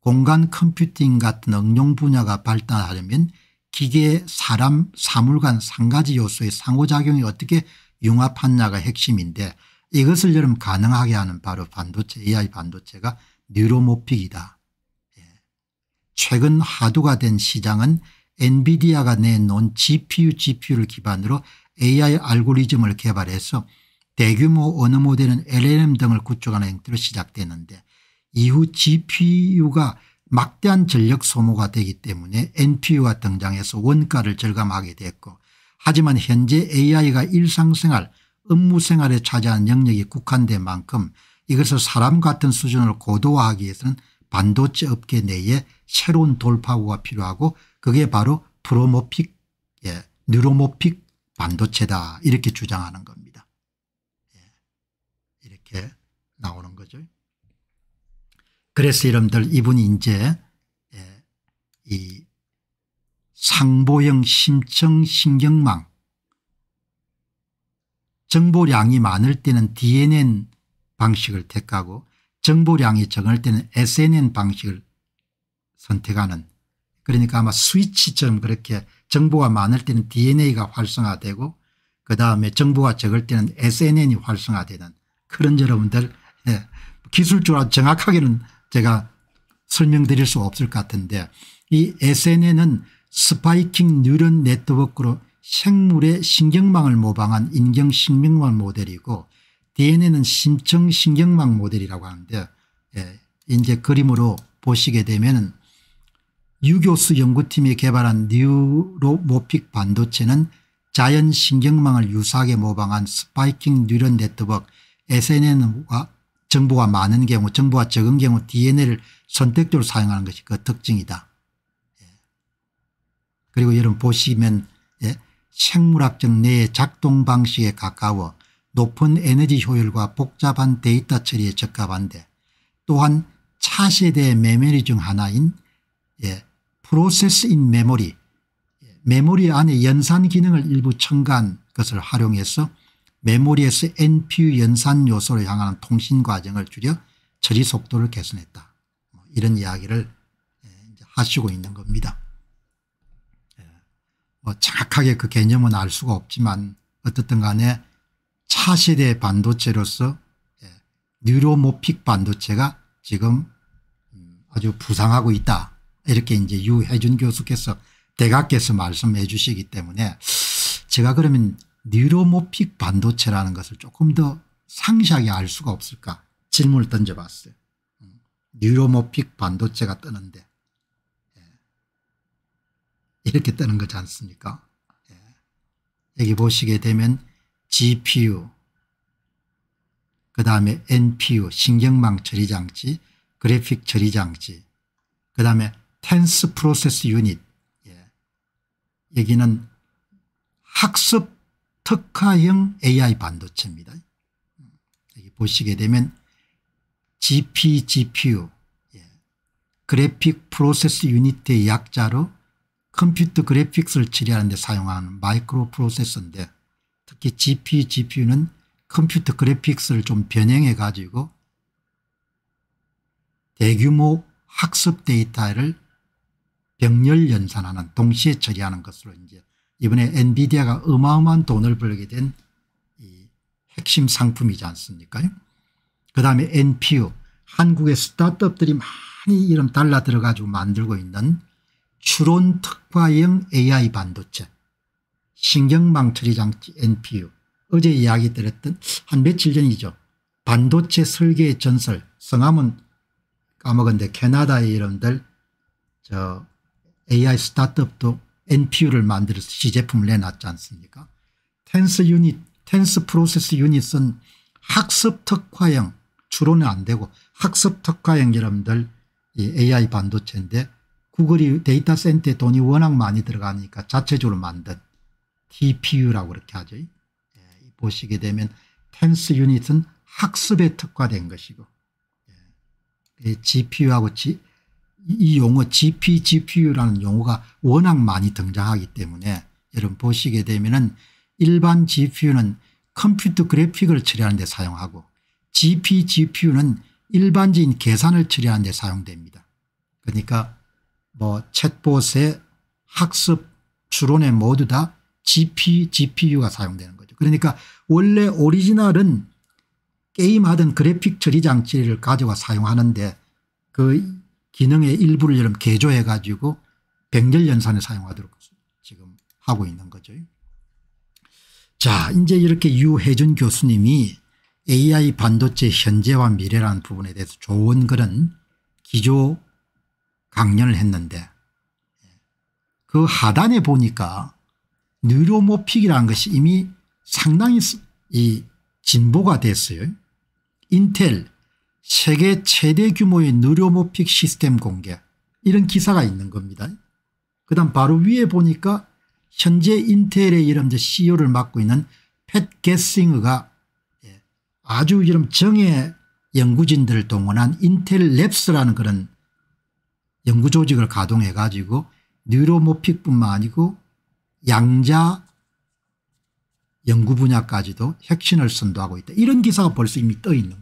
공간 컴퓨팅 같은 응용 분야가 발달하려면 기계, 사람, 사물간 상가지 요소의 상호작용이 어떻게 융합하냐가 핵심인데 이것을 여름 가능하게 하는 바로 반도체 AI 반도체가 뉴로모픽이다. 예. 최근 화두가 된 시장은 엔비디아가 내놓은 GPU GPU를 기반으로 AI 알고리즘을 개발해서 대규모 언어 모델은 LLM 등을 구축하는 형태로 시작되는데 이후 GPU가 막대한 전력 소모가 되기 때문에 NPU가 등장해서 원가를 절감하게 됐고 하지만 현재 AI가 일상생활 업무생활에 차지하는 영역이 국한된 만큼 이것을 사람 같은 수준으로 고도화하기 위해서는 반도체 업계 내에 새로운 돌파구가 필요하고 그게 바로 프로모픽 예, 뉴로모픽 반도체다 이렇게 주장하는 겁니다. 예, 이렇게 나오는 거죠. 그래서 여러분들 이분이 이제 예, 이 상보형 심청 신경망 정보량이 많을 때는 DNN 방식을 택하고 정보량이 적을 때는 SNN 방식을 선택하는 그러니까 아마 스위치처럼 그렇게 정보가 많을 때는 DNA가 활성화되고 그다음에 정보가 적을 때는 SNN이 활성화되는 그런 여러분들 예. 기술적으로 정확하게는 제가 설명드릴 수 없을 것 같은데 이 SNN은 스파이킹 뉴런 네트워크로 생물의 신경망을 모방한 인경신경망 모델이고 DNA는 심청신경망 모델이라고 하는데 예. 이제 그림으로 보시게 되면 유교수 연구팀이 개발한 뉴로모픽 반도체는 자연신경망을 유사하게 모방한 스파이킹 뉴런 네트워크 SNN과 정보가 많은 경우 정보가 적은 경우 DNA를 선택적으로 사용하는 것이 그 특징이다. 예. 그리고 여러분 보시면 예. 생물학적 뇌의 작동 방식에 가까워 높은 에너지 효율과 복잡한 데이터 처리에 적합한데 또한 차세대 메모리 중 하나인 예. 프로세스 인 메모리 메모리 안에 연산 기능을 일부 첨가한 것을 활용해서 메모리에서 NPU 연산 요소를 향하는 통신 과정을 줄여 처리 속도를 개선했다. 뭐 이런 이야기를 예, 하시고 있는 겁니다. 예. 뭐 정확하게 그 개념은 알 수가 없지만 어떻든 간에 차세대 반도체로서 예, 뉴로모픽 반도체가 지금 음, 아주 부상하고 있다. 이렇게 이제 유해준 교수께서 대각께서 말씀해 주시기 때문에 제가 그러면 뉴로모픽 반도체라는 것을 조금 더 상세하게 알 수가 없을까 질문을 던져봤어요. 뉴로모픽 반도체가 뜨는데 예. 이렇게 뜨는 거지 않습니까 예. 여기 보시게 되면 GPU 그 다음에 NPU 신경망 처리장치 그래픽 처리장치 그 다음에 텐스 프로세스 유닛 예. 여기는 학습 특화형 AI 반도체입니다. 여기 보시게 되면 GP, GPU 예. 그래픽 프로세스 유닛의 약자로 컴퓨터 그래픽스를 처리하는 데 사용하는 마이크로 프로세서인데 특히 GP, GPU는 컴퓨터 그래픽스를 좀 변형해 가지고 대규모 학습 데이터를 병렬 연산하는 동시에 처리하는 것으로 이제 이번에 엔비디아가 어마어마한 돈을 벌게 된 이 핵심 상품이지 않습니까? 요그 다음에 NPU 한국의 스타트업들이 많이 이름 달라 들어가지고 만들고 있는 추론 특화형 AI 반도체 신경망 처리 장치 NPU 어제 이야기 드렸던 한 며칠 전이죠. 반도체 설계 전설 성함은 까먹은데 캐나다의 이름들 저 AI 스타트업도 NPU를 만들어서 시제품을 내놨지 않습니까 텐스 유닛 텐스 프로세스 유닛은 학습 특화형 추론은 안 되고 학습 특화형 여러분들 AI 반도체인데 구글이 데이터 센터에 돈이 워낙 많이 들어가니까 자체적으로 만든 TPU라고 그렇게 하죠. 예, 보시게 되면 텐스 유닛은 학습에 특화된 것이고 GPU하고 예, G, 이 용어 GP, GPU라는 용어가 워낙 많이 등장하기 때문에 여러분 보시게 되면은 일반 GPU는 컴퓨터 그래픽을 처리하는 데 사용하고 GP, GPU는 일반적인 계산을 처리하는 데 사용됩니다. 그러니까 뭐 챗봇의 학습 추론에 모두 다 GP, GPU가 사용되는 거죠. 그러니까 원래 오리지널은 게임하던 그래픽 처리 장치를 가져와 사용하는데 그 기능의 일부를 여러분 개조해 가지고 병열연산에 사용하도록 지금 하고 있는 거죠. 자 이제 이렇게 유혜준 교수님이 AI 반도체 현재와 미래라는 부분에 대해서 좋은 그런 기조 강연을 했는데 그 하단에 보니까 뉴로모픽이라는 것이 이미 상당히 이 진보가 됐어요. 인텔 세계 최대 규모의 느료모픽 시스템 공개 이런 기사가 있는 겁니다. 그 다음 바로 위에 보니까 현재 인텔의 이름 CEO를 맡고 있는 팻 게싱어가 예, 아주 이름 정예 연구진들을 동원한 인텔 랩스라는 그런 연구조직을 가동해 가지고 뉴로모픽뿐만 아니고 양자 연구 분야까지도 혁신을 선도하고 있다. 이런 기사가 벌써 이미 떠 있는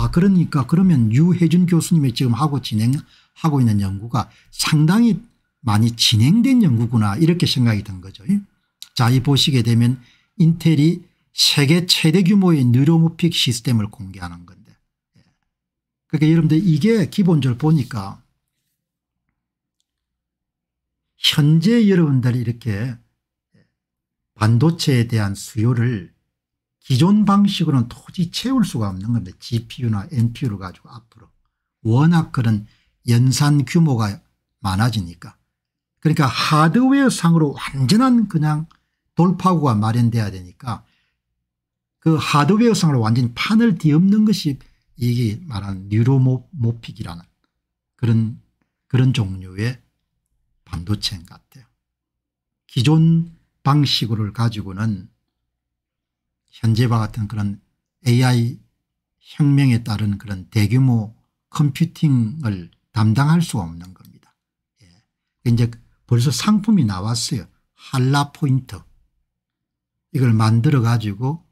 아 그러니까 그러면 유혜준 교수님이 지금 하고 진행하고 있는 연구가 상당히 많이 진행된 연구구나 이렇게 생각이 든 거죠. 예? 자이 보시게 되면 인텔이 세계 최대 규모의 뉴로모픽 시스템을 공개하는 건데 예. 그러니까 여러분들 이게 기본적으로 보니까 현재 여러분들이 이렇게 반도체에 대한 수요를 기존 방식으로는 토지 채울 수가 없는 겁니다. GPU나 NPU를 가지고 앞으로. 워낙 그런 연산 규모가 많아지니까. 그러니까 하드웨어 상으로 완전한 그냥 돌파구가 마련돼야 되니까 그 하드웨어 상으로 완전히 판을 뒤엎는 것이 이게 말하는 뉴로모픽이라는 그런 그런 종류의 반도체인 것 같아요. 기존 방식으로 가지고는 현재와 같은 그런 AI 혁명에 따른 그런 대규모 컴퓨팅을 담당할 수가 없는 겁니다. 예. 이제 벌써 상품이 나왔어요. 한라 포인터. 이걸 만들어 가지고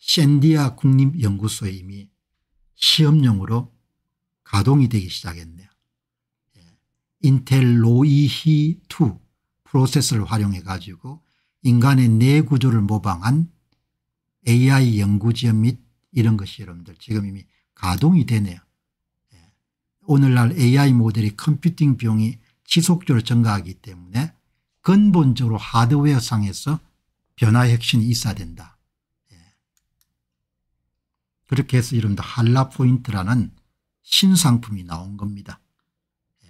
샌디아 국립연구소에 이미 시험용으로 가동이 되기 시작했네요. 예. 인텔 로이히 2 프로세스를 활용해 가지고 인간의 뇌 구조를 모방한 AI 연구지원 및 이런 것이 여러분들 지금 이미 가동이 되네요. 예. 오늘날 AI 모델이 컴퓨팅 비용이 지속적으로 증가하기 때문에 근본적으로 하드웨어상에서 변화 혁신이 있어야 된다. 예. 그렇게 해서 여러분들 한라포인트라는 신상품이 나온 겁니다. 예.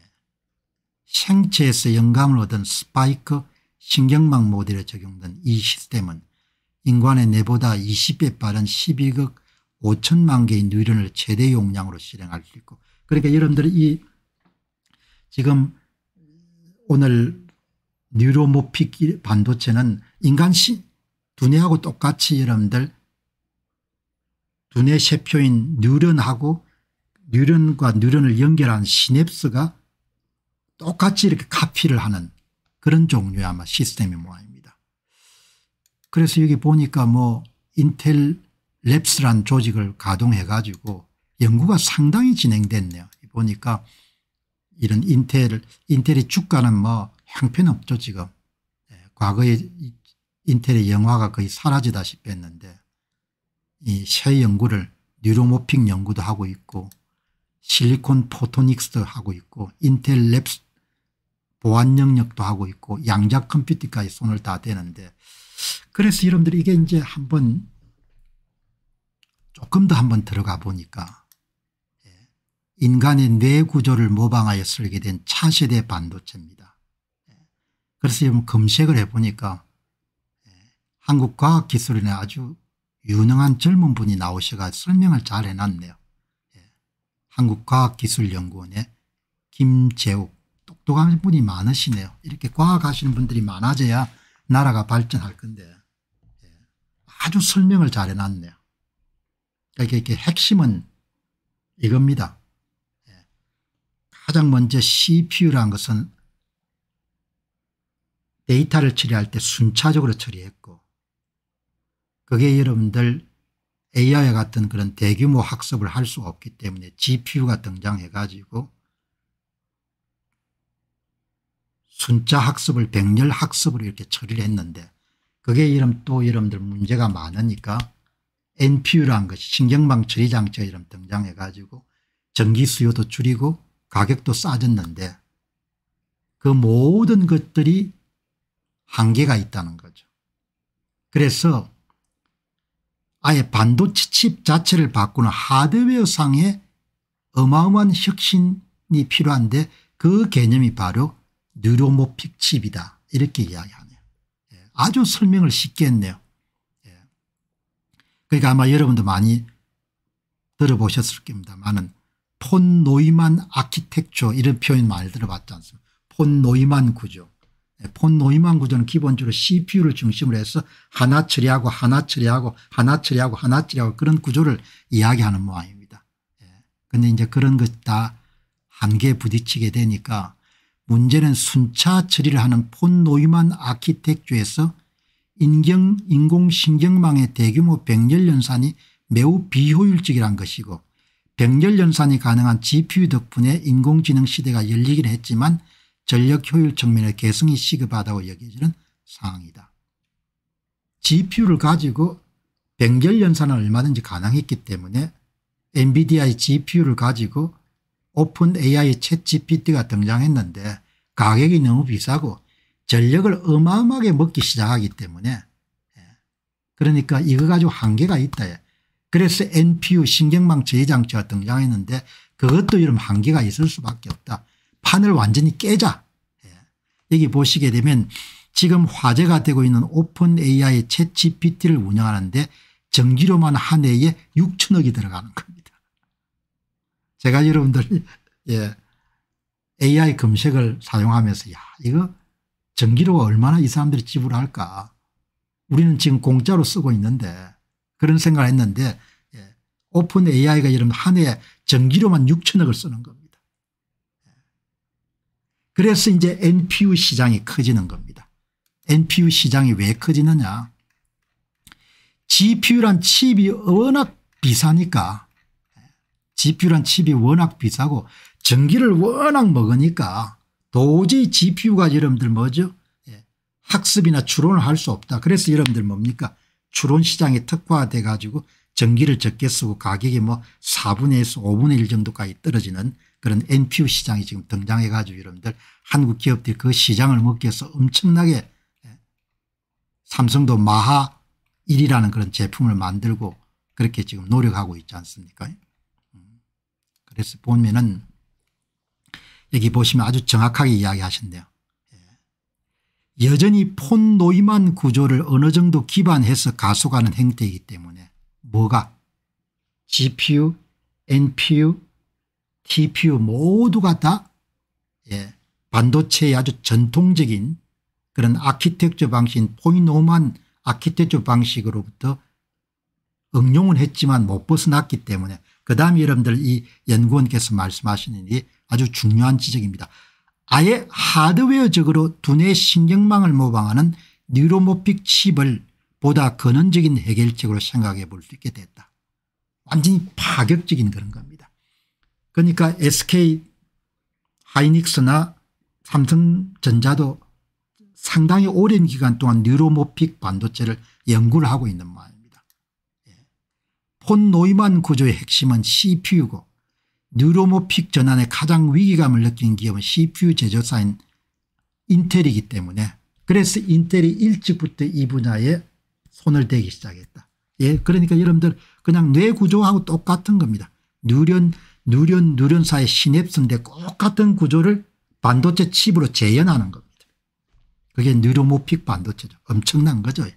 생체에서 영감을 얻은 스파이크 신경망 모델에 적용된 이 시스템은 인간의 뇌보다 20배 빠른 12억 5천만 개의 뉴런을 최대 용량으로 실행할 수 있고 그러니까 여러분들이 이 지금 오늘 뉴로모픽 반도체는 인간 신 두뇌하고 똑같이 여러분들 두뇌 세표인 뉴런하고 뉴런과 뉴런을 연결한 시냅스가 똑같이 이렇게 카피를 하는 그런 종류의 아마 시스템이 모아입니다. 그래서 여기 보니까 뭐 인텔 랩스란 조직을 가동해 가지고 연구가 상당히 진행됐네요. 보니까 이런 인텔 인텔의 주가는 뭐 형편없죠 지금. 예, 과거에 인텔의 영화가 거의 사라지다시피 했는데 이 새 연구를 뉴로모픽 연구도 하고 있고 실리콘 포토닉스도 하고 있고 인텔 랩스 보안 영역도 하고 있고 양자 컴퓨터까지 손을 다 대는데 그래서 여러분들 이게 이제 한번 조금 더 한번 들어가 보니까 예, 인간의 뇌 구조를 모방하여 쓰게 된 차세대 반도체입니다. 예, 그래서 여러분 검색을 해보니까 예, 한국과학기술원에 아주 유능한 젊은 분이 나오셔가 설명을 잘 해놨네요. 한국과학기술연구원의 김재욱 똑똑한 분이 많으시네요. 이렇게 과학 하시는 분들이 많아져야 나라가 발전할 건데 예, 아주 설명을 잘 해놨네요. 그러니까 이게 핵심은 이겁니다. 예, 가장 먼저 CPU라는 것은 데이터를 처리할 때 순차적으로 처리했고 그게 여러분들 a i 같은 그런 대규모 학습을 할수 없기 때문에 GPU가 등장해가지고 순자 학습을 백렬 학습으로 이렇게 처리를 했는데 그게 이름 또 여러분들 문제가 많으니까 NPU라는 것이 신경망 처리 장치가 이름 등장해 가지고 전기 수요도 줄이고 가격도 싸졌는데 그 모든 것들이 한계가 있다는 거죠. 그래서 아예 반도체 칩 자체를 바꾸는 하드웨어 상의 어마어마한 혁신이 필요한데 그 개념이 바로 뉴로모픽 칩이다 이렇게 이야기하네요. 예, 아주 설명을 쉽게 했네요. 예. 그러니까 아마 여러분도 많이 들어보셨을 겁니다만은 폰 노이만 아키텍처 이런 표현 많이 들어봤지 않습니까 폰 노이만 구조 예, 폰 노이만 구조는 기본적으로 cpu를 중심으로 해서 하나 처리하고 하나 처리하고 하나 처리하고 하나 처리하고 그런 구조를 이야기하는 모양입니다. 그런데 이제 그런 것 다 한계에 부딪히게 되니까 문제는 순차 처리를 하는 폰 노이만 아키텍주에서 인경 인공신경망의 대규모 병열 연산이 매우 비효율적이란 것이고 병열 연산이 가능한 GPU 덕분에 인공지능 시대가 열리긴 했지만 전력 효율 측면의 개성이 시급하다고 여겨지는 상황이다. GPU를 가지고 병열 연산은 얼마든지 가능했기 때문에 엔비디아의 GPU를 가지고 오픈 AI 챗GPT가 등장했는데 가격이 너무 비싸고 전력을 어마어마하게 먹기 시작하기 때문에 예. 그러니까 이거 가지고 한계가 있다. 예. 그래서 NPU 신경망 제장치가 등장했는데 그것도 이런 한계가 있을 수밖에 없다. 판을 완전히 깨자. 예. 여기 보시게 되면 지금 화제가 되고 있는 오픈 AI 채 GPT를 운영하는데 전기료만 한 해에 6천억이 들어가는 겁니다. 제가 여러분들 예, AI 검색을 사용하면서 야 이거 전기료가 얼마나 이 사람들이 지불할까 우리는 지금 공짜로 쓰고 있는데 그런 생각을 했는데 예. 오픈 AI가 이런 한 해에 전기료만 6천억을 쓰는 겁니다. 예. 그래서 이제 NPU 시장이 커지는 겁니다. NPU 시장이 왜 커지느냐 GPU란 칩이 워낙 비싸니까 예, GPU란 칩이 워낙 비싸고 전기를 워낙 먹으니까 도저히 GPU가 여러분들 뭐죠 예, 학습이나 추론을 할 수 없다. 그래서 여러분들 뭡니까 추론시장에 특화돼 가지고 전기를 적게 쓰고 가격이 뭐 4분의 1에서 5분의 1 정도까지 떨어지는 그런 NPU 시장이 지금 등장해 가지고 여러분들 한국 기업들이 그 시장을 먹기 위해서 엄청나게 예, 삼성도 마하 1이라는 그런 제품을 만들고 그렇게 지금 노력하고 있지 않습니까 음, 그래서 보면은 여기 보시면 아주 정확하게 이야기하신대요. 예. 여전히 폰 노이만 구조를 어느 정도 기반해서 가속하는 행태이기 때문에 뭐가 GPU, NPU, TPU 모두가 다 예, 반도체의 아주 전통적인 그런 아키텍처 방식인 포이만 아키텍처 방식으로부터 응용은 했지만 못 벗어났기 때문에 그 다음에 여러분들 이 연구원께서 말씀하시는 이 아주 중요한 지적입니다. 아예 하드웨어적으로 두뇌 신경망을 모방하는 뉴로모픽 칩을 보다 근원적인 해결책으로 생각해 볼 수 있게 됐다. 완전히 파격적인 그런 겁니다. 그러니까 SK 하이닉스나 삼성전자도 상당히 오랜 기간 동안 뉴로모픽 반도체를 연구를 하고 있는 모입니다폰 예. 노이만 구조의 핵심은 CPU고 뉴로모픽 전환에 가장 위기감을 느낀 기업은 CPU 제조사인 인텔이기 때문에 그래서 인텔이 일찍부터 이 분야에 손을 대기 시작했다. 예, 그러니까 여러분들 그냥 뇌 구조하고 똑같은 겁니다. 누련, 누련, 누련사의 시냅스인데 똑같은 구조를 반도체 칩으로 재현하는 겁니다. 그게 뉴로모픽 반도체죠. 엄청난 거죠. 예.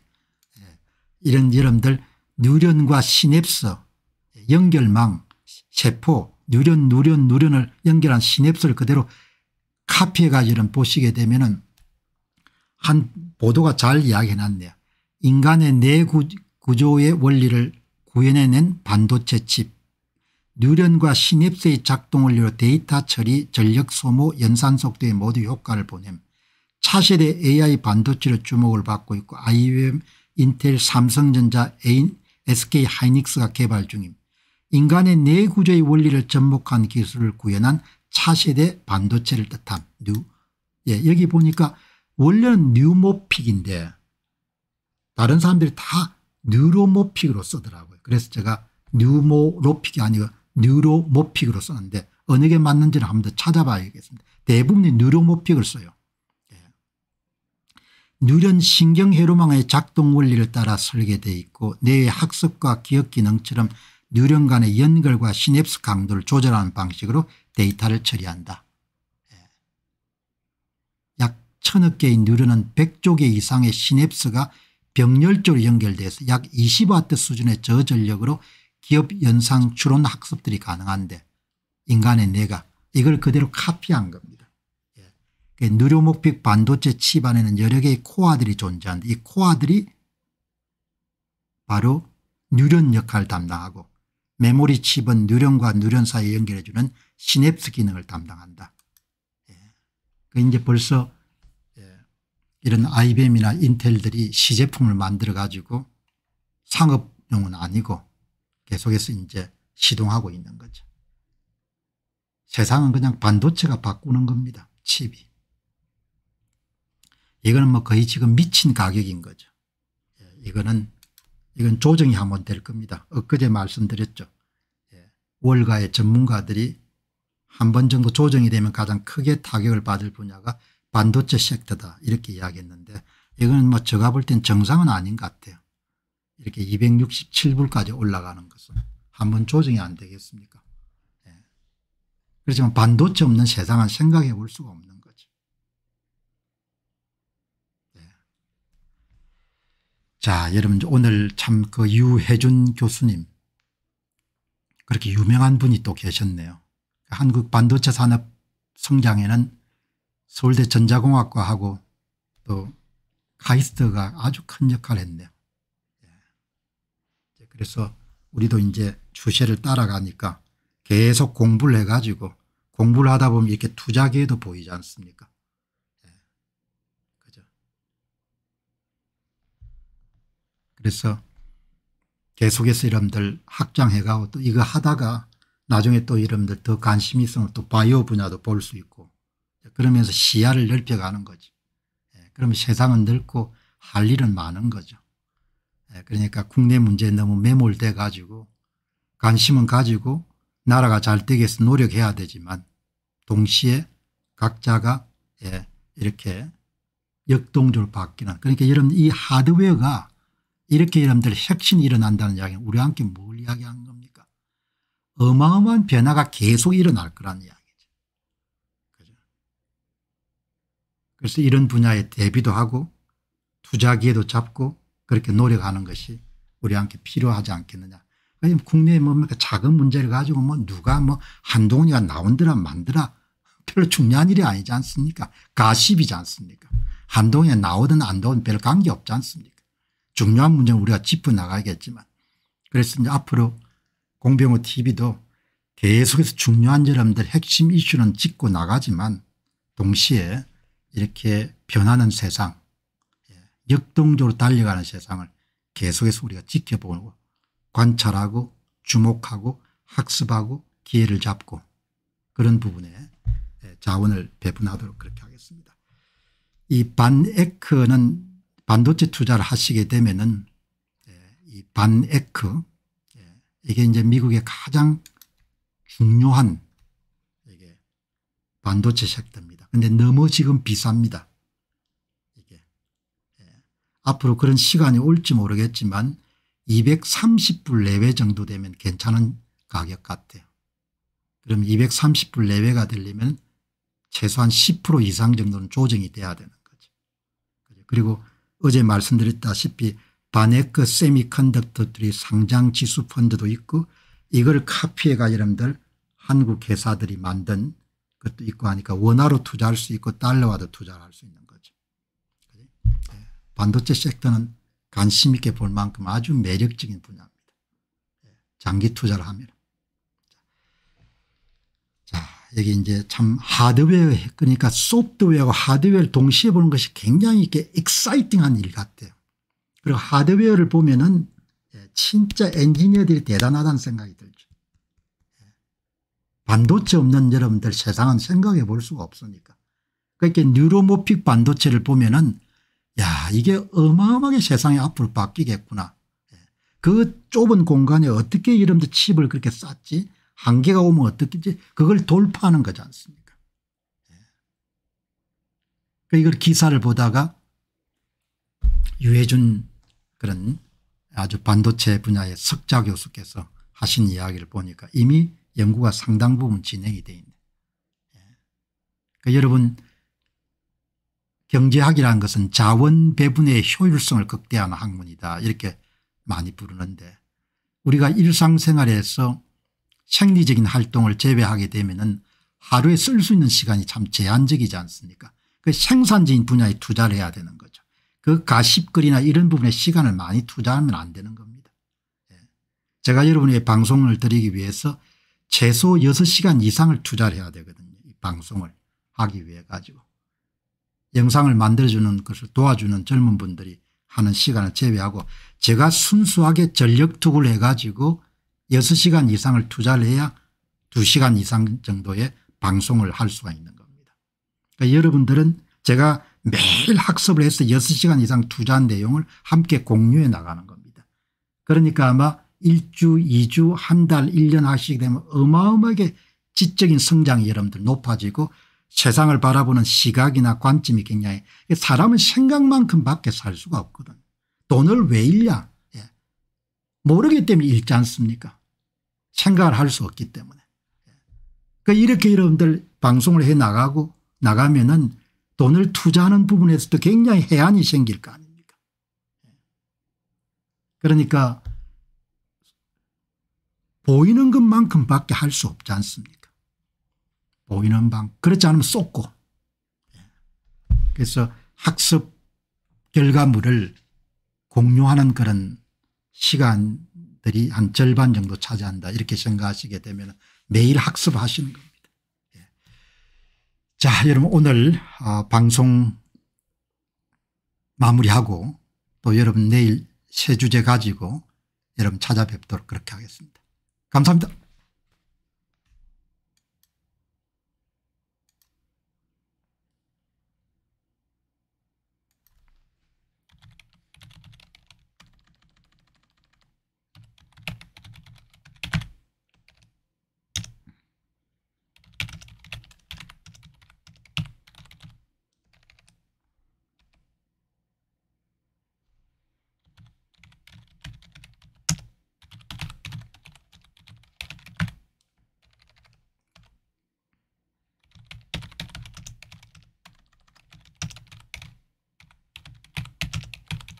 이런 여러분들 누련과 시냅스, 연결망, 세포 누련 누련 누련을 연결한 시냅스를 그대로 카피해가 지런 보시게 되면은 한 보도가 잘 이야기해놨네요. 인간의 내 구조의 원리를 구현해낸 반도체 칩 뉴런과 시냅스의 작동을 이어 데이터 처리 전력 소모 연산 속도의 모두 효과를 보냄 차세대 AI 반도체로 주목을 받고 있고 IBM 인텔 삼성전자 SK 하이닉스가 개발 중임 인간의 내구조의 네 원리를 접목한 기술을 구현한 차세대 반도체를 뜻함. 뉴. 예, 여기 보니까 원래는 뉴모픽인데 다른 사람들이 다 뉴로모픽으로 쓰더라고요. 그래서 제가 뉴모로픽이 아니고 뉴로모픽으로 썼는데 어느 게 맞는지를 한번 더 찾아봐야겠습니다. 대부분이 뉴로모픽을 써요. 예. 뉴런 신경회로망의 작동 원리를 따라 설계되어 있고 뇌의 학습과 기억 기능처럼 뉴런 간의 연결과 시냅스 강도를 조절하는 방식으로 데이터를 처리한다. 예. 약 천억 개의 뉴런은 100조 개 이상의 시냅스가 병렬적으로 연결돼서 약 20와트 수준의 저전력으로 기업 연상 추론 학습들이 가능한데 인간의 뇌가 이걸 그대로 카피한 겁니다. 뉴로목픽 예. 반도체 칩 안에는 여러 개의 코아들이 존재하는이 코아들이 바로 뉴런 역할을 담당하고 메모리 칩은 뉴런과 뉴런 사이에 연결해주는 시냅스 기능을 담당한다. 예. 그 이제 벌써 예. 이런 IBM이나 인텔들이 시제품을 만들어 가지고 상업용은 아니고 계속해서 이제 시동하고 있는 거죠. 세상은 그냥 반도체가 바꾸는 겁니다. 칩이. 이거는 뭐 거의 지금 미친 가격인 거죠. 예. 이거는 이건 조정이 한번 될 겁니다. 엊그제 말씀드렸죠. 예, 월가의 전문가들이 한 번 정도 조정이 되면 가장 크게 타격을 받을 분야가 반도체 섹터다 이렇게 이야기했는데 이거는 뭐 제가 볼 땐 정상은 아닌 것 같아요. 이렇게 267불까지 올라가는 것은 한 번 조정이 안 되겠습니까. 예. 그렇지만 반도체 없는 세상은 생각해 볼 수가 없는 자, 여러분 오늘 참 그 유해준 교수님 그렇게 유명한 분이 또 계셨네요. 한국 반도체 산업 성장에는 서울대 전자공학과하고 또 카이스트가 아주 큰 역할을 했네요. 예. 그래서 우리도 이제 추세를 따라가니까 계속 공부를 해가지고 공부를 하다 보면 이렇게 투자 기회도 보이지 않습니까 그래서 계속해서 이름들 확장해가고 또 이거 하다가 나중에 또 이름들 더 관심이 있으면 또 바이오 분야도 볼 수 있고 그러면서 시야를 넓혀가는 거지. 예, 그러면 세상은 넓고 할 일은 많은 거죠. 예, 그러니까 국내 문제에 너무 매몰돼 가지고 관심은 가지고 나라가 잘 되기 위해서 노력해야 되지만 동시에 각자가 예, 이렇게 역동적으로 바뀌는 그러니까 여러분 이 하드웨어가 이렇게 여러분면혁신이 일어난다는 이야기는 우리와 함께 뭘 이야기하는 겁니까 어마어마한 변화가 계속 일어날 거라는 이야기죠. 그죠? 그래서 이런 분야에 대비도 하고 투자 기회도 잡고 그렇게 노력하는 것이 우리와 함께 필요하지 않겠느냐. 국내에 뭡니까 뭐 작은 문제를 가지고 뭐 누가 뭐 한동훈이가 나온더라 만더라 별로 중요한 일이 아니지 않습니까 가십이지 않습니까 한동훈이 나오든 안 나오든 별 관계없지 않습니까 중요한 문제는 우리가 짚어나가겠지만 그래서 이제 앞으로 공병호 tv도 계속해서 중요한 여러분들 핵심 이슈는 짚고 나가지만 동시에 이렇게 변하는 세상 예, 역동적으로 달려가는 세상을 계속해서 우리가 지켜보고 관찰하고 주목하고 학습하고 기회를 잡고 그런 부분에 예, 자원을 배분하도록 그렇게 하겠습니다. 이반 에크는 반도체 투자를 하시게 되면은 예, 이 반에크 예, 이게 이제 미국의 가장 중요한 이게 반도체 섹터입니다. 근데 너무 지금 비쌉니다. 이게 예, 앞으로 그런 시간이 올지 모르겠지만 230불 내외 정도 되면 괜찮은 가격 같아요. 그럼 230불 내외가 되려면 최소한 10% 이상 정도는 조정이 돼야 되는 거죠. 그리고 어제 말씀드렸다시피 바네크 그 세미컨덕터들이 상장 지수 펀드도 있고 이걸 카피해가 여러분들 한국 회사들이 만든 것도 있고 하니까 원화로 투자할 수 있고 달러와도 투자할 수 있는 거죠. 네. 반도체 섹터는 관심 있게 볼 만큼 아주 매력적인 분야입니다. 네. 장기 투자를 하면. 자, 여기 이제 참 하드웨어 그러니까 소프트웨어와 하드웨어를 동시에 보는 것이 굉장히 이렇게 엑사이팅한 일 같아요. 그리고 하드웨어를 보면은 예, 진짜 엔지니어들이 대단하다는 생각이 들죠. 예. 반도체 없는 여러분들 세상은 생각해 볼 수가 없으니까. 그러니까 뉴로모픽 반도체를 보면은 야 이게 어마어마하게 세상이 앞으로 바뀌겠구나. 예. 그 좁은 공간에 어떻게 이름도 칩을 그렇게 쌌지 한계가 오면 어떻겠지 게 그걸 돌파하는 거지 않습니까 예. 그러니까 이걸 기사를 보다가 유해준 그런 아주 반도체 분야의 석자 교수께서 하신 이야기를 보니까 이미 연구가 상당 부분 진행이 돼 있네. 예. 그러니까 여러분 경제학이라는 것은 자원 배분의 효율성을 극대화하는 학문이다 이렇게 많이 부르는데 우리가 일상생활에서 생리적인 활동을 제외하게 되면 하루에 쓸 수 있는 시간이 참 제한적이지 않습니까 그 생산적인 분야에 투자를 해야 되는 거죠. 그가십글이나 이런 부분에 시간을 많이 투자하면 안 되는 겁니다. 예. 제가 여러분의 방송을 드리기 위해서 최소 6시간 이상을 투자를 해야 되거든요. 이 방송을 하기 위해 가지고. 영상을 만들어주는 것을 도와주는 젊은 분들이 하는 시간을 제외하고 제가 순수하게 전력 투구를 해가지고 6시간 이상을 투자를 해야 2시간 이상 정도의 방송을 할 수가 있는 겁니다. 그러니까 여러분들은 제가 매일 학습을 해서 6시간 이상 투자한 내용을 함께 공유해 나가는 겁니다. 그러니까 아마 1주 2주 한달 1년 하시게 되면 어마어마하게 지적인 성장이 여러분들 높아지고 세상을 바라보는 시각이나 관점이 굉장히 사람은 생각만큼 밖에 살 수가 없거든. 돈을 왜 잃냐 모르기 때문에 읽지 않습니까 생각을 할 수 없기 때문에. 그 이렇게 여러분들 방송을 해 나가고 나가면은 돈을 투자하는 부분에서도 굉장히 해안이 생길 거 아닙니까 그러니까 보이는 것만큼 밖에 할 수 없지 않습니까 보이는 방 그렇지 않으면 쏟고 그래서 학습 결과물을 공유하는 그런 시간들이 한 절반 정도 차지한다 이렇게 생각하시게 되면 매일 학습하시는 겁니다. 예. 자 여러분 오늘 어, 방송 마무리하고 또 여러분 내일 새 주제 가지고 여러분 찾아뵙도록 그렇게 하겠습니다. 감사합니다.